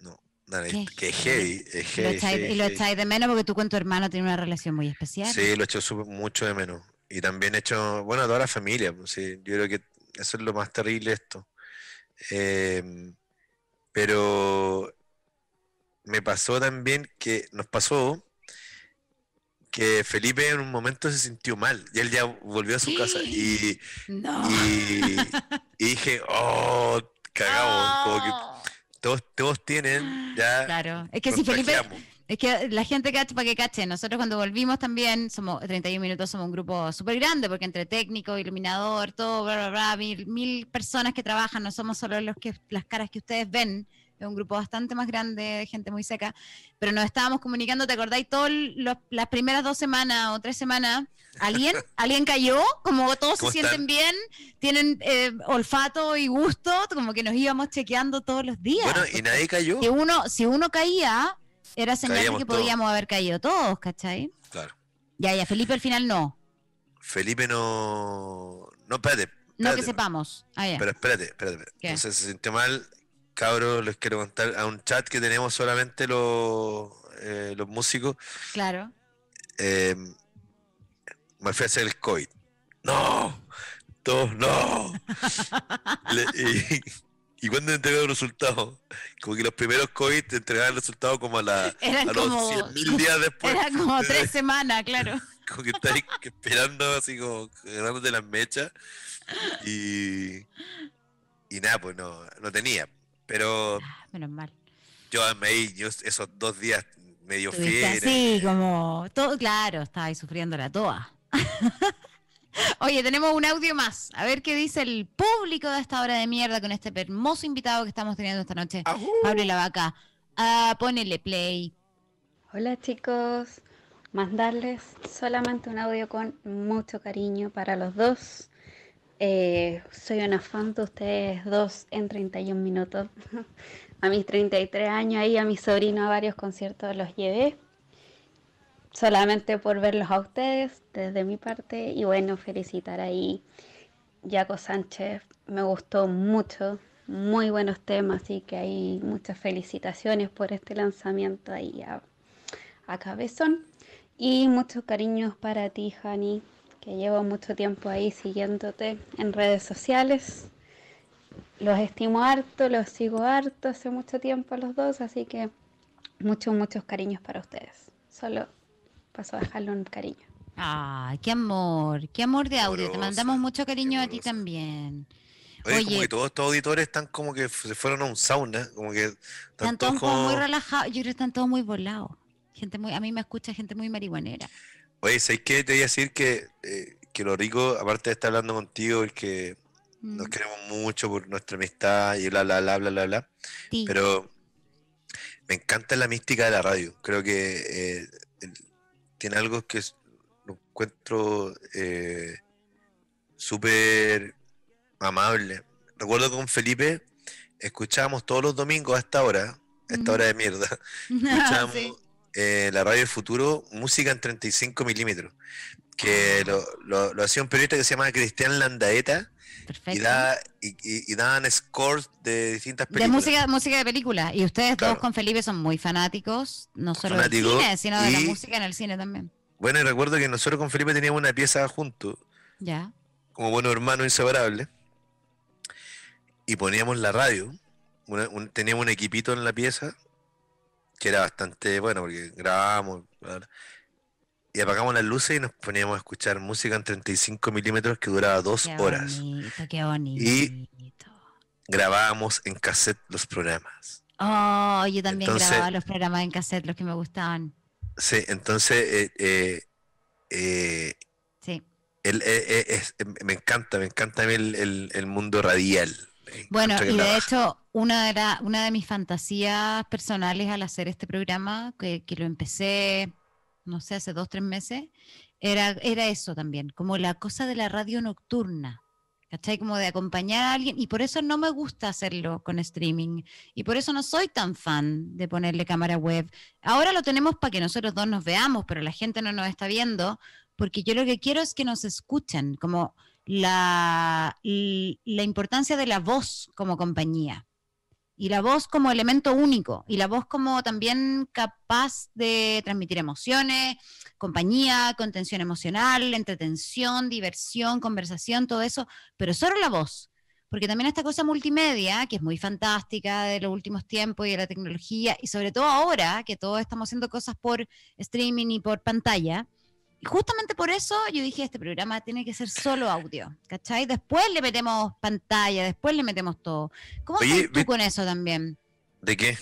No, dale, que es heavy, es heavy. y lo estáis de menos porque tú con tu hermano tienes una relación muy especial. Sí, lo he hecho mucho de menos. Y también he hecho, bueno, a toda la familia. Pues, sí, yo creo que eso es lo más terrible esto. Eh, pero me pasó también que nos pasó que Felipe en un momento se sintió mal y él ya volvió a su casa y, dije, oh, cagamos, todos, todos tienen ya... Claro, es que si Felipe... Es que la gente cache para que cache. Nosotros cuando volvimos también, somos 31 minutos, somos un grupo súper grande, porque entre técnico, iluminador, todo, bla, bla, bla, mil, personas que trabajan, no somos solo los que, las caras que ustedes ven, es un grupo bastante más grande, gente muy seca, pero nos estábamos comunicando, ¿te acordáis? Todas las primeras dos semanas o tres semanas, ¿alguien, ¿alguien cayó? Como todos se sienten bien, tienen eh, olfato y gusto, como que nos íbamos chequeando todos los días. Bueno, y nadie cayó. Que uno, si uno caía, era señal de que podíamos haber caído todos, ¿cachai? Claro. Ya, ya, Felipe al final no. Felipe no. No, espérate. no que sepamos. Ah, Pero espérate, espérate. espérate. Entonces se sintió mal. Cabros, les quiero contar a un chat que tenemos solamente los, eh, los músicos. Claro. Eh, me fui a hacer el COVID. ¡No! ¡Todos no! ¿Y cuándo te entregaron los resultados? Como que los primeros COVID te entregaban el resultado como a, la, a los 100.000 días después. era como tres semanas, claro. como que estás esperando, así como agarrándote las mechas. Y, y nada, pues no, no tenía. Pero. menos mal. Yo me yo esos dos días medio fiera. Sí, como. Todo, claro, estaba ahí la toa. Oye, tenemos un audio más. A ver qué dice el público de esta hora de mierda con este hermoso invitado que estamos teniendo esta noche. Abre la vaca. Ah, ponele play. Hola chicos, mandarles solamente un audio con mucho cariño para los dos. Eh, soy una fan de ustedes dos en 31 minutos. a mis 33 años y a mi sobrino a varios conciertos los llevé solamente por verlos a ustedes desde mi parte y bueno, felicitar ahí Jaco Sánchez, me gustó mucho, muy buenos temas, así que hay muchas felicitaciones por este lanzamiento ahí a, Cabezón y muchos cariños para ti, Hani, que llevo mucho tiempo ahí siguiéndote en redes sociales. Los estimo harto, los sigo harto hace mucho tiempo los dos, así que muchos, muchos cariños para ustedes. Solo Paso a dejarle un cariño. Ah, qué amor, qué amor de audio. Te mandamos mucho cariño a ti también. Oye, como que todos estos auditores están como que se fueron a un sauna, como que están, todos muy relajados, yo creo que están todos muy volados. Gente muy, a mí me escucha gente muy marihuanera. Oye, ¿sabes qué? Te voy a decir que, eh, que lo rico, aparte de estar hablando contigo, es que mm. nos queremos mucho por nuestra amistad y bla, bla, bla, bla, bla, bla. Pero me encanta la mística de la radio. Creo que eh, tiene algo que lo encuentro eh, súper amable. Recuerdo con Felipe, escuchábamos todos los domingos a esta hora, a esta hora de mierda, escuchábamos eh, la radio del futuro, música en 35 milímetros, que ah. lo, lo hacía un periodista que se llama Cristian Landaeta, y, daban dan scores de distintas películas. De música, música de película. Y ustedes dos con Felipe son muy fanáticos, no solo del cine, sino de la música en el cine también. Bueno, y recuerdo que nosotros con Felipe teníamos una pieza juntos. Ya. Como buenos hermanos inseparables. Y poníamos la radio. teníamos un equipito en la pieza que era bastante bueno porque grabábamos y apagamos las luces y nos poníamos a escuchar música en 35 milímetros que duraba dos qué horas. Bonito, qué bonito. Y grabábamos en cassette los programas. Oh, yo también grababa los programas en cassette, los que me gustaban. Sí, entonces. Eh, eh, eh, sí. me encanta, me encanta el, el, el mundo radial. Bueno, y de hecho, una de, una de mis fantasías personales al hacer este programa, que, que lo empecé no sé, hace dos, tres meses, era, era eso también, como la cosa de la radio nocturna. ¿Cachai? Como de acompañar a alguien. Y por eso no me gusta hacerlo con streaming. Y por eso no soy tan fan de ponerle cámara web. Ahora lo tenemos para que nosotros dos nos veamos, pero la gente no nos está viendo. Porque yo lo que quiero es que nos escuchen. Como la, la importancia de la voz como compañía y la voz como elemento único y la voz como también capaz de transmitir emociones, compañía, contención emocional, entretención, diversión, conversación, todo eso, pero solo la voz. Porque también esta cosa multimedia, que es muy fantástica de los últimos tiempos y de la tecnología, y sobre todo ahora que todos estamos haciendo cosas por streaming y por pantalla, y justamente por eso yo dije, este programa tiene que ser solo audio, ¿cachai? Después le metemos pantalla, después le metemos todo. ¿Cómo estás tú con eso también? ¿De qué?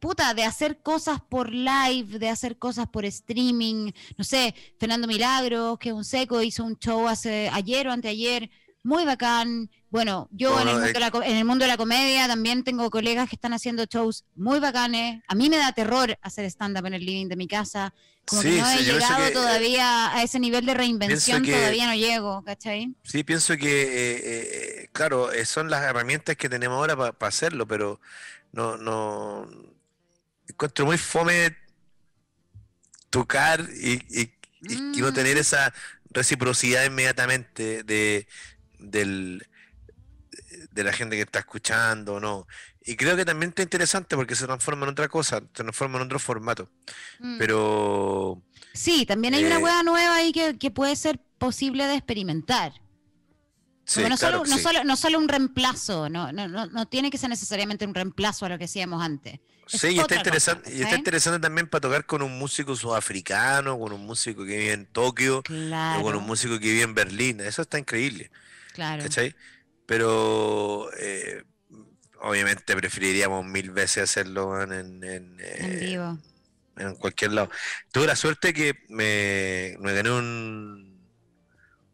puta, de hacer cosas por live, de hacer cosas por streaming. No sé, Fernando Milagros, que es un seco, hizo un show hace ayer o anteayer, muy bacán. Bueno, yo en, el eh. en el mundo de la comedia también tengo colegas que están haciendo shows muy bacanes. A mí me da terror hacer stand-up en el living de mi casa. Como no he llegado eh, todavía a ese nivel de reinvención, todavía no llego, ¿cachai? Sí, pienso que, eh, eh, claro, son las herramientas que tenemos ahora para hacerlo, pero no, no. Encuentro muy fome tocar y, quiero tener mm. esa reciprocidad inmediatamente de, de la gente que está escuchando, ¿no? Y creo que también está interesante porque se transforma en otra cosa, se transforma en otro formato. Mm. Pero. Sí, también hay una eh, hueá nueva ahí que, puede ser posible de experimentar. Sí, no, solo, no, solo, un reemplazo, no, tiene que ser necesariamente un reemplazo a lo que hacíamos antes. sí, y está, interesante, y está interesante también para tocar con un músico sudafricano, con un músico que vive en Tokio, o con un músico que vive en Berlín. Eso está increíble. Claro. ¿Cachai? Pero. Eh, obviamente preferiríamos mil veces hacerlo en, en, eh, vivo. En cualquier lado. Tuve la suerte que me, gané un,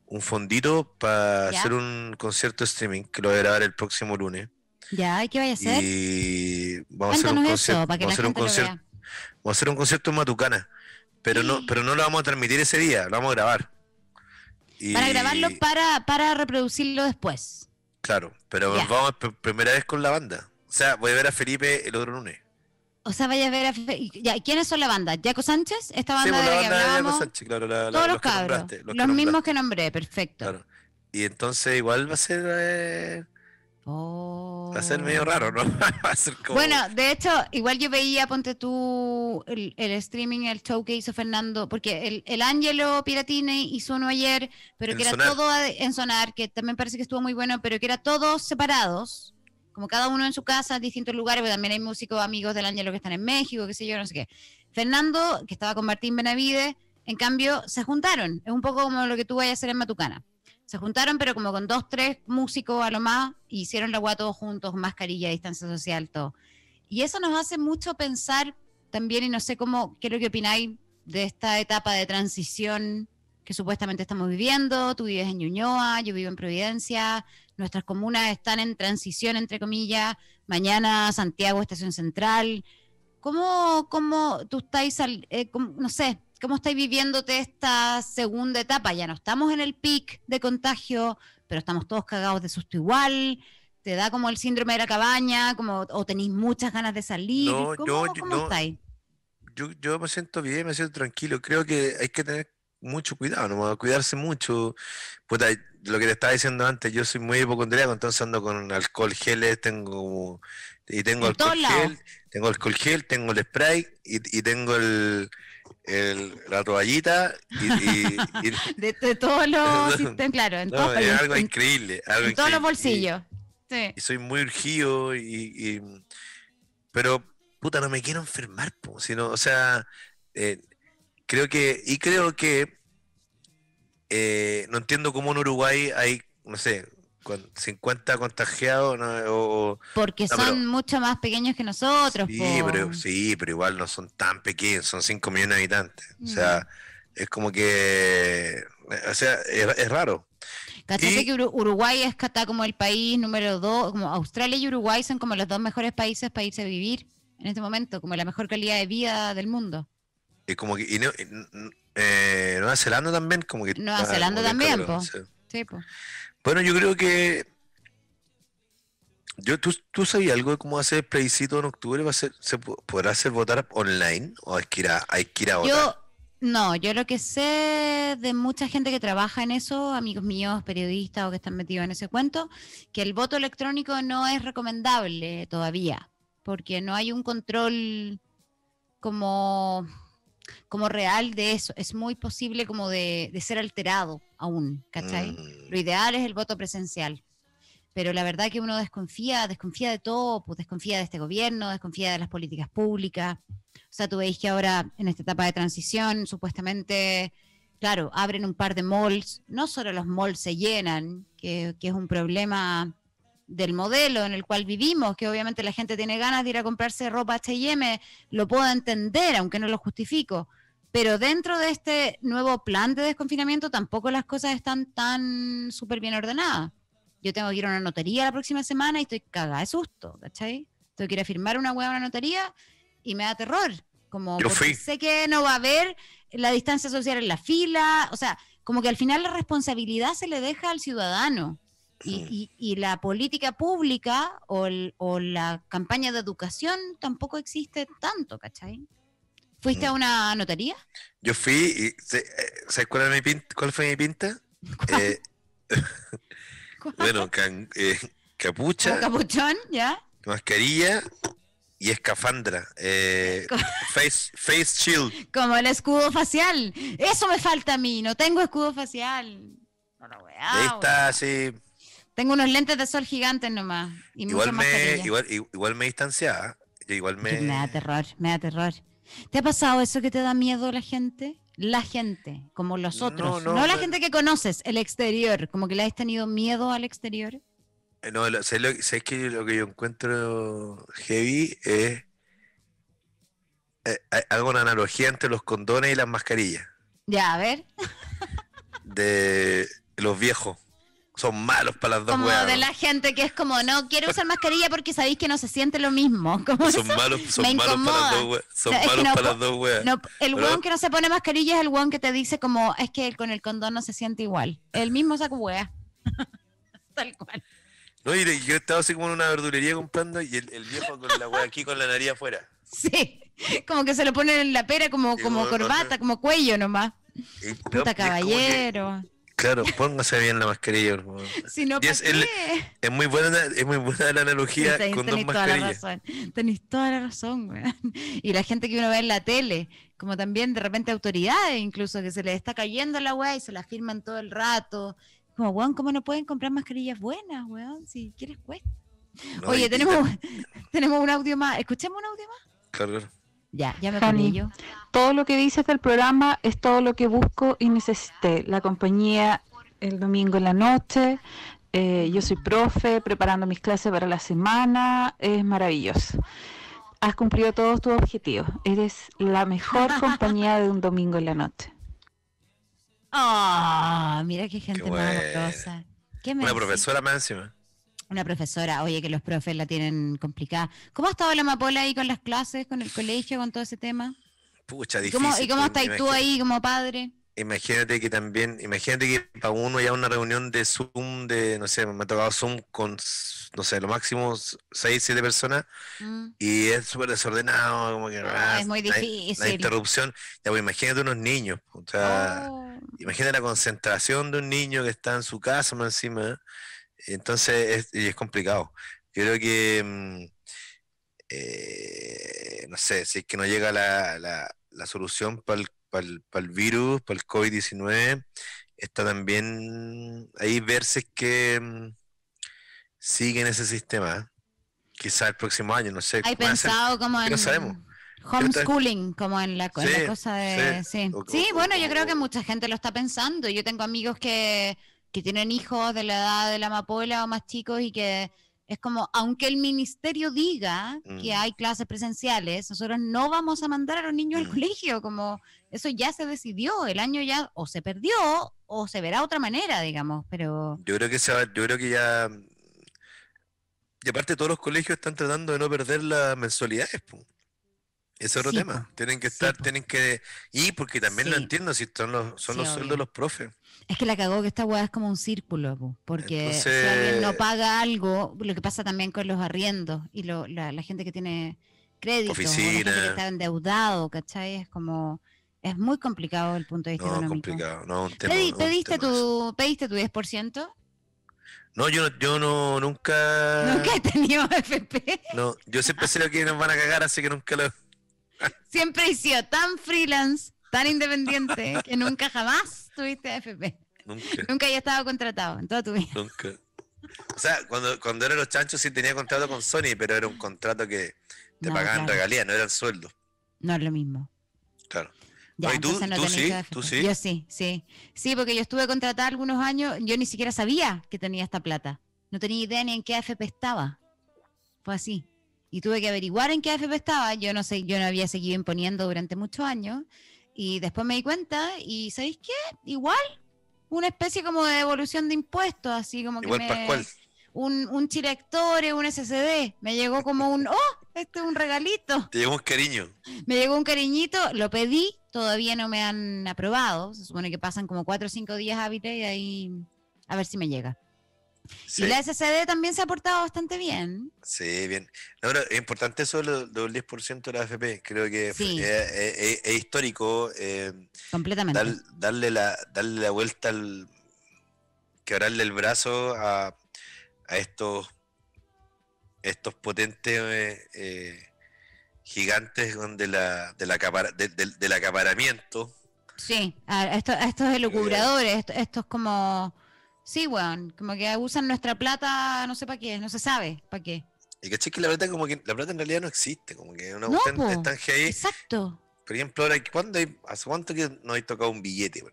un fondito para hacer un concierto streaming que lo voy a grabar el próximo lunes. Ya, ¿y qué vaya a hacer? vamos a hacer un concierto. Vamos, vamos a hacer un concierto en Matucana. Pero no, pero no lo vamos a transmitir ese día, lo vamos a grabar. Para grabarlo para, para reproducirlo después. Claro, pero vamos por primera vez con la banda. O sea, voy a ver a Felipe el otro lunes. O sea, vayas a ver a Felipe ¿Quiénes son la banda? Jaco Sánchez? Esta pues, banda de la, que hablábamos. Sánchez, claro, Todos los, cabros. los, mismos que nombré, perfecto. Y entonces igual va a ser... Eh, oh. Va a ser medio raro, ¿no? Va a ser Bueno, de hecho, igual yo veía, ponte tú, el, streaming, el show que hizo Fernando, porque el, el Angelo Piratini hizo uno ayer, pero que era todo en sonar, que también parece que estuvo muy bueno, pero que era todos separados, como cada uno en su casa, en distintos lugares, pero también hay músicos amigos del Angelo que están en México, qué sé yo, no sé qué. Fernando, que estaba con Martín Benavide, en cambio, se juntaron. Es un poco como lo que tú vayas a hacer en Matucana se juntaron, pero como con dos, tres músicos a lo más, hicieron la gua todos juntos, mascarilla, distancia social, todo. Y eso nos hace mucho pensar también, y no sé cómo, qué es lo que opináis de esta etapa de transición que supuestamente estamos viviendo. Tú vives en Ñuñoa, yo vivo en Providencia, nuestras comunas están en transición, entre comillas. Mañana Santiago, Estación Central. ¿Cómo, cómo tú estáis, eh, no sé, cómo estáis viviéndote esta segunda etapa? Ya no estamos en el pic de contagio, pero estamos todos cagados de susto igual. ¿Te da como el síndrome de la cabaña? Como, ¿O tenéis muchas ganas de salir? ¿Cómo, yo, estáis? Yo, me siento bien, me siento tranquilo. Creo que hay que tener mucho cuidado, no cuidarse mucho. lo que te estaba diciendo antes, yo soy muy hipocondriaco, entonces ando con alcohol gel, tengo y tengo alcohol gel, tengo alcohol gel, tengo el spray y tengo el la toallita y... De, todos los... claro, en todos algo en todos los bolsillos. sí. y soy muy urgido y, Pero, puta, no me quiero enfermar, sino, o sea, eh, creo que... Y creo que... Eh, no entiendo cómo en Uruguay hay, no sé, 50 contagiados. Porque son mucho más pequeños que nosotros. Sí pero, igual no son tan pequeños, son 5 millones de habitantes. O sea, mm. es como que. O sea, es, raro. ¿Cachate que Uruguay es como el país número 2 Como Australia y Uruguay son como los dos mejores países para irse a vivir en este momento, como la mejor calidad de vida del mundo. Y como que. Y eh, Nueva Zelanda también, como que. Nueva Zelanda también, po. Sí, po. Bueno, yo creo que. Yo, ¿tú, ¿Tú sabías algo de cómo hacer plebiscito en octubre? ¿Va a ser, ¿Se podrá hacer votar online o hay que ir votar? Yo, no, yo lo que sé de mucha gente que trabaja en eso, amigos míos, periodistas o que están metidos en ese cuento, que el voto electrónico no es recomendable todavía, porque no hay un control como como real de eso. Es muy posible como de, ser alterado aún, ¿cachai? Mm. Lo ideal es el voto presencial. Pero la verdad que uno desconfía, desconfía de todo, pues desconfía de este gobierno, desconfía de las políticas públicas. O sea, tú veis que ahora en esta etapa de transición, supuestamente, claro, abren un par de malls, no solo los malls se llenan, que, que es un problema del modelo en el cual vivimos, que obviamente la gente tiene ganas de ir a comprarse ropa HM, lo puedo entender, aunque no lo justifico. Pero dentro de este nuevo plan de desconfinamiento tampoco las cosas están tan súper bien ordenadas. Yo tengo que ir a una notaría la próxima semana y estoy cagada de susto, ¿cachai? Tengo que ir a firmar una hueá una notaría y me da terror. Como sé que no va a haber la distancia social en la fila, o sea, como que al final la responsabilidad se le deja al ciudadano. Y, la política pública o, la campaña de educación tampoco existe tanto, ¿cachai? ¿Fuiste a mm. una notaría? Yo fui y eh, ¿sabes cuál, mi pinta, cuál fue mi pinta? Eh, bueno, eh, capucha. Capuchón, ¿ya? Mascarilla y escafandra. face, face shield. Como el escudo facial. Eso me falta a mí, no tengo escudo facial. No, Ahí está, sí. Tengo unos lentes de sol gigantes nomás. igual, me, igual, igual me distanciaba. ¿ah? me... me da terror, me da terror. ¿Te ha pasado eso que te da miedo la gente? La gente, como los otros. No, la gente que conoces, el exterior. Como que le has tenido miedo al exterior. Eh, no, sé, que lo que yo encuentro heavy es eh, hago una analogía entre los condones y las mascarillas. Ya, a ver. De los viejos son malos para las dos Como de la gente que es como, no quiero usar mascarilla porque sabéis que no se siente lo mismo. Como son malos, malos para las dos weas. Son malos para dos el weón que no se pone mascarilla es el weón que te dice como, es que con el condón no se siente igual. El mismo saco wea. Tal cual. No, y yo estaba así como en una verdulería comprando y el, viejo con la wea aquí con la nariz afuera. Sí, como que se lo ponen en la pera como, como corbata, como cuello nomás. Puta caballero. Claro, póngase bien la mascarilla, Si no, es, es, muy buena, es muy buena la analogía con dos mascarillas. Toda la razón. toda la razón, weón. Y la gente que uno ve en la tele, como también de repente autoridades, incluso que se les está cayendo la weá y se la firman todo el rato. Como, weón, ¿cómo no pueden comprar mascarillas buenas, weón? Si quieres cuesta. Oye, tenemos, tenemos un audio más. ¿Escuchemos un audio más? Claro, claro. Ya, ya me Todo lo que dices del programa es todo lo que busco y necesité. La compañía el domingo en la noche. Eh, yo soy profe, preparando mis clases para la semana. Es maravilloso. Has cumplido todos tus objetivos. Eres la mejor compañía de un domingo en la noche. ¡Ah! mira qué gente maravillosa. Una profesora máxima una profesora, oye, que los profes la tienen complicada. ¿Cómo ha estado la Mapola ahí con las clases, con el colegio, con todo ese tema? Pucha, difícil. ¿Y cómo, está cómo pues, tú ahí como padre? imagínate que también, imagínate que para uno ya una reunión de Zoom, de, no sé, me ha tocado Zoom con, no sé, lo máximo 6, 7 personas mm. y es súper desordenado, como que... Ah, ah es muy difícil. La, interrupción, ya, pues, imagínate unos niños, o oh. imagínate la concentración de un niño que está en su casa más encima. Entonces, es, complicado. Yo creo que, mm, eh, no sé, si es que no llega la, solución para el, virus, para el COVID-19, está también ahí verse que sigue mm, siguen ese sistema. Quizá el próximo año, no sé. Hay pensado como en... sabemos homeschooling, como en la, cosa de... Sí, sí. bueno, yo creo que mucha gente lo está pensando. Yo tengo amigos que que tienen hijos de la edad de la amapola o más chicos y que es como, aunque el ministerio diga que mm. hay clases presenciales, nosotros no vamos a mandar a los niños al mm. colegio, como eso ya se decidió, el año ya o se perdió o se verá otra manera, digamos, pero... Yo creo que, se yo creo que ya... Y aparte todos los colegios están tratando de no perder las mensualidades. Es Ese otro tema. Tienen que estar, tienen que... Y porque también lo entiendo, si son los, son los sueldos los profes. Es que la cagó que esta weá es como un círculo, porque si alguien no paga algo, lo que pasa también con los arriendos y la, gente que tiene crédito, la que está endeudado, ¿cachai? Es como es muy complicado el punto de vista no, económico. Complicado. No, un tema, pediste, tu, 10%? No, yo, yo no, nunca... Nunca he tenido FP. No, yo siempre sé lo que nos van a cagar, así que nunca lo... siempre he sido tan freelance, tan independiente, que nunca jamás tuviste AFP. Nunca. Nunca había estado contratado en toda tu vida. Nunca. O sea, cuando, cuando era los chanchos sí tenía contrato con Sony, pero era un contrato que te pagaban regalías, no eran sueldo. No es lo mismo. Claro. Ya, tú, tú, sí, sí, Yo sí, sí. Sí, porque yo estuve contratada algunos años, yo ni siquiera sabía que tenía esta plata. No tenía idea ni en qué AFP estaba. Fue así. Y tuve que averiguar en qué AFP estaba. Yo no sé, yo no había seguido imponiendo durante muchos años. Y después me di cuenta y ¿sabéis qué? Igual, una especie como de devolución de impuestos, así como que... un, un un SCD. Me llegó como un, oh, este es un regalito. Te llegó un cariño. Me llegó un cariñito, lo pedí, todavía no me han aprobado. Se supone que pasan como cuatro o cinco días hábiles y ahí a ver si me llega. Y la SCD también se ha portado bastante bien. Sí, bien. Ahora, es importante eso del 10% de la AFP. Creo que es, histórico. Eh, Completamente. darle, la, darle la vuelta al. quebrarle el brazo a, estos. estos potentes. Eh, gigantes de la, del, acaparamiento. Sí, a estos, a estos elucubradores, eh, estos como Sí, weón, como que usan nuestra plata, no sé para qué, no se sabe para qué. Y caché que la plata como que la plata en realidad no existe, como que una no, Exacto. Por ejemplo, ahora ¿cuándo hace cuánto que no hay tocado un billete, por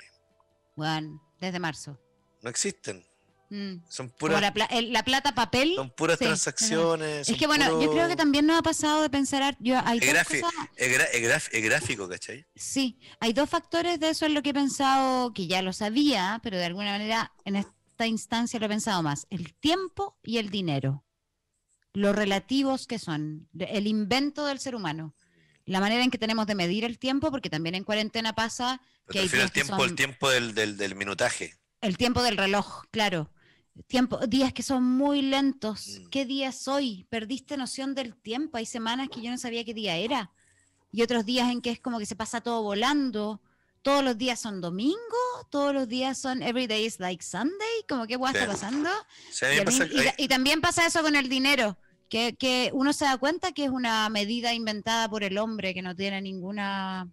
Weón, desde marzo. No existen. Mm. Son puras. La, plata papel. Son puras transacciones. Es que bueno, yo creo que también nos ha pasado de pensar. Yo, hay gráfico, caché. Sí, hay dos factores de eso en lo que he pensado, que ya lo sabía, pero de alguna manera en instancia lo he pensado más, el tiempo y el dinero, los relativos que son, el invento del ser humano, la manera en que tenemos de medir el tiempo, porque también en cuarentena pasa que... Hay el tiempo, el tiempo del, minutaje. El tiempo del reloj, claro. Tiempo, días que son muy lentos. Mm. ¿Qué día soy? Perdiste noción del tiempo. Hay semanas que yo no sabía qué día era. Y otros días en que es como que se pasa todo volando todos los días son domingo, todos los días son every is like Sunday, como que guay está pasando. y, también pasa eso con el dinero, que, que, uno se da cuenta que es una medida inventada por el hombre, que no tiene ninguna...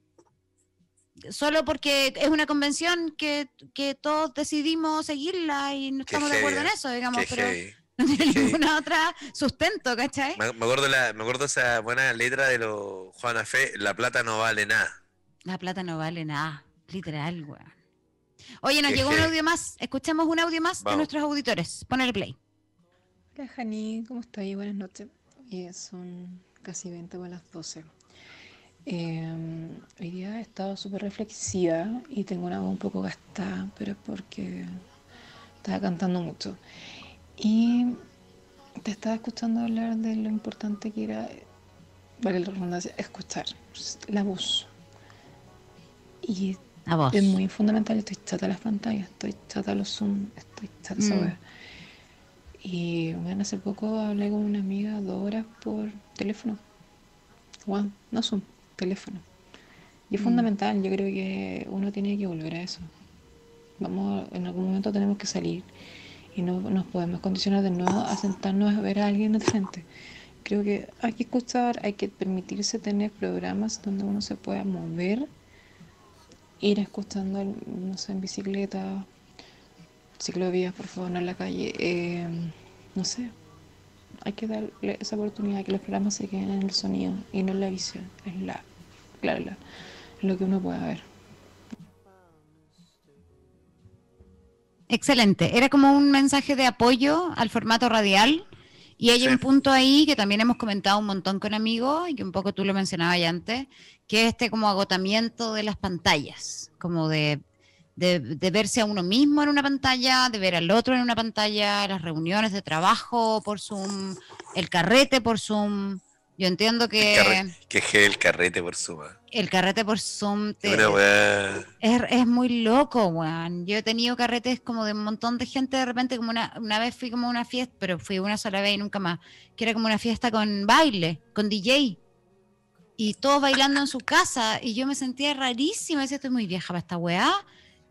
Solo porque es una convención que, todos decidimos seguirla y no estamos de acuerdo en eso, digamos, pero... no tiene ninguna otra sustento, ¿cachai? Me, acuerdo la, me acuerdo esa buena letra de los Juana Fe, la plata no vale nada. La plata no vale nada, literal, weón. Oye, nos llegó un audio más. Escuchamos un audio más de nuestros auditores. el play. Hola, Jani, ¿cómo estáis? Buenas noches. Hoy son casi 20 o las 12. Em, hoy día he estado súper reflexiva y tengo una voz un poco gastada, pero es porque estaba cantando mucho. Y te estaba escuchando hablar de lo importante que era, vale la redundancia, escuchar la voz. Y es muy fundamental. Estoy chata las pantallas, estoy chata los Zoom, estoy chata mm. Y bueno, hace poco hablé con una amiga dos horas por teléfono. one, no Zoom, teléfono. Y es mm. fundamental, yo creo que uno tiene que volver a eso. Vamos, en algún momento tenemos que salir y no nos podemos condicionar de nuevo a sentarnos a ver a alguien de frente. Creo que hay que escuchar, hay que permitirse tener programas donde uno se pueda mover ir escuchando, no sé, en bicicleta, ciclovías, por favor, no en la calle, em, no sé. Hay que darle esa oportunidad que los programas se queden en el sonido y no en la visión, es la, claro, la, lo que uno pueda ver. Excelente. Era como un mensaje de apoyo al formato radial y hay un punto ahí que también hemos comentado un montón con amigos y que un poco tú lo mencionabas ya antes, que es este como agotamiento de las pantallas, como de, de, de, verse a uno mismo en una pantalla, de ver al otro en una pantalla, las reuniones de trabajo por Zoom, el carrete por Zoom. Yo entiendo que. que el carrete por Zoom. Ah. El carrete por Zoom. Es, muy loco, weón. Yo he tenido carretes como de un montón de gente. De repente, como una, vez fui como una fiesta, pero fui una sola vez y nunca más. Que era como una fiesta con baile, con DJ. Y todos bailando en su casa. Y yo me sentía rarísima. Decía, estoy muy vieja para esta weá.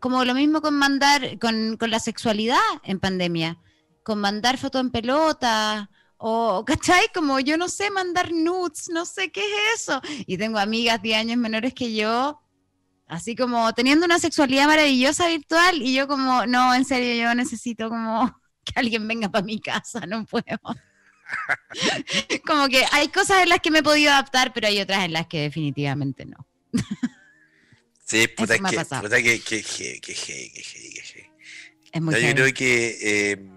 Como lo mismo con mandar, con, con la sexualidad en pandemia. Con mandar fotos en pelota o, ¿cachai? Como yo no sé mandar nudes, no sé qué es eso. Y tengo amigas de años menores que yo, así como teniendo una sexualidad maravillosa virtual y yo como, no, en serio, yo necesito como que alguien venga para mi casa, no puedo. como que hay cosas en las que me he podido adaptar, pero hay otras en las que definitivamente no. sí, puta, que, puta que, que, que, que, que, Es muy Yo creo que eh,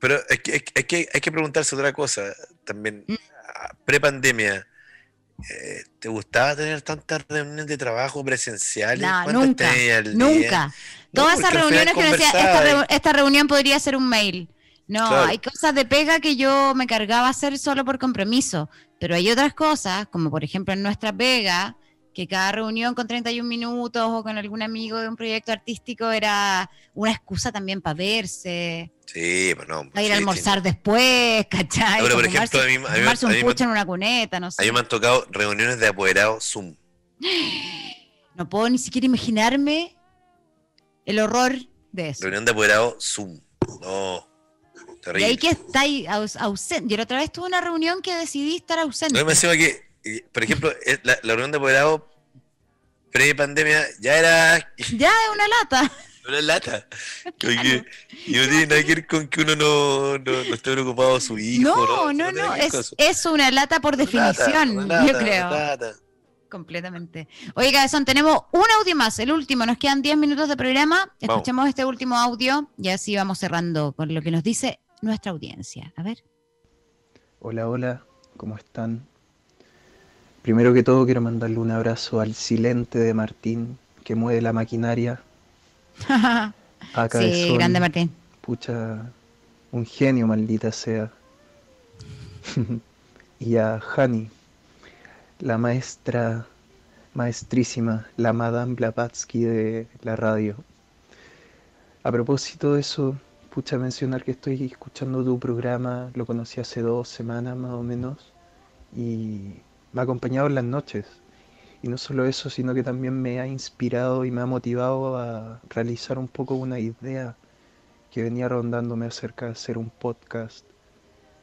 pero hay que, hay que, hay que preguntarse otra cosa también. pre mm. ah, Pre-pandemia, eh, ¿te gustaba tener tantas reuniones de trabajo presenciales? No, nunca. Todas esas reuniones que decía, esta, reunión podría ser un mail. No, hay cosas de pega que yo me cargaba hacer solo por compromiso, pero hay otras cosas, como por ejemplo en nuestra pega, que cada reunión con 31 minutos o con algún amigo de un proyecto artístico era una excusa también para verse. Sí, pues no. Va pues a ir a almorzar después, ¿cachai? por ejemplo, a mí, a mí, en una cuneta, no sé. A mí me han tocado reuniones de apoderado Zoom. No puedo ni siquiera imaginarme el horror de eso. Reunión de apoderado Zoom. No. Terrible. Y ahí que estáis ausentes. ausente. Yo la otra vez tuve una reunión que decidí estar ausente. No, me encima que, eh, por ejemplo, eh, la, reunión de apoderado pre-pandemia ya era. Ya es una lata. una lata. Ah, y no tiene nada que ver con que uno no, esté preocupado a su hijo. No, no, no, es, una lata por definición, yo creo. Lata. Completamente. Oye, Cabezón, tenemos un audio más, el último. Nos quedan 10 minutos de programa. Escuchemos este último audio y así vamos cerrando con lo que nos dice nuestra audiencia. A ver. Hola, hola, ¿cómo están? Primero que todo quiero mandarle un abrazo al silente de Martín, que mueve la maquinaria sí, grande Martín. Pucha, un genio, maldita sea. y a Hani, la maestra, maestrísima, la Madame Blavatsky de la radio. A propósito de eso, pucha, mencionar que estoy escuchando tu programa, lo conocí hace dos semanas más o menos, y me ha acompañado en las noches y no solo eso, sino que también me ha inspirado y me ha motivado a realizar un poco una idea que venía rondándome acerca de hacer un podcast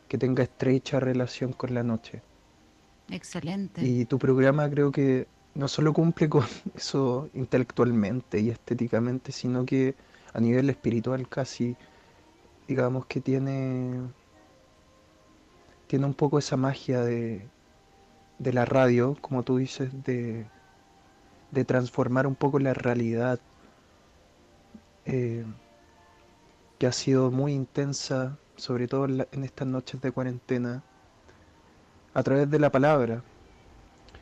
que tenga estrecha relación con la noche. Excelente. Y tu programa creo que no solo cumple con eso intelectualmente y estéticamente, sino que a nivel espiritual casi, digamos que tiene, tiene un poco esa magia de, de la radio, como tú dices, de, de transformar un poco la realidad eh, que ha sido muy intensa, sobre todo en, estas noches de cuarentena, a través de la palabra.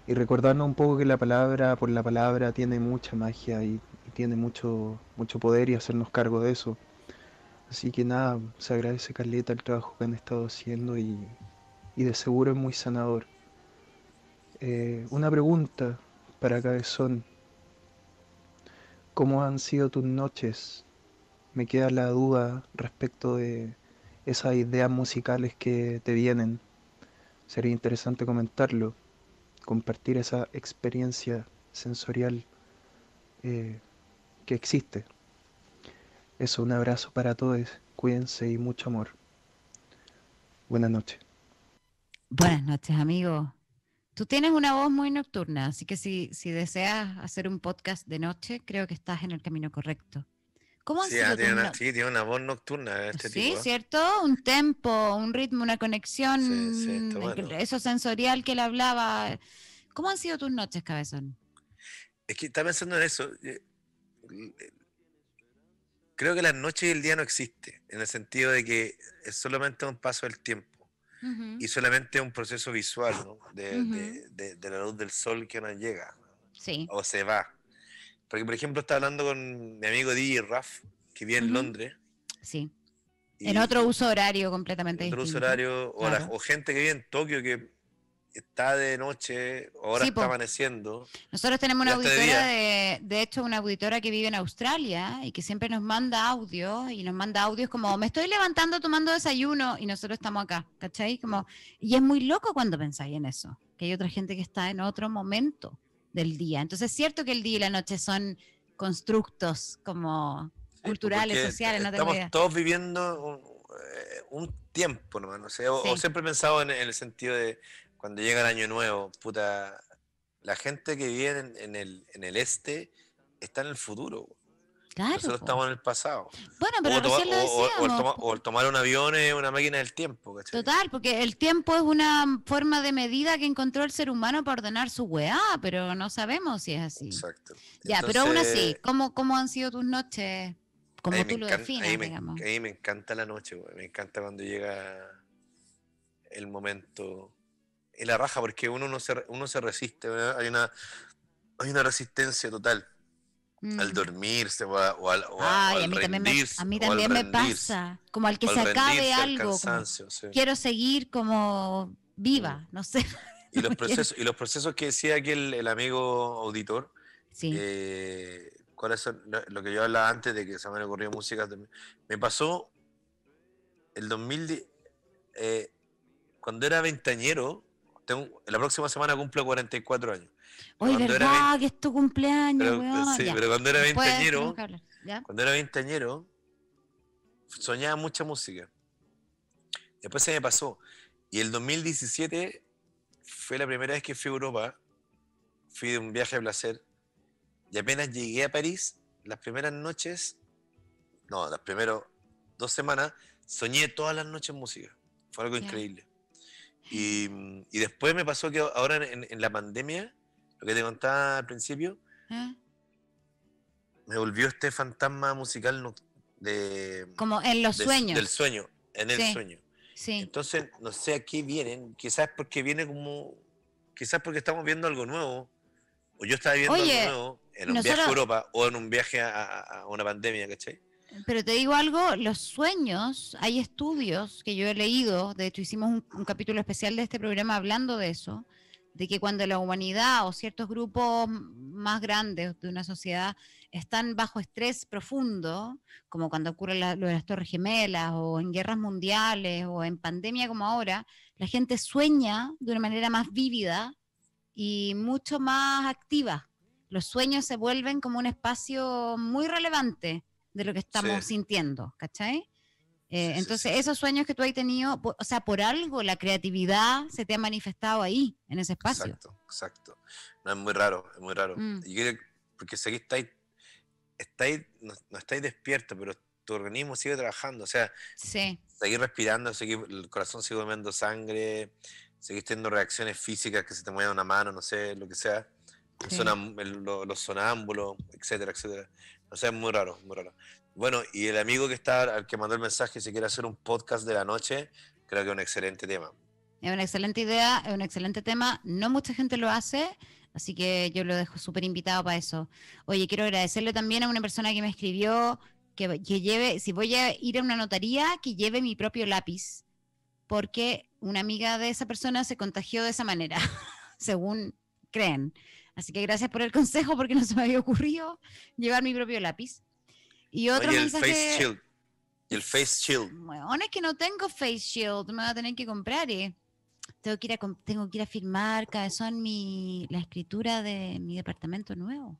Y recordarnos un poco que la palabra por la palabra tiene mucha magia y, tiene mucho, mucho poder y hacernos cargo de eso. Así que nada, se agradece Carlita el trabajo que han estado haciendo y, y de seguro es muy sanador. Eh, una pregunta para Cabezón. ¿Cómo han sido tus noches? Me queda la duda respecto de esas ideas musicales que te vienen. Sería interesante comentarlo, compartir esa experiencia sensorial eh, que existe. Eso, un abrazo para todos, cuídense y mucho amor. Buenas noches. Buenas noches, amigos. Tú tienes una voz muy nocturna, así que si, deseas hacer un podcast de noche, creo que estás en el camino correcto. ¿Cómo sí, ah, una, sí, tiene una voz nocturna eh, este tipo, ¿Sí? ¿cierto? Un tempo, un ritmo, una conexión, eso sensorial que él hablaba. ¿Cómo han sido tus noches, Cabezón? Es que está pensando en eso. Eh, creo que la noche y el día no existe, en el sentido de que es solamente un paso del tiempo y solamente un proceso visual de, la luz del sol que no llega sí. o se va. Porque, por ejemplo, estaba hablando con mi amigo DJ Raf, que vive en Londres. Sí. En otro uso horario completamente en otro uso horario, o, o gente que vive en Tokio que está de noche, ahora está amaneciendo. Nosotros tenemos una auditora, de, de, hecho, una auditora que vive en Australia y que siempre nos manda audio y nos manda audios como, me estoy levantando tomando desayuno y nosotros estamos acá, ¿cachai? Como, y es muy loco cuando pensáis en eso, que hay otra gente que está en otro momento del día. Entonces es cierto que el día y la noche son constructos como pues, culturales, sociales. No estamos todos viviendo un, eh, tiempo, ¿no? O, o, siempre he pensado en el sentido de cuando llega el año nuevo, puta, la gente que vive en, el, en el este está en el futuro. Claro, Nosotros estamos en el pasado. Bueno, pero o, lo o, el tomar un avión es una máquina del tiempo. Total, porque el tiempo es una forma de medida que encontró el ser humano para ordenar su weá, pero no sabemos si es así. Exacto. Ya, pero aún así, ¿cómo, ¿cómo han sido tus noches? Como tú lo defines, me, digamos. A mí me encanta la noche, me encanta cuando llega el momento en la raja porque uno no se, uno se resiste, hay una, hay una resistencia total. Al mm. dormirse o, a, al, o a, mí también, me, pasa, como al que se acabe algo. Quiero seguir como viva, mm. no sé. Y los, procesos, y los procesos que decía aquí el, amigo auditor, eh, ¿cuáles son? Lo que yo hablaba antes de que se me han música Me pasó el 2010, eh, cuando era ventañero, la próxima semana cumplo 44 años. Oye, verdad, que es tu cumpleaños, eh, Sí, pero cuando era veinteañero, cuando era veinteañero, soñaba mucha música. Después se me pasó. Y el 2017 fue la primera vez que fui a Europa. Fui de un viaje de placer. Y apenas llegué a París, las primeras noches, no, las primeras dos semanas, soñé todas las noches música. Fue algo increíble. Mm, y, después me pasó que ahora en, la pandemia, lo que te contaba al principio, ah. me volvió este fantasma musical de... Como en los sueños. Del sueño, en el sueño. Entonces, no sé a qué vienen, quizás porque viene como, quizás porque estamos viendo algo nuevo, o yo estaba viendo algo nuevo en un viaje a Europa o en un viaje a, a una pandemia, ¿cachai? Pero te digo algo, los sueños, hay estudios que yo he leído, de hecho hicimos un, capítulo especial de este programa hablando de eso, de que cuando la humanidad o ciertos grupos más grandes de una sociedad están bajo estrés profundo, como cuando ocurre lo de las Torres Gemelas o en guerras mundiales o en pandemia como ahora, la gente sueña de una manera más vívida y mucho más activa. Los sueños se vuelven como un espacio muy relevante de lo que estamos sintiendo, ¿cachai? Eh, entonces, esos sueños que tú hay tenido, o sea, por algo la creatividad se te ha manifestado ahí, en ese espacio. Exacto, exacto. No, es muy raro, es muy raro. Mm. porque seguís estáis, no, estáis despiertos, pero tu organismo sigue trabajando, o sea, seguir respirando, seguir, el corazón sigue bombeando sangre, seguís teniendo reacciones físicas que se te mueven una mano, no sé, lo que sea, los sonámbulos, etcétera, etcétera. O sea, es muy raro, muy raro. Bueno, y el amigo que está, al que mandó el mensaje, si quiere hacer un podcast de la noche, creo que es un excelente tema. Es una excelente idea, es un excelente tema. No mucha gente lo hace, así que yo lo dejo súper invitado para eso. Oye, quiero agradecerle también a una persona que me escribió que, que lleve, si voy a ir a una notaría, que lleve mi propio lápiz, porque una amiga de esa persona se contagió de esa manera, según creen. Así que gracias por el consejo porque no se me había ocurrido llevar mi propio lápiz. Y otro El face shield. El face shield. es que no tengo face shield, me voy a tener que comprar, eh. Tengo que ir a, tengo que ir a firmar, son mi, la escritura de mi departamento nuevo.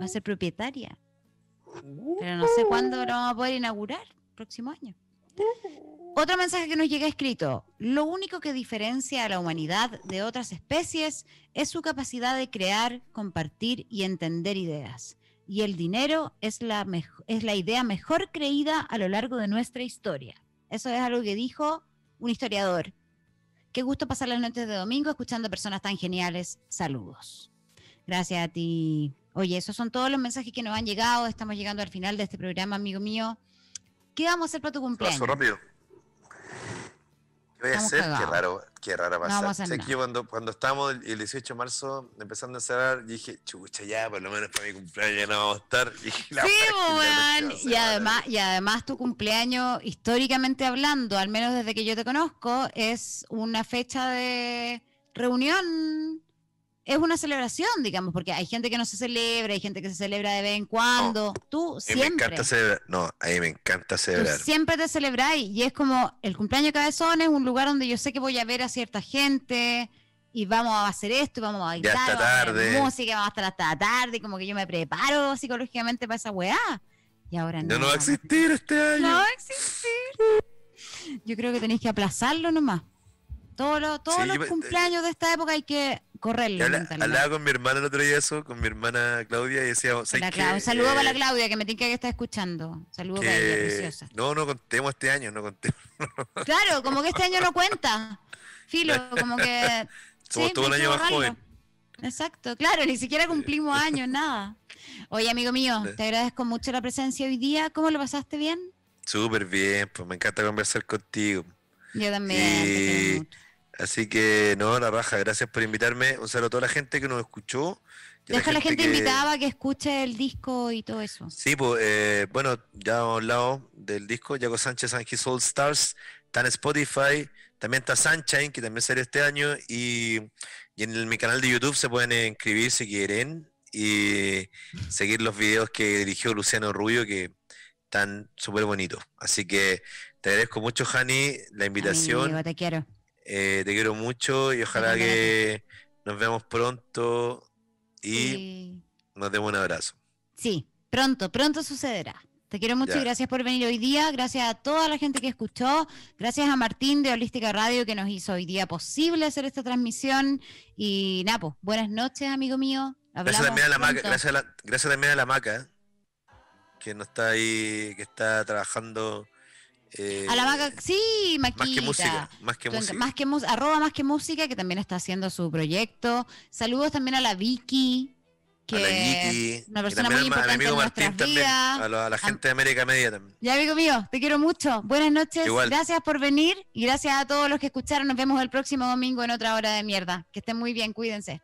Va, a ser, propietaria. Pero no sé cuándo lo vamos a poder inaugurar, próximo año. Otro mensaje que nos llega escrito, lo único que diferencia a la humanidad de otras especies es su capacidad de crear, compartir y entender ideas. Y el dinero es la, idea mejor creída a lo largo de nuestra historia. Eso es algo que dijo un historiador. Qué gusto pasar las noches de domingo escuchando a personas tan geniales. Saludos. Gracias a ti. Oye, esos son todos los mensajes que nos han llegado. Estamos llegando al final de este programa, amigo mío. ¿Qué vamos a hacer para tu cumpleaños? Paso rápido. ¿Qué hacer? Qué raro, qué raro va no a ser. yo cuando, cuando estábamos el 18 de marzo empezando a cerrar, dije, chucha, ya, por lo menos para mi cumpleaños ya no vamos a estar. sí, pues, Y además, y además tu cumpleaños, históricamente hablando, al menos desde que yo te conozco, es una fecha de reunión es una celebración, digamos, porque hay gente que no se celebra, hay gente que se celebra de vez en cuando. tú siempre. Me encanta celebrar. No, a mí me encanta celebrar. siempre te celebráis y es como el cumpleaños de Cabezón es un lugar donde yo sé que voy a ver a cierta gente y vamos a hacer esto y vamos a bailar. Ya hasta tarde. música, vamos a estar hasta tarde, como que yo me preparo psicológicamente para esa weá. Y ahora no. No, va a existir este año. No va a existir. Yo creo que tenéis que aplazarlo nomás. Todos los, eh, cumpleaños de esta época hay que correrlo. Hablaba con mi hermana el otro día eso, con mi hermana Claudia, y decía, la Saludo para la eh, Claudia, que me tiene que estar escuchando. Saludo para ella, preciosa. No, no contemos este año, no contemos. Claro, como que este año no cuenta. Filo, como que... Somos todo el pues, año más joven. Exacto, claro, ni siquiera cumplimos años, nada. Oye, amigo mío, te agradezco mucho la presencia hoy día. ¿Cómo lo pasaste bien? Súper bien, pues me encanta conversar contigo. Yo también. Y... Así que, no, la raja, gracias por invitarme. Un saludo a toda la gente que nos escuchó. Deja a la gente, invitaba que... invitada que escuche el disco y todo eso. Sí, pues, eh, bueno, ya hemos hablado del disco. Yago Sánchez and All Stars está en Spotify. También está Sunshine, que también salió este año. Y, en mi canal de YouTube se pueden inscribir si quieren y seguir los videos que dirigió Luciano Rubio, que están súper bonitos. Así que te agradezco mucho, Hani, la invitación. te quiero. Eh, te quiero mucho y ojalá que nos veamos pronto y nos demos un abrazo. Sí, pronto, pronto sucederá. Te quiero mucho y gracias por venir hoy día. Gracias a toda la gente que escuchó. Gracias a Martín de Holística Radio que nos hizo hoy día posible hacer esta transmisión. Y Napo, buenas noches, amigo mío. Gracias también, a la maca, gracias, a la Maca, que no está ahí, que está trabajando eh, a la vaca, sí, Maquita. Más que música. Más que música. que, música, que también está haciendo su proyecto. Saludos también a la Vicky. Que a una persona muy importante en nuestras vidas a la, gente de América Media también. Ya, amigo mío, te quiero mucho. Buenas noches, gracias por venir y gracias a todos los que escucharon. Nos vemos el próximo domingo en otra hora de mierda. Que estén muy bien, cuídense.